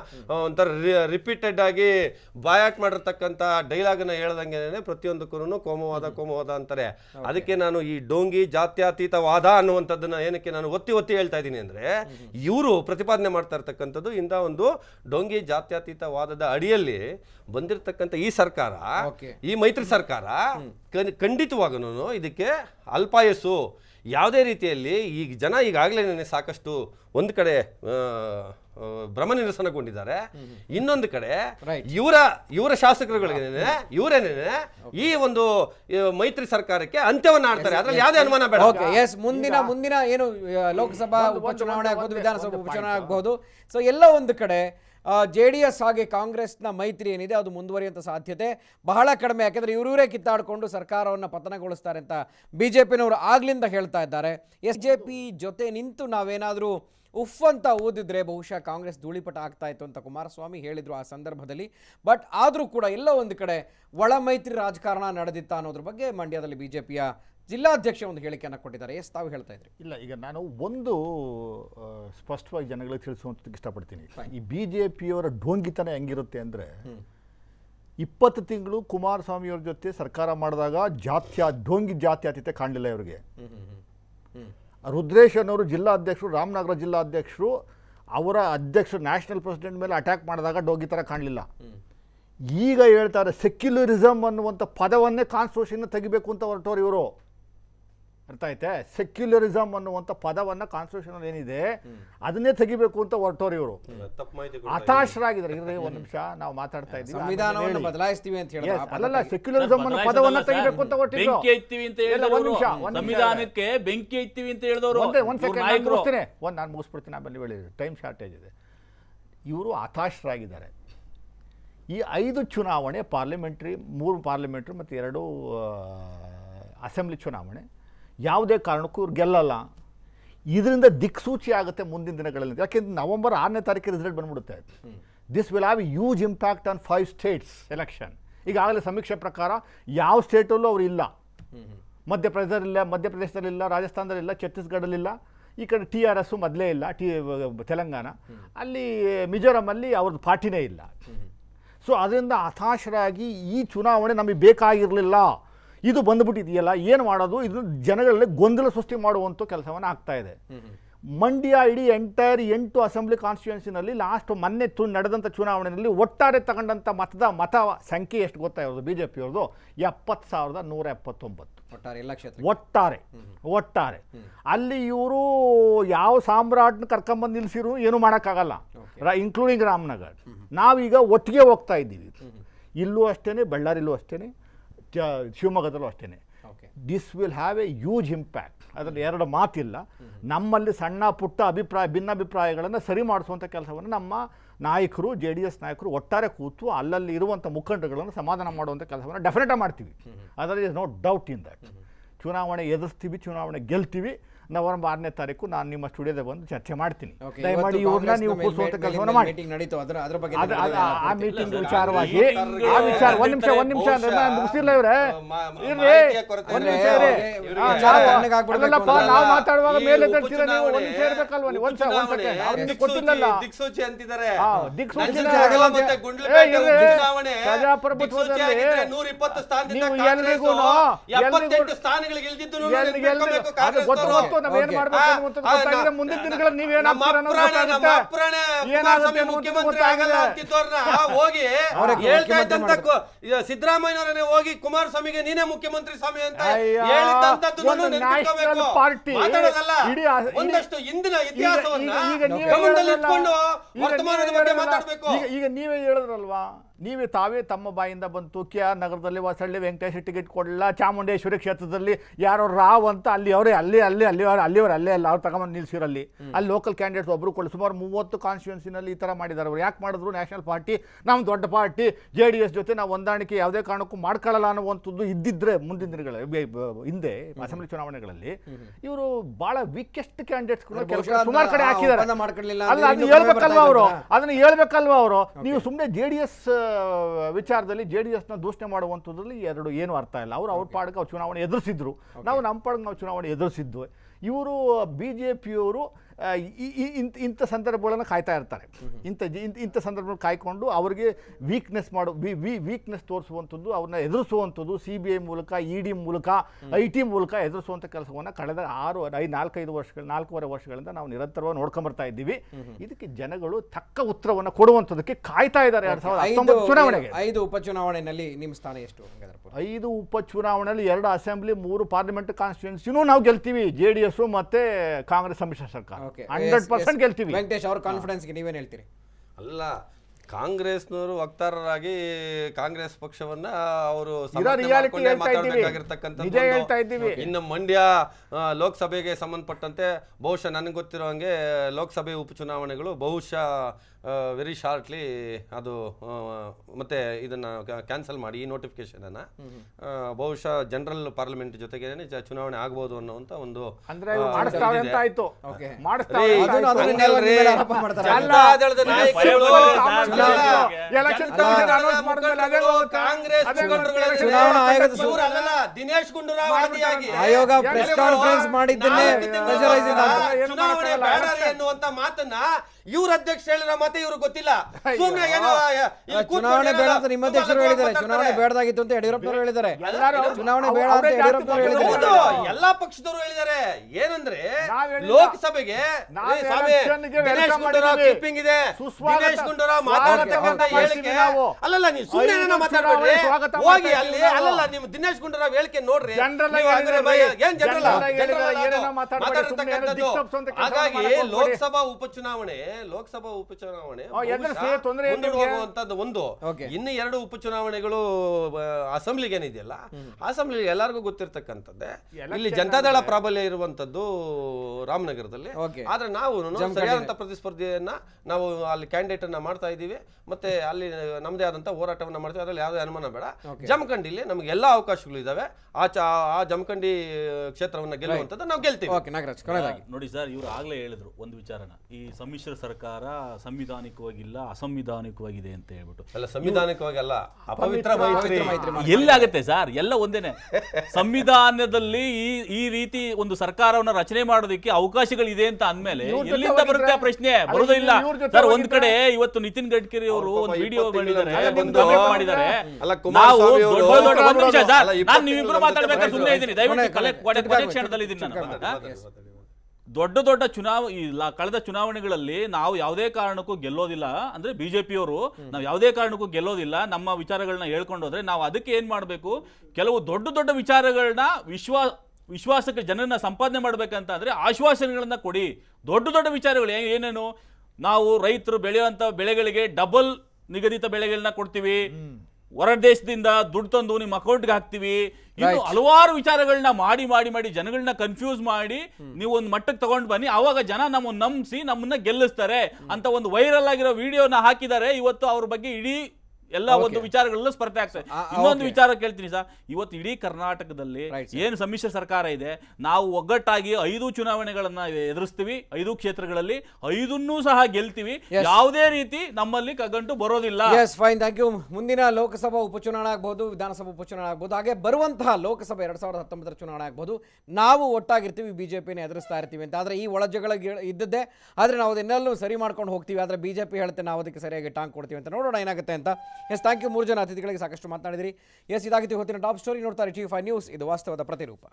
Speaker 6: ಒಂಥರ ರಿಪೀಟೆಡ್ ಆಗಿ ಬಾಯಾಟ್ ಮಾಡಿರ್ತಕ್ಕಂಥ ಡೈಲಾಗ್ ಅನ್ನ ಹೇಳ್ದಂಗೆ ಪ್ರತಿಯೊಂದಕ್ಕೂ ಕೋಮವಾದ ಕೋಮವಾದ ಅಂತಾರೆ ಅದಕ್ಕೆ ನಾನು ಈ ಡೋಂಗಿ ಜಾತ್ಯತೀತವಾದ ಅನ್ನುವಂಥದ್ದನ್ನ ಏನಕ್ಕೆ ನಾನು ಒತ್ತಿ ಒತ್ತಿ ಹೇಳ್ತಾ ಇದ್ದೀನಿ ಅಂದ್ರೆ ಇವರು ಪ್ರತಿಪಾದನೆ ಮಾಡ್ತಾ ಇರ್ತಕ್ಕಂಥದ್ದು ಇಂಥ ಒಂದು ಡೋಂಗಿ ಜಾತ್ಯತೀತವಾದದ ಅಡಿಯಲ್ಲಿ ಬಂದಿರತಕ್ಕಂಥ ಈ ಸರ್ಕಾರ ಈ ಮೈತ್ರಿ ಸರ್ಕಾರ ಖಂಡಿತವಾಗ ಇದಕ್ಕೆ ಅಲ್ಪಾಯಸ್ಸು ಯಾವುದೇ ರೀತಿಯಲ್ಲಿ ಈಗ ಜನ ಈಗಾಗಲೇ ಸಾಕಷ್ಟು ಒಂದು ಕಡೆ ಭ್ರಮ ನಿರಸನಗೊಂಡಿದ್ದಾರೆ ಇನ್ನೊಂದು ಕಡೆ ಇವರ ಇವರ ಶಾಸಕರುಗಳಿಗೆ ಇವರೇನೇನೆ ಈ ಒಂದು ಮೈತ್ರಿ ಸರ್ಕಾರಕ್ಕೆ ಅಂತ್ಯವನ್ನ ಆಡ್ತಾರೆ ಅದ್ರಲ್ಲಿ ಯಾವುದೇ ಅನುಮಾನ ಬೇಡ ಎಸ್ ಮುಂದಿನ
Speaker 1: ಮುಂದಿನ ಏನು ಲೋಕಸಭಾ ಉಪಚುನಾವಣೆ ಆಗ್ಬೋದು ವಿಧಾನಸಭಾ ಉಪಚುನಾವಣೆ ಆಗ್ಬಹುದು ಸೊ ಎಲ್ಲ ಒಂದು ಕಡೆ ಜೆ ಡಿ ಎಸ್ ಹಾಗೆ ಕಾಂಗ್ರೆಸ್ನ ಮೈತ್ರಿ ಏನಿದೆ ಅದು ಮುಂದುವರಿಯುವಂಥ ಸಾಧ್ಯತೆ ಬಹಳ ಕಡಿಮೆ ಯಾಕೆಂದರೆ ಇವರೂರೇ ಕಿತ್ತಾಡಿಕೊಂಡು ಸರ್ಕಾರವನ್ನು ಪತನಗೊಳಿಸ್ತಾರೆ ಅಂತ ಬಿ ಜೆ ಪಿನವರು ಆಗ್ಲಿಂದ ಹೇಳ್ತಾ ಇದ್ದಾರೆ ಎಸ್ ಜೆ ಪಿ ಜೊತೆ ನಿಂತು ನಾವೇನಾದರೂ ಉಫ್ ಅಂತ ಓದಿದ್ರೆ ಬಹುಶಃ ಕಾಂಗ್ರೆಸ್ ಧೂಳಿಪಟ ಆಗ್ತಾ ಇತ್ತು ಅಂತ ಕುಮಾರಸ್ವಾಮಿ ಹೇಳಿದರು ಆ ಸಂದರ್ಭದಲ್ಲಿ ಬಟ್ ಆದರೂ ಕೂಡ ಎಲ್ಲೋ ಒಂದು ಕಡೆ ಒಳ ಮೈತ್ರಿ ರಾಜಕಾರಣ ನಡೆದಿತ್ತ ಅನ್ನೋದ್ರ ಬಗ್ಗೆ ಮಂಡ್ಯದಲ್ಲಿ ಬಿ ಜೆ ಪಿಯ ಜಿಲ್ಲಾಧ್ಯಕ್ಷ ಒಂದು ಹೇಳಿಕೆಯನ್ನು ಕೊಟ್ಟಿದ್ದಾರೆ ಎಸ್ ತಾವು ಹೇಳ್ತಾ ಇದ್ರಿ
Speaker 5: ಇಲ್ಲ ಈಗ ನಾನು ಒಂದು ಸ್ಪಷ್ಟವಾಗಿ ಜನಗಳಿಗೆ ತಿಳಿಸುವಂಥದ್ದು ಇಷ್ಟಪಡ್ತೀನಿ ಈ ಬಿ ಜೆ ಪಿಯವರ ಢೋಂಗಿತನ ಹೆಂಗಿರುತ್ತೆ ಅಂದರೆ ಇಪ್ಪತ್ತು ತಿಂಗಳು ಕುಮಾರಸ್ವಾಮಿಯವ್ರ ಜೊತೆ ಸರ್ಕಾರ ಮಾಡಿದಾಗ ಜಾತ್ಯ ಢೋಂಗಿ ಜಾತ್ಯಾತೀತೆ ಕಾಣಲಿಲ್ಲ ಇವರಿಗೆ ಅನ್ನೋರು ಜಿಲ್ಲಾಧ್ಯಕ್ಷರು ರಾಮನಗರ ಜಿಲ್ಲಾಧ್ಯಕ್ಷರು ಅವರ ಅಧ್ಯಕ್ಷರು ನ್ಯಾಷನಲ್ ಪ್ರೆಸಿಡೆಂಟ್ ಮೇಲೆ ಅಟ್ಯಾಕ್ ಮಾಡಿದಾಗ ಡೋಗಿ ಥರ ಕಾಣಲಿಲ್ಲ ಈಗ ಹೇಳ್ತಾರೆ ಸೆಕ್ಯುಲರಿಸಮ್ ಅನ್ನುವಂಥ ಪದವನ್ನೇ ಕಾನ್ಸ್ಟಿಟ್ಯೂಷನ್ನ ತೆಗಿಬೇಕು ಅಂತ ಹೊರಟೋರು ಇವರು ಅರ್ಥ ಐತೆ ಸೆಕ್ಯುಲರಿಸಮ್ ಅನ್ನುವಂಥ ಪದವನ್ನು ಕಾನ್ಸ್ಟಿಟ್ಯೂಷನ್ ಏನಿದೆ ಅದನ್ನೇ ತೆಗಿಬೇಕು ಅಂತ ಹೊರಟೋರು ಇವರು ಹತಾಶರಾಗಿದ್ದಾರೆ ಇರ್ರಿ ಒಂದು ನಿಮಿಷ ನಾವು ಮಾತಾಡ್ತಾ ಇದ್ದೀವಿ
Speaker 1: ಬದಲಾಯಿಸ್ತೀವಿ ಅಂತ ಹೇಳಿ ಅಲ್ಲಲ್ಲ ಸೆಕ್ಯುಲರಿಸಮ್ ಅನ್ನೋ ಪದವನ್ನು ತೆಗಿಬೇಕು ಅಂತ ಹೊರಟಿದ್ರು ಅಂತ ಒಂದು ಸಂವಿಧಾನಕ್ಕೆ
Speaker 4: ಬೆಂಕಿ ಐತಿವಿ ಅಂತ ಹೇಳಿದವರು ಒಂದೇ ಒಂದು ಸೆಕೆಂಡ್ ನಾನು ಒಂದು ನಾನು ಮುಗಿಸ್ಬಿಡ್ತೀನಿ ಆಮೇಲೆ
Speaker 5: ಹೇಳಿದ್ರು ಟೈಮ್ ಶಾರ್ಟೇಜ್ ಇದೆ ಇವರು ಹತಾಶರಾಗಿದ್ದಾರೆ ಈ ಐದು ಚುನಾವಣೆ ಪಾರ್ಲಿಮೆಂಟ್ರಿ ಮೂರು ಪಾರ್ಲಿಮೆಂಟ್ರಿ ಮತ್ತು ಎರಡು ಅಸೆಂಬ್ಲಿ ಚುನಾವಣೆ ಯಾವುದೇ ಕಾರಣಕ್ಕೂ ಇವ್ರು ಗೆಲ್ಲಲ್ಲ ಇದರಿಂದ ದಿಕ್ಸೂಚಿ ಆಗುತ್ತೆ ಮುಂದಿನ ದಿನಗಳಲ್ಲಿ ಯಾಕೆಂದ್ರೆ ನವಂಬರ್ ಆರನೇ ತಾರೀಕು ರಿಸಲ್ಟ್ ಬಂದ್ಬಿಡುತ್ತೆ this will have huge impact on five states election ಈಗಾಗಲೇ ಸಮೀಕ್ಷೆ ಪ್ರಕಾರ ಯಾವ ಸ್ಟೇಟಲ್ಲೂ ಅವರು ಇಲ್ಲ ಮಧ್ಯಪ್ರದೇಶದಲ್ಲಿಲ್ಲ ಮಧ್ಯಪ್ರದೇಶದಲ್ಲಿಲ್ಲ ರಾಜಸ್ಥಾನದಲ್ಲಿಲ್ಲ ಛತ್ತೀಸ್ಗಢದಲ್ಲಿಲ್ಲ ಈ ಕಡೆ ಟಿ ಆರ್ ಎಸ್ಸು ಮೊದಲೇ ಇಲ್ಲ ಟಿ ತೆಲಂಗಾಣ ಅಲ್ಲಿ ಮಿಜೋರಾಮಲ್ಲಿ ಅವ್ರದ್ದು ಪಾರ್ಟಿನೇ ಇಲ್ಲ ಸೊ ಅದರಿಂದ ಹತಾಶರಾಗಿ ಈ ಚುನಾವಣೆ ನಮಗೆ ಬೇಕಾಗಿರಲಿಲ್ಲ ಇದು ಬಂದ್ಬಿಟ್ಟಿದೆಯಲ್ಲ ಏನು ಮಾಡೋದು ಇದು ಜನಗಳಲ್ಲಿ ಗೊಂದಲ ಸೃಷ್ಟಿ ಮಾಡುವಂಥ ಕೆಲಸವನ್ನು ಆಗ್ತಾ ಇದೆ ಮಂಡ್ಯ ಇಡೀ ಎಂಟೈರ್ ಎಂಟು ಅಸೆಂಬ್ಲಿ ಕಾನ್ಸ್ಟಿಟ್ಯೂನ್ಸಿನಲ್ಲಿ ಲಾಸ್ಟ್ ಮೊನ್ನೆ ಚು ನಡೆದಂಥ ಚುನಾವಣೆಯಲ್ಲಿ ಒಟ್ಟಾರೆ ತಗೊಂಡಂಥ ಮತದ ಮತ ಸಂಖ್ಯೆ ಎಷ್ಟು ಗೊತ್ತಾ ಇರೋದು ಬಿ ಜೆ ಪಿಯವ್ರದ್ದು ಎಪ್ಪತ್ತು ಸಾವಿರದ ನೂರ ಎಪ್ಪತ್ತೊಂಬತ್ತು
Speaker 1: ಒಟ್ಟಾರೆ ಎಲ್ಲ ಕ್ಷೇತ್ರ
Speaker 5: ಒಟ್ಟಾರೆ ಒಟ್ಟಾರೆ ಅಲ್ಲಿ ಇವರು ಯಾವ ಸಾಮ್ರಾಟ್ನ ಕರ್ಕೊಂಬಂದು ನಿಲ್ಲಿಸಿರು ಏನು ಮಾಡೋಕ್ಕಾಗಲ್ಲ ಇನ್ಕ್ಲೂಡಿಂಗ್ ರಾಮನಗರ್ ನಾವೀಗ ಒಟ್ಟಿಗೆ ಹೋಗ್ತಾ ಇದ್ದೀವಿ ಇಲ್ಲೂ ಅಷ್ಟೇ ಬಳ್ಳಾರಿಲ್ಲೂ ಅಷ್ಟೇ ಶಿವಮೊಗ್ಗದಲ್ಲೂ ಅಷ್ಟೇ this will have a huge impact ಅದರಲ್ಲಿ ಎರಡು ಮಾತಿಲ್ಲ ನಮ್ಮಲ್ಲಿ ಸಣ್ಣ ಪುಟ್ಟ ಅಭಿಪ್ರಾಯ ಭಿನ್ನಾಭಿಪ್ರಾಯಗಳನ್ನು ಸರಿ ಮಾಡಿಸುವಂಥ ಕೆಲಸವನ್ನು ನಮ್ಮ ನಾಯಕರು ಜೆ ಡಿ ಎಸ್ ನಾಯಕರು ಒಟ್ಟಾರೆ ಕೂತು ಅಲ್ಲಲ್ಲಿ ಇರುವಂಥ ಮುಖಂಡಗಳನ್ನು ಸಮಾಧಾನ ಮಾಡುವಂಥ ಕೆಲಸವನ್ನು ಡೆಫಿನೆಟಾಗಿ ಮಾಡ್ತೀವಿ ಅದರಲ್ಲಿ is no doubt in that ಚುನಾವಣೆ ಎದುರಿಸ್ತೀವಿ ಚುನಾವಣೆ ಗೆಲ್ತೀವಿ ನವೆಂಬರ್ ಆರನೇ ತಾರೀಕು ನಾನು ನಿಮ್ಮ ಸ್ಟುಡಿಯೋದಾಗ ಬಂದು ಚರ್ಚೆ ಮಾಡ್ತೀನಿ ದಯಮಾಡಿ ಇವ್ರನ್ನ ನೀವು ಕೂಸುವಂತ ಕೆಲಸವನ್ನು
Speaker 1: ಮಾಡಿ ಆ ಮೀಟಿಂಗ್ ವಿಚಾರವಾಗಿ ಆ ವಿಚಾರ ಒಂದ್ ನಿಮಿಷ ಒಂದ್ ನಿಮಿಷ ಅಂದ್ರೆ ನಾನು ಮುಗಿಸಿಲ್ಲ ಇವ್ರೆ
Speaker 5: ನಾವು ಮಾತಾಡುವಾಗ ಮೇಲೆ ತರ್ತೀರ ನೀವು ಒಂದ್ ನಿಮಿಷ ಇರ್ಬೇಕಲ್ವಾ ನೀವು ಒಂದ್ ಒಂದ್ ಸೆಕೆಂಡ್
Speaker 6: ಅವ್ರಿಗೆ ಕೊಟ್ಟಿಲ್ಲಲ್ಲ ದಿಕ್ಸೂಚಿ ಅಂತಿದ್ದಾರೆ ದಿಕ್ಸೂಚಿ ಪ್ರಜಾಪ್ರಭುತ್ವದಲ್ಲಿ ನೂರ ಇಪ್ಪತ್ತು
Speaker 1: ಸ್ಥಾನದಿಂದ ಎಲ್ರಿಗೂ
Speaker 6: ಸ್ಥಾನಗಳಿಗೆ ಇಲ್ದಿದ್ದು ಗೊತ್ತು ನಾವು ಹೋಗಿ ಹೇಳ್ತಾ ಕುಮಾರಸ್ವಾಮಿಗೆ ನೀನೇ ಮುಖ್ಯಮಂತ್ರಿ ಸ್ವಾಮಿ ಅಂತ ಒಂದಷ್ಟು ಹಿಂದಿನ ಇತಿಹಾಸವನ್ನ
Speaker 8: ಇಟ್ಕೊಂಡು ವರ್ತಮಾನದ ಬಗ್ಗೆ ಮಾತಾಡಬೇಕು ಈಗ ನೀವೇ
Speaker 5: ಹೇಳಿದ್ರಲ್ವಾ ನೀವೇ ತಾವೇ ತಮ್ಮ ಬಾಯಿಂದ ಬಂತು ಕ್ಯಾ ನಗರದಲ್ಲಿ ಹೊಸಳ್ಳಿ ವೆಂಕಟೇಶ್ ಟಿಕೆಟ್ ಕೊಡಲ್ಲ ಚಾಮುಂಡೇಶ್ವರಿ ಕ್ಷೇತ್ರದಲ್ಲಿ ಯಾರೋ ರಾವ್ ಅಂತ ಅಲ್ಲಿ ಅವರೇ ಅಲ್ಲಿ ಅಲ್ಲಿ ಅಲ್ಲಿ ಅವ್ರು ಅಲ್ಲಿ ಅಲ್ಲೇ ಅಲ್ಲ ಅವ್ರು ತಗೊಂಡು ನಿಲ್ಲಿಸಿರಲ್ಲಿ ಅಲ್ಲಿ ಲೋಕಲ್ ಕ್ಯಾಂಡಿಡೇಟ್ಸ್ ಒಬ್ಬರು ಕೊಡಿ ಸುಮಾರು ಮೂವತ್ತು ಕಾನ್ಸ್ಟಿಟ್ಯೂನ್ಸಿನಲ್ಲಿ ಈ ಥರ ಮಾಡಿದ್ದಾರೆ ಅವ್ರು ಯಾಕೆ ಮಾಡಿದ್ರು ನ್ಯಾಷನಲ್ ಪಾರ್ಟಿ ನಮ್ಮ ದೊಡ್ಡ ಪಾರ್ಟಿ ಜೆ ಡಿ ಎಸ್ ಜೊತೆ ನಾವು ಹೊಂದಾಣಿಕೆ ಯಾವುದೇ ಕಾರಣಕ್ಕೂ ಮಾಡ್ಕೊಳ್ಳಲ್ಲ ಅನ್ನುವಂಥದ್ದು ಇದ್ದಿದ್ದರೆ ಮುಂದಿನ ದಿನಗಳಲ್ಲಿ ಹಿಂದೆ ಅಸೆಂಬ್ಲಿ ಚುನಾವಣೆಗಳಲ್ಲಿ ಇವರು ಭಾಳ ವೀಕೆಸ್ಟ್ ಕ್ಯಾಂಡಿಡೇಟ್ಸ್ ಸುಮಾರು ಕಡೆ ಹಾಕಿದ್ದಾರೆ ಅಲ್ಲ ಅದನ್ನ ಹೇಳ್ಬೇಕಲ್ವಾ ಅವರು ಅದನ್ನ ಹೇಳ್ಬೇಕಲ್ವಾ ಅವರು ನೀವು ಸುಮ್ಮನೆ ಜೆ ಡಿ ಎಸ್ ವಿಚಾರದಲ್ಲಿ ಜೆ ಡಿ ಎಸ್ನ ದೂಷಣೆ ಮಾಡುವಂಥದ್ರಲ್ಲಿ ಎರಡು ಏನು ಅರ್ಥ ಇಲ್ಲ ಅವರು ಅವ್ರ ಪಾಡಕ್ಕೆ ಅವ್ರು ಚುನಾವಣೆ ಎದುರಿಸಿದ್ರು ನಾವು ನಮ್ಮ ಪಾಡಕ್ಕೆ ನಾವು ಚುನಾವಣೆ ಎದುರಿಸಿದ್ವಿ ಇವರು ಬಿ ಜೆ ಪಿಯವರು ಇಂಥ ಇಂಥ ಸಂದರ್ಭಗಳನ್ನು ಕಾಯ್ತಾ ಇರ್ತಾರೆ ಇಂಥ ಇಂಥ ಸಂದರ್ಭ ಕಾಯ್ಕೊಂಡು ಅವರಿಗೆ ವೀಕ್ನೆಸ್ ಮಾಡೋ ವೀಕ್ನೆಸ್ ತೋರಿಸುವಂಥದ್ದು ಅವ್ರನ್ನ ಎದುರಿಸುವಂಥದ್ದು ಸಿ ಬಿ ಐ ಮೂಲಕ ಇ e ಡಿ ಮೂಲಕ ಐ ಟಿ ಮೂಲಕ ಎದುರಿಸುವಂಥ ಕೆಲಸವನ್ನು ಕಳೆದ ಆರು ಐ ನಾಲ್ಕೈದು ವರ್ಷಗಳ ನಾಲ್ಕೂವರೆ ವರ್ಷಗಳಿಂದ ನಾವು ನಿರಂತರವಾಗಿ ನೋಡ್ಕೊಂಬರ್ತಾ ಇದ್ದೀವಿ ಇದಕ್ಕೆ ಜನಗಳು ತಕ್ಕ ಉತ್ತರವನ್ನು ಕೊಡುವಂಥದಕ್ಕೆ ಕಾಯ್ತಾ ಇದ್ದಾರೆ ಎರಡು ಸಾವಿರದ ಚುನಾವಣೆಗೆ
Speaker 1: ಐದು ಉಪಚುನಾವಣೆಯಲ್ಲಿ ನಿಮ್ಮ ಸ್ಥಾನ ಎಷ್ಟು
Speaker 5: ಐದು ಉಪಚುನಾವಣೆಯಲ್ಲಿ ಎರಡು ಅಸೆಂಬ್ಲಿ ಮೂರು ಪಾರ್ಲಿಮೆಂಟ್ ಕಾನ್ಸ್ಟಿಟ್ಯೂನ್ಸಿನೂ ನಾವು ಗೆಲ್ತೀವಿ ಜೆ ಮತ್ತೆ ಕಾಂಗ್ರೆಸ್ ಸಮ್ಮಿಶ್ರ ಸರ್ಕಾರ ಹಂಡ್ರೆಡ್ ಪರ್ಸೆಂಟ್ ಗೆಲ್ತೀವಿ
Speaker 6: ವೆಂಕಟೇಶ್ ಅವ್ರ ಹೇಳ್ತೀರಿ ಅಲ್ಲ ಕಾಂಗ್ರೆಸ್ನವರು ವಕ್ತಾರರಾಗಿ ಕಾಂಗ್ರೆಸ್ ಪಕ್ಷವನ್ನ ಅವರು ಇನ್ನು ಮಂಡ್ಯ ಲೋಕಸಭೆಗೆ ಸಂಬಂಧಪಟ್ಟಂತೆ ಬಹುಶಃ ನನಗೆ ಗೊತ್ತಿರೋ ಹಂಗೆ ಲೋಕಸಭೆ ಉಪಚುನಾವಣೆಗಳು ಬಹುಶಃ ವೆರಿ ಶಾರ್ಟ್ಲಿ ಅದು ಮತ್ತೆ ಇದನ್ನ ಕ್ಯಾನ್ಸಲ್ ಮಾಡಿ ಈ ನೋಟಿಫಿಕೇಶನನ್ನು ಬಹುಶಃ ಜನರಲ್ ಪಾರ್ಲಿಮೆಂಟ್ ಜೊತೆಗೆ ಚುನಾವಣೆ ಆಗಬಹುದು ಅನ್ನುವಂತ ಒಂದು ದಿನೇಶ್ ಗುಂಡೂರಾವ್ ಆಯೋಗ ಪ್ರೆಸ್ ಕಾನ್ಫರೆನ್ಸ್ ಮಾಡಿದ್ದನ್ನೇ ಚುನಾವಣೆ ಬೇಡ ಅನ್ನುವಂತ ಮಾತನ್ನ ಇವ್ರ ಅಧ್ಯಕ್ಷ ಹೇಳಿರೋ ಮಾತೇ ಇವ್ರಿಗೆ ಗೊತ್ತಿಲ್ಲ ಚುನಾವಣೆ ಬೇಡ ಅಂತ ನಿಮ್ಮ ಅಧ್ಯಕ್ಷರು ಹೇಳಿದ್ದಾರೆ ಚುನಾವಣೆ
Speaker 1: ಬೇಡದಾಗಿತ್ತು ಅಂತ ಯಡಿಯೂರಪ್ಪನವರು ಹೇಳಿದ್ದಾರೆ ಚುನಾವಣೆ ಬೇಡ ಅಂತ ಯಡಿಯೂರಪ್ಪನವರು ಹೇಳಿದ್ದಾರೆ
Speaker 6: ಎಲ್ಲಾ ಪಕ್ಷದವರು ಹೇಳಿದ್ದಾರೆ ಏನಂದ್ರೆ ಲೋಕಸಭೆಗೆ ದಿನೇಶ್ ಗುಂಡೂರಾವ್ ಕ್ಲಿಪ್ಪಿಂಗ್ ಇದೆ ದಿನೇಶ್ ಗುಂಡೂರಾವ್ ಮಾತಾಡತಕ್ಕಂತ ಹೇಳಿಕೆ ಅಲ್ಲಲ್ಲ ನೀವು ಸುಮ್ಮನೆ ಮಾತಾಡ್ಬೇಡ್ರಿ ಹೋಗಿ ಅಲ್ಲಿ ಅಲ್ಲಲ್ಲ ನೀವು ದಿನೇಶ್ ಗುಂಡೂರಾವ್ ಹೇಳಿಕೆ ನೋಡ್ರಿ ಏನ್ ಜನರಲ್ಲ ಮಾತಾಡತಕ್ಕಂಥದ್ದು ಹಾಗಾಗಿ ಲೋಕಸಭಾ ಉಪಚುನಾವಣೆ ಲೋಕಸಭಾ ಉಪಚುನಾವಣೆ ಒಂದು ಇನ್ನು ಎರಡು ಉಪಚುನಾವಣೆಗಳು ಅಸೆಂಬ್ಲಿಗೆ ಏನಿದೆಯಲ್ಲ ಅಸೆಂಬ್ಲಿ ಎಲ್ಲರಿಗೂ ಗೊತ್ತಿರ್ತಕ್ಕಂಥದ್ದೇ ಇಲ್ಲಿ ಜನತಾದಳ ಪ್ರಾಬಲ್ಯ ಇರುವಂತದ್ದು ರಾಮನಗರದಲ್ಲಿ ಆದ್ರೆ ನಾವು ಸರಿಯಾದಂತ ಪ್ರತಿಸ್ಪರ್ಧಿಯನ್ನ ನಾವು ಅಲ್ಲಿ ಕ್ಯಾಂಡಿಡೇಟ್ ಅನ್ನ ಮಾಡ್ತಾ ಇದೀವಿ ಮತ್ತೆ ಅಲ್ಲಿ ನಮ್ದೇ ಆದಂತ ಹೋರಾಟವನ್ನ ಮಾಡ್ತೀವಿ ಅದ್ರಲ್ಲಿ ಯಾವುದೇ ಅನುಮಾನ ಬೇಡ ಜಮಖಂಡಿಲಿ ನಮ್ಗೆ ಎಲ್ಲಾ ಅವಕಾಶಗಳು ಇದಾವೆ ಆ ಜಮಖಂಡಿ ಕ್ಷೇತ್ರವನ್ನ ಗೆಲ್ಲುವಂತದ್ದು
Speaker 1: ನಾವು ಗೆಲ್ತೀವಿ
Speaker 4: ನೋಡಿ ಸರ್ ಇವ್ರು ಆಗ್ಲೇ ಹೇಳಿದ್ರು ಒಂದು ವಿಚಾರನ ಈ ಸಮ್ಮಿಶ್ರ ಸರ್ಕಾರ ಸಂವಿಧಾನ ಸಾಂವಿಧಾನಿಕವಾಗಿಲ್ಲ ಅಸಂವಿಧಾನಿಕವಾಗಿದೆ ಅಂತ ಹೇಳ್ಬಿಟ್ಟು ಅಲ್ಲ ಸಂವಿಧಾನಿಕವಾಗಿ ಅಲ್ಲ ಅಪವಿತ್ರ ಎಲ್ಲಾಗತ್ತೆ ಸರ್ ಎಲ್ಲ ಒಂದೇನೆ ಸಂವಿಧಾನದಲ್ಲಿ ಈ ಈ ರೀತಿ ಒಂದು ಸರ್ಕಾರವನ್ನ ರಚನೆ ಮಾಡೋದಕ್ಕೆ ಅವಕಾಶಗಳಿದೆ ಅಂತ ಅಂದ್ಮೇಲೆ ಎಲ್ಲಿಂದ ಬರುತ್ತೆ ಪ್ರಶ್ನೆ ಬರೋದಿಲ್ಲ ಸರ್ ಒಂದ್ ಕಡೆ ಇವತ್ತು ನಿತಿನ್ ಗಡ್ಕರಿ ಅವರು ಒಂದು ವಿಡಿಯೋ ಮಾಡಿದ್ದಾರೆ ಮಾಡಿದ್ದಾರೆ ನಾವು ನಿಮಿಷ ಮಾತಾಡ್ಬೇಕಾದ್ರೆ ಸುಮ್ಮನೆ ಇದ್ದೀನಿ ದಯವಿಟ್ಟು ಕೊನೆ ಕ್ಷಣದಲ್ಲಿ ಇದ್ದೀನಿ ನಾನು ದೊಡ್ಡ ದೊಡ್ಡ ಚುನಾವ ಈ ಕಳೆದ ಚುನಾವಣೆಗಳಲ್ಲಿ ನಾವು ಯಾವುದೇ ಕಾರಣಕ್ಕೂ ಗೆಲ್ಲೋದಿಲ್ಲ ಅಂದ್ರೆ ಬಿಜೆಪಿಯವರು ನಾವು ಯಾವುದೇ ಕಾರಣಕ್ಕೂ ಗೆಲ್ಲೋದಿಲ್ಲ ನಮ್ಮ ವಿಚಾರಗಳನ್ನ ಹೇಳ್ಕೊಂಡೋದ್ರೆ ನಾವು ಅದಕ್ಕೆ ಏನು ಮಾಡಬೇಕು ಕೆಲವು ದೊಡ್ಡ ದೊಡ್ಡ ವಿಚಾರಗಳನ್ನ ವಿಶ್ವಾ ವಿಶ್ವಾಸಕ್ಕೆ ಜನರನ್ನ ಸಂಪಾದನೆ ಮಾಡಬೇಕಂತ ಅಂದರೆ ಆಶ್ವಾಸನೆಗಳನ್ನ ಕೊಡಿ ದೊಡ್ಡ ದೊಡ್ಡ ವಿಚಾರಗಳು ಏನೇನು ನಾವು ರೈತರು ಬೆಳೆಯುವಂಥ ಬೆಳೆಗಳಿಗೆ ಡಬಲ್ ನಿಗದಿತ ಬೆಳೆಗಳನ್ನ ಕೊಡ್ತೀವಿ ಹೊರ ದೇಶದಿಂದ ದುಡ್ಡು ತಂದು ನಿಮ್ಮ ಅಕೌಂಟ್ಗೆ ಹಾಕ್ತೀವಿ ಇನ್ನು ಹಲವಾರು ವಿಚಾರಗಳನ್ನ ಮಾಡಿ ಮಾಡಿ ಮಾಡಿ ಜನಗಳನ್ನ ಕನ್ಫ್ಯೂಸ್ ಮಾಡಿ ನೀವು ಒಂದು ಮಟ್ಟಕ್ಕೆ ತಗೊಂಡು ಬನ್ನಿ ಅವಾಗ ಜನ ನಮ್ಮನ್ನು ನಂಬಿಸಿ ನಮ್ಮನ್ನ ಗೆಲ್ಲಿಸ್ತಾರೆ ಅಂತ ಒಂದು ವೈರಲ್ ಆಗಿರೋ ವಿಡಿಯೋನ ಹಾಕಿದ್ದಾರೆ ಇವತ್ತು ಅವ್ರ ಬಗ್ಗೆ ಇಡೀ ಎಲ್ಲ ಒಂದು ವಿಚಾರಗಳಲ್ಲೂ ಸ್ಪರ್ಧೆ ಆಗ್ತದೆ ಇನ್ನೊಂದು ವಿಚಾರ ಕೇಳ್ತೀನಿ ಸರ್ ಇವತ್ತು ಇಡೀ ಕರ್ನಾಟಕದಲ್ಲಿ ಏನು ಸಮ್ಮಿಶ್ರ ಸರ್ಕಾರ ಇದೆ ನಾವು ಒಗ್ಗಟ್ಟಾಗಿ ಐದು ಚುನಾವಣೆಗಳನ್ನ ಎದುರಿಸ್ತೀವಿ ಐದು ಕ್ಷೇತ್ರಗಳಲ್ಲಿ ಐದನ್ನೂ ಸಹ ಗೆಲ್ತೀವಿ ಯಾವುದೇ ರೀತಿ ನಮ್ಮಲ್ಲಿ ಕಗಂಟು ಬರೋದಿಲ್ಲ ಎಸ್
Speaker 1: ಫೈನ್ ಥ್ಯಾಂಕ್ ಯು ಮುಂದಿನ ಲೋಕಸಭಾ ಉಪಚುನಾವಣೆ ಆಗ್ಬಹುದು ವಿಧಾನಸಭಾ ಉಪಚುನಾವಣೆ ಆಗ್ಬಹುದು ಹಾಗೆ ಬರುವಂತಹ ಲೋಕಸಭಾ ಎರಡ್ ಸಾವಿರದ ಹತ್ತೊಂಬತ್ತರ ಚುನಾವಣೆ ಆಗ್ಬಹುದು ನಾವು ಒಟ್ಟಾಗಿರ್ತೀವಿ ಬಿಜೆಪಿನ ಎದುರಿಸ್ತಾ ಇರ್ತೀವಿ ಅಂತ ಆದ್ರೆ ಈ ಒಳಜಗಳ ಇದ್ದದ್ದೇ ಆದ್ರೆ ನಾವು ಅದನ್ನೆಲ್ಲೂ ಸರಿ ಮಾಡ್ಕೊಂಡು ಹೋಗ್ತೀವಿ ಆದ್ರೆ ಬಿಜೆಪಿ ಹೇಳುತ್ತೆ ನಾವು ಅದಕ್ಕೆ ಸರಿಯಾಗಿ ಟಾಂಗ್ ಕೊಡ್ತೀವಿ ಅಂತ ನೋಡೋಣ ಏನಾಗುತ್ತೆ ಅಂತ ಎಸ್ ಥ್ಯಾಂಕ್ ಯು ಮೂರು ಜನ ಅತಿಥಿಗಳಿಗೆ ಸಾಕಷ್ಟು ಮಾತನಾಡಿದಿರಿ ಎಸ್ ಇದಾಗಿತ್ತು ಹೊತ್ತಿನ ಟಾಪ್ ಸ್ಟೋರಿ ನೋಡ್ತಾರೆ ಟಿವಿ ಫೈವ್ ನ್ಯೂಸ್ ಇದು ವಾಸ್ತವದ ಪ್ರತಿರೂಪ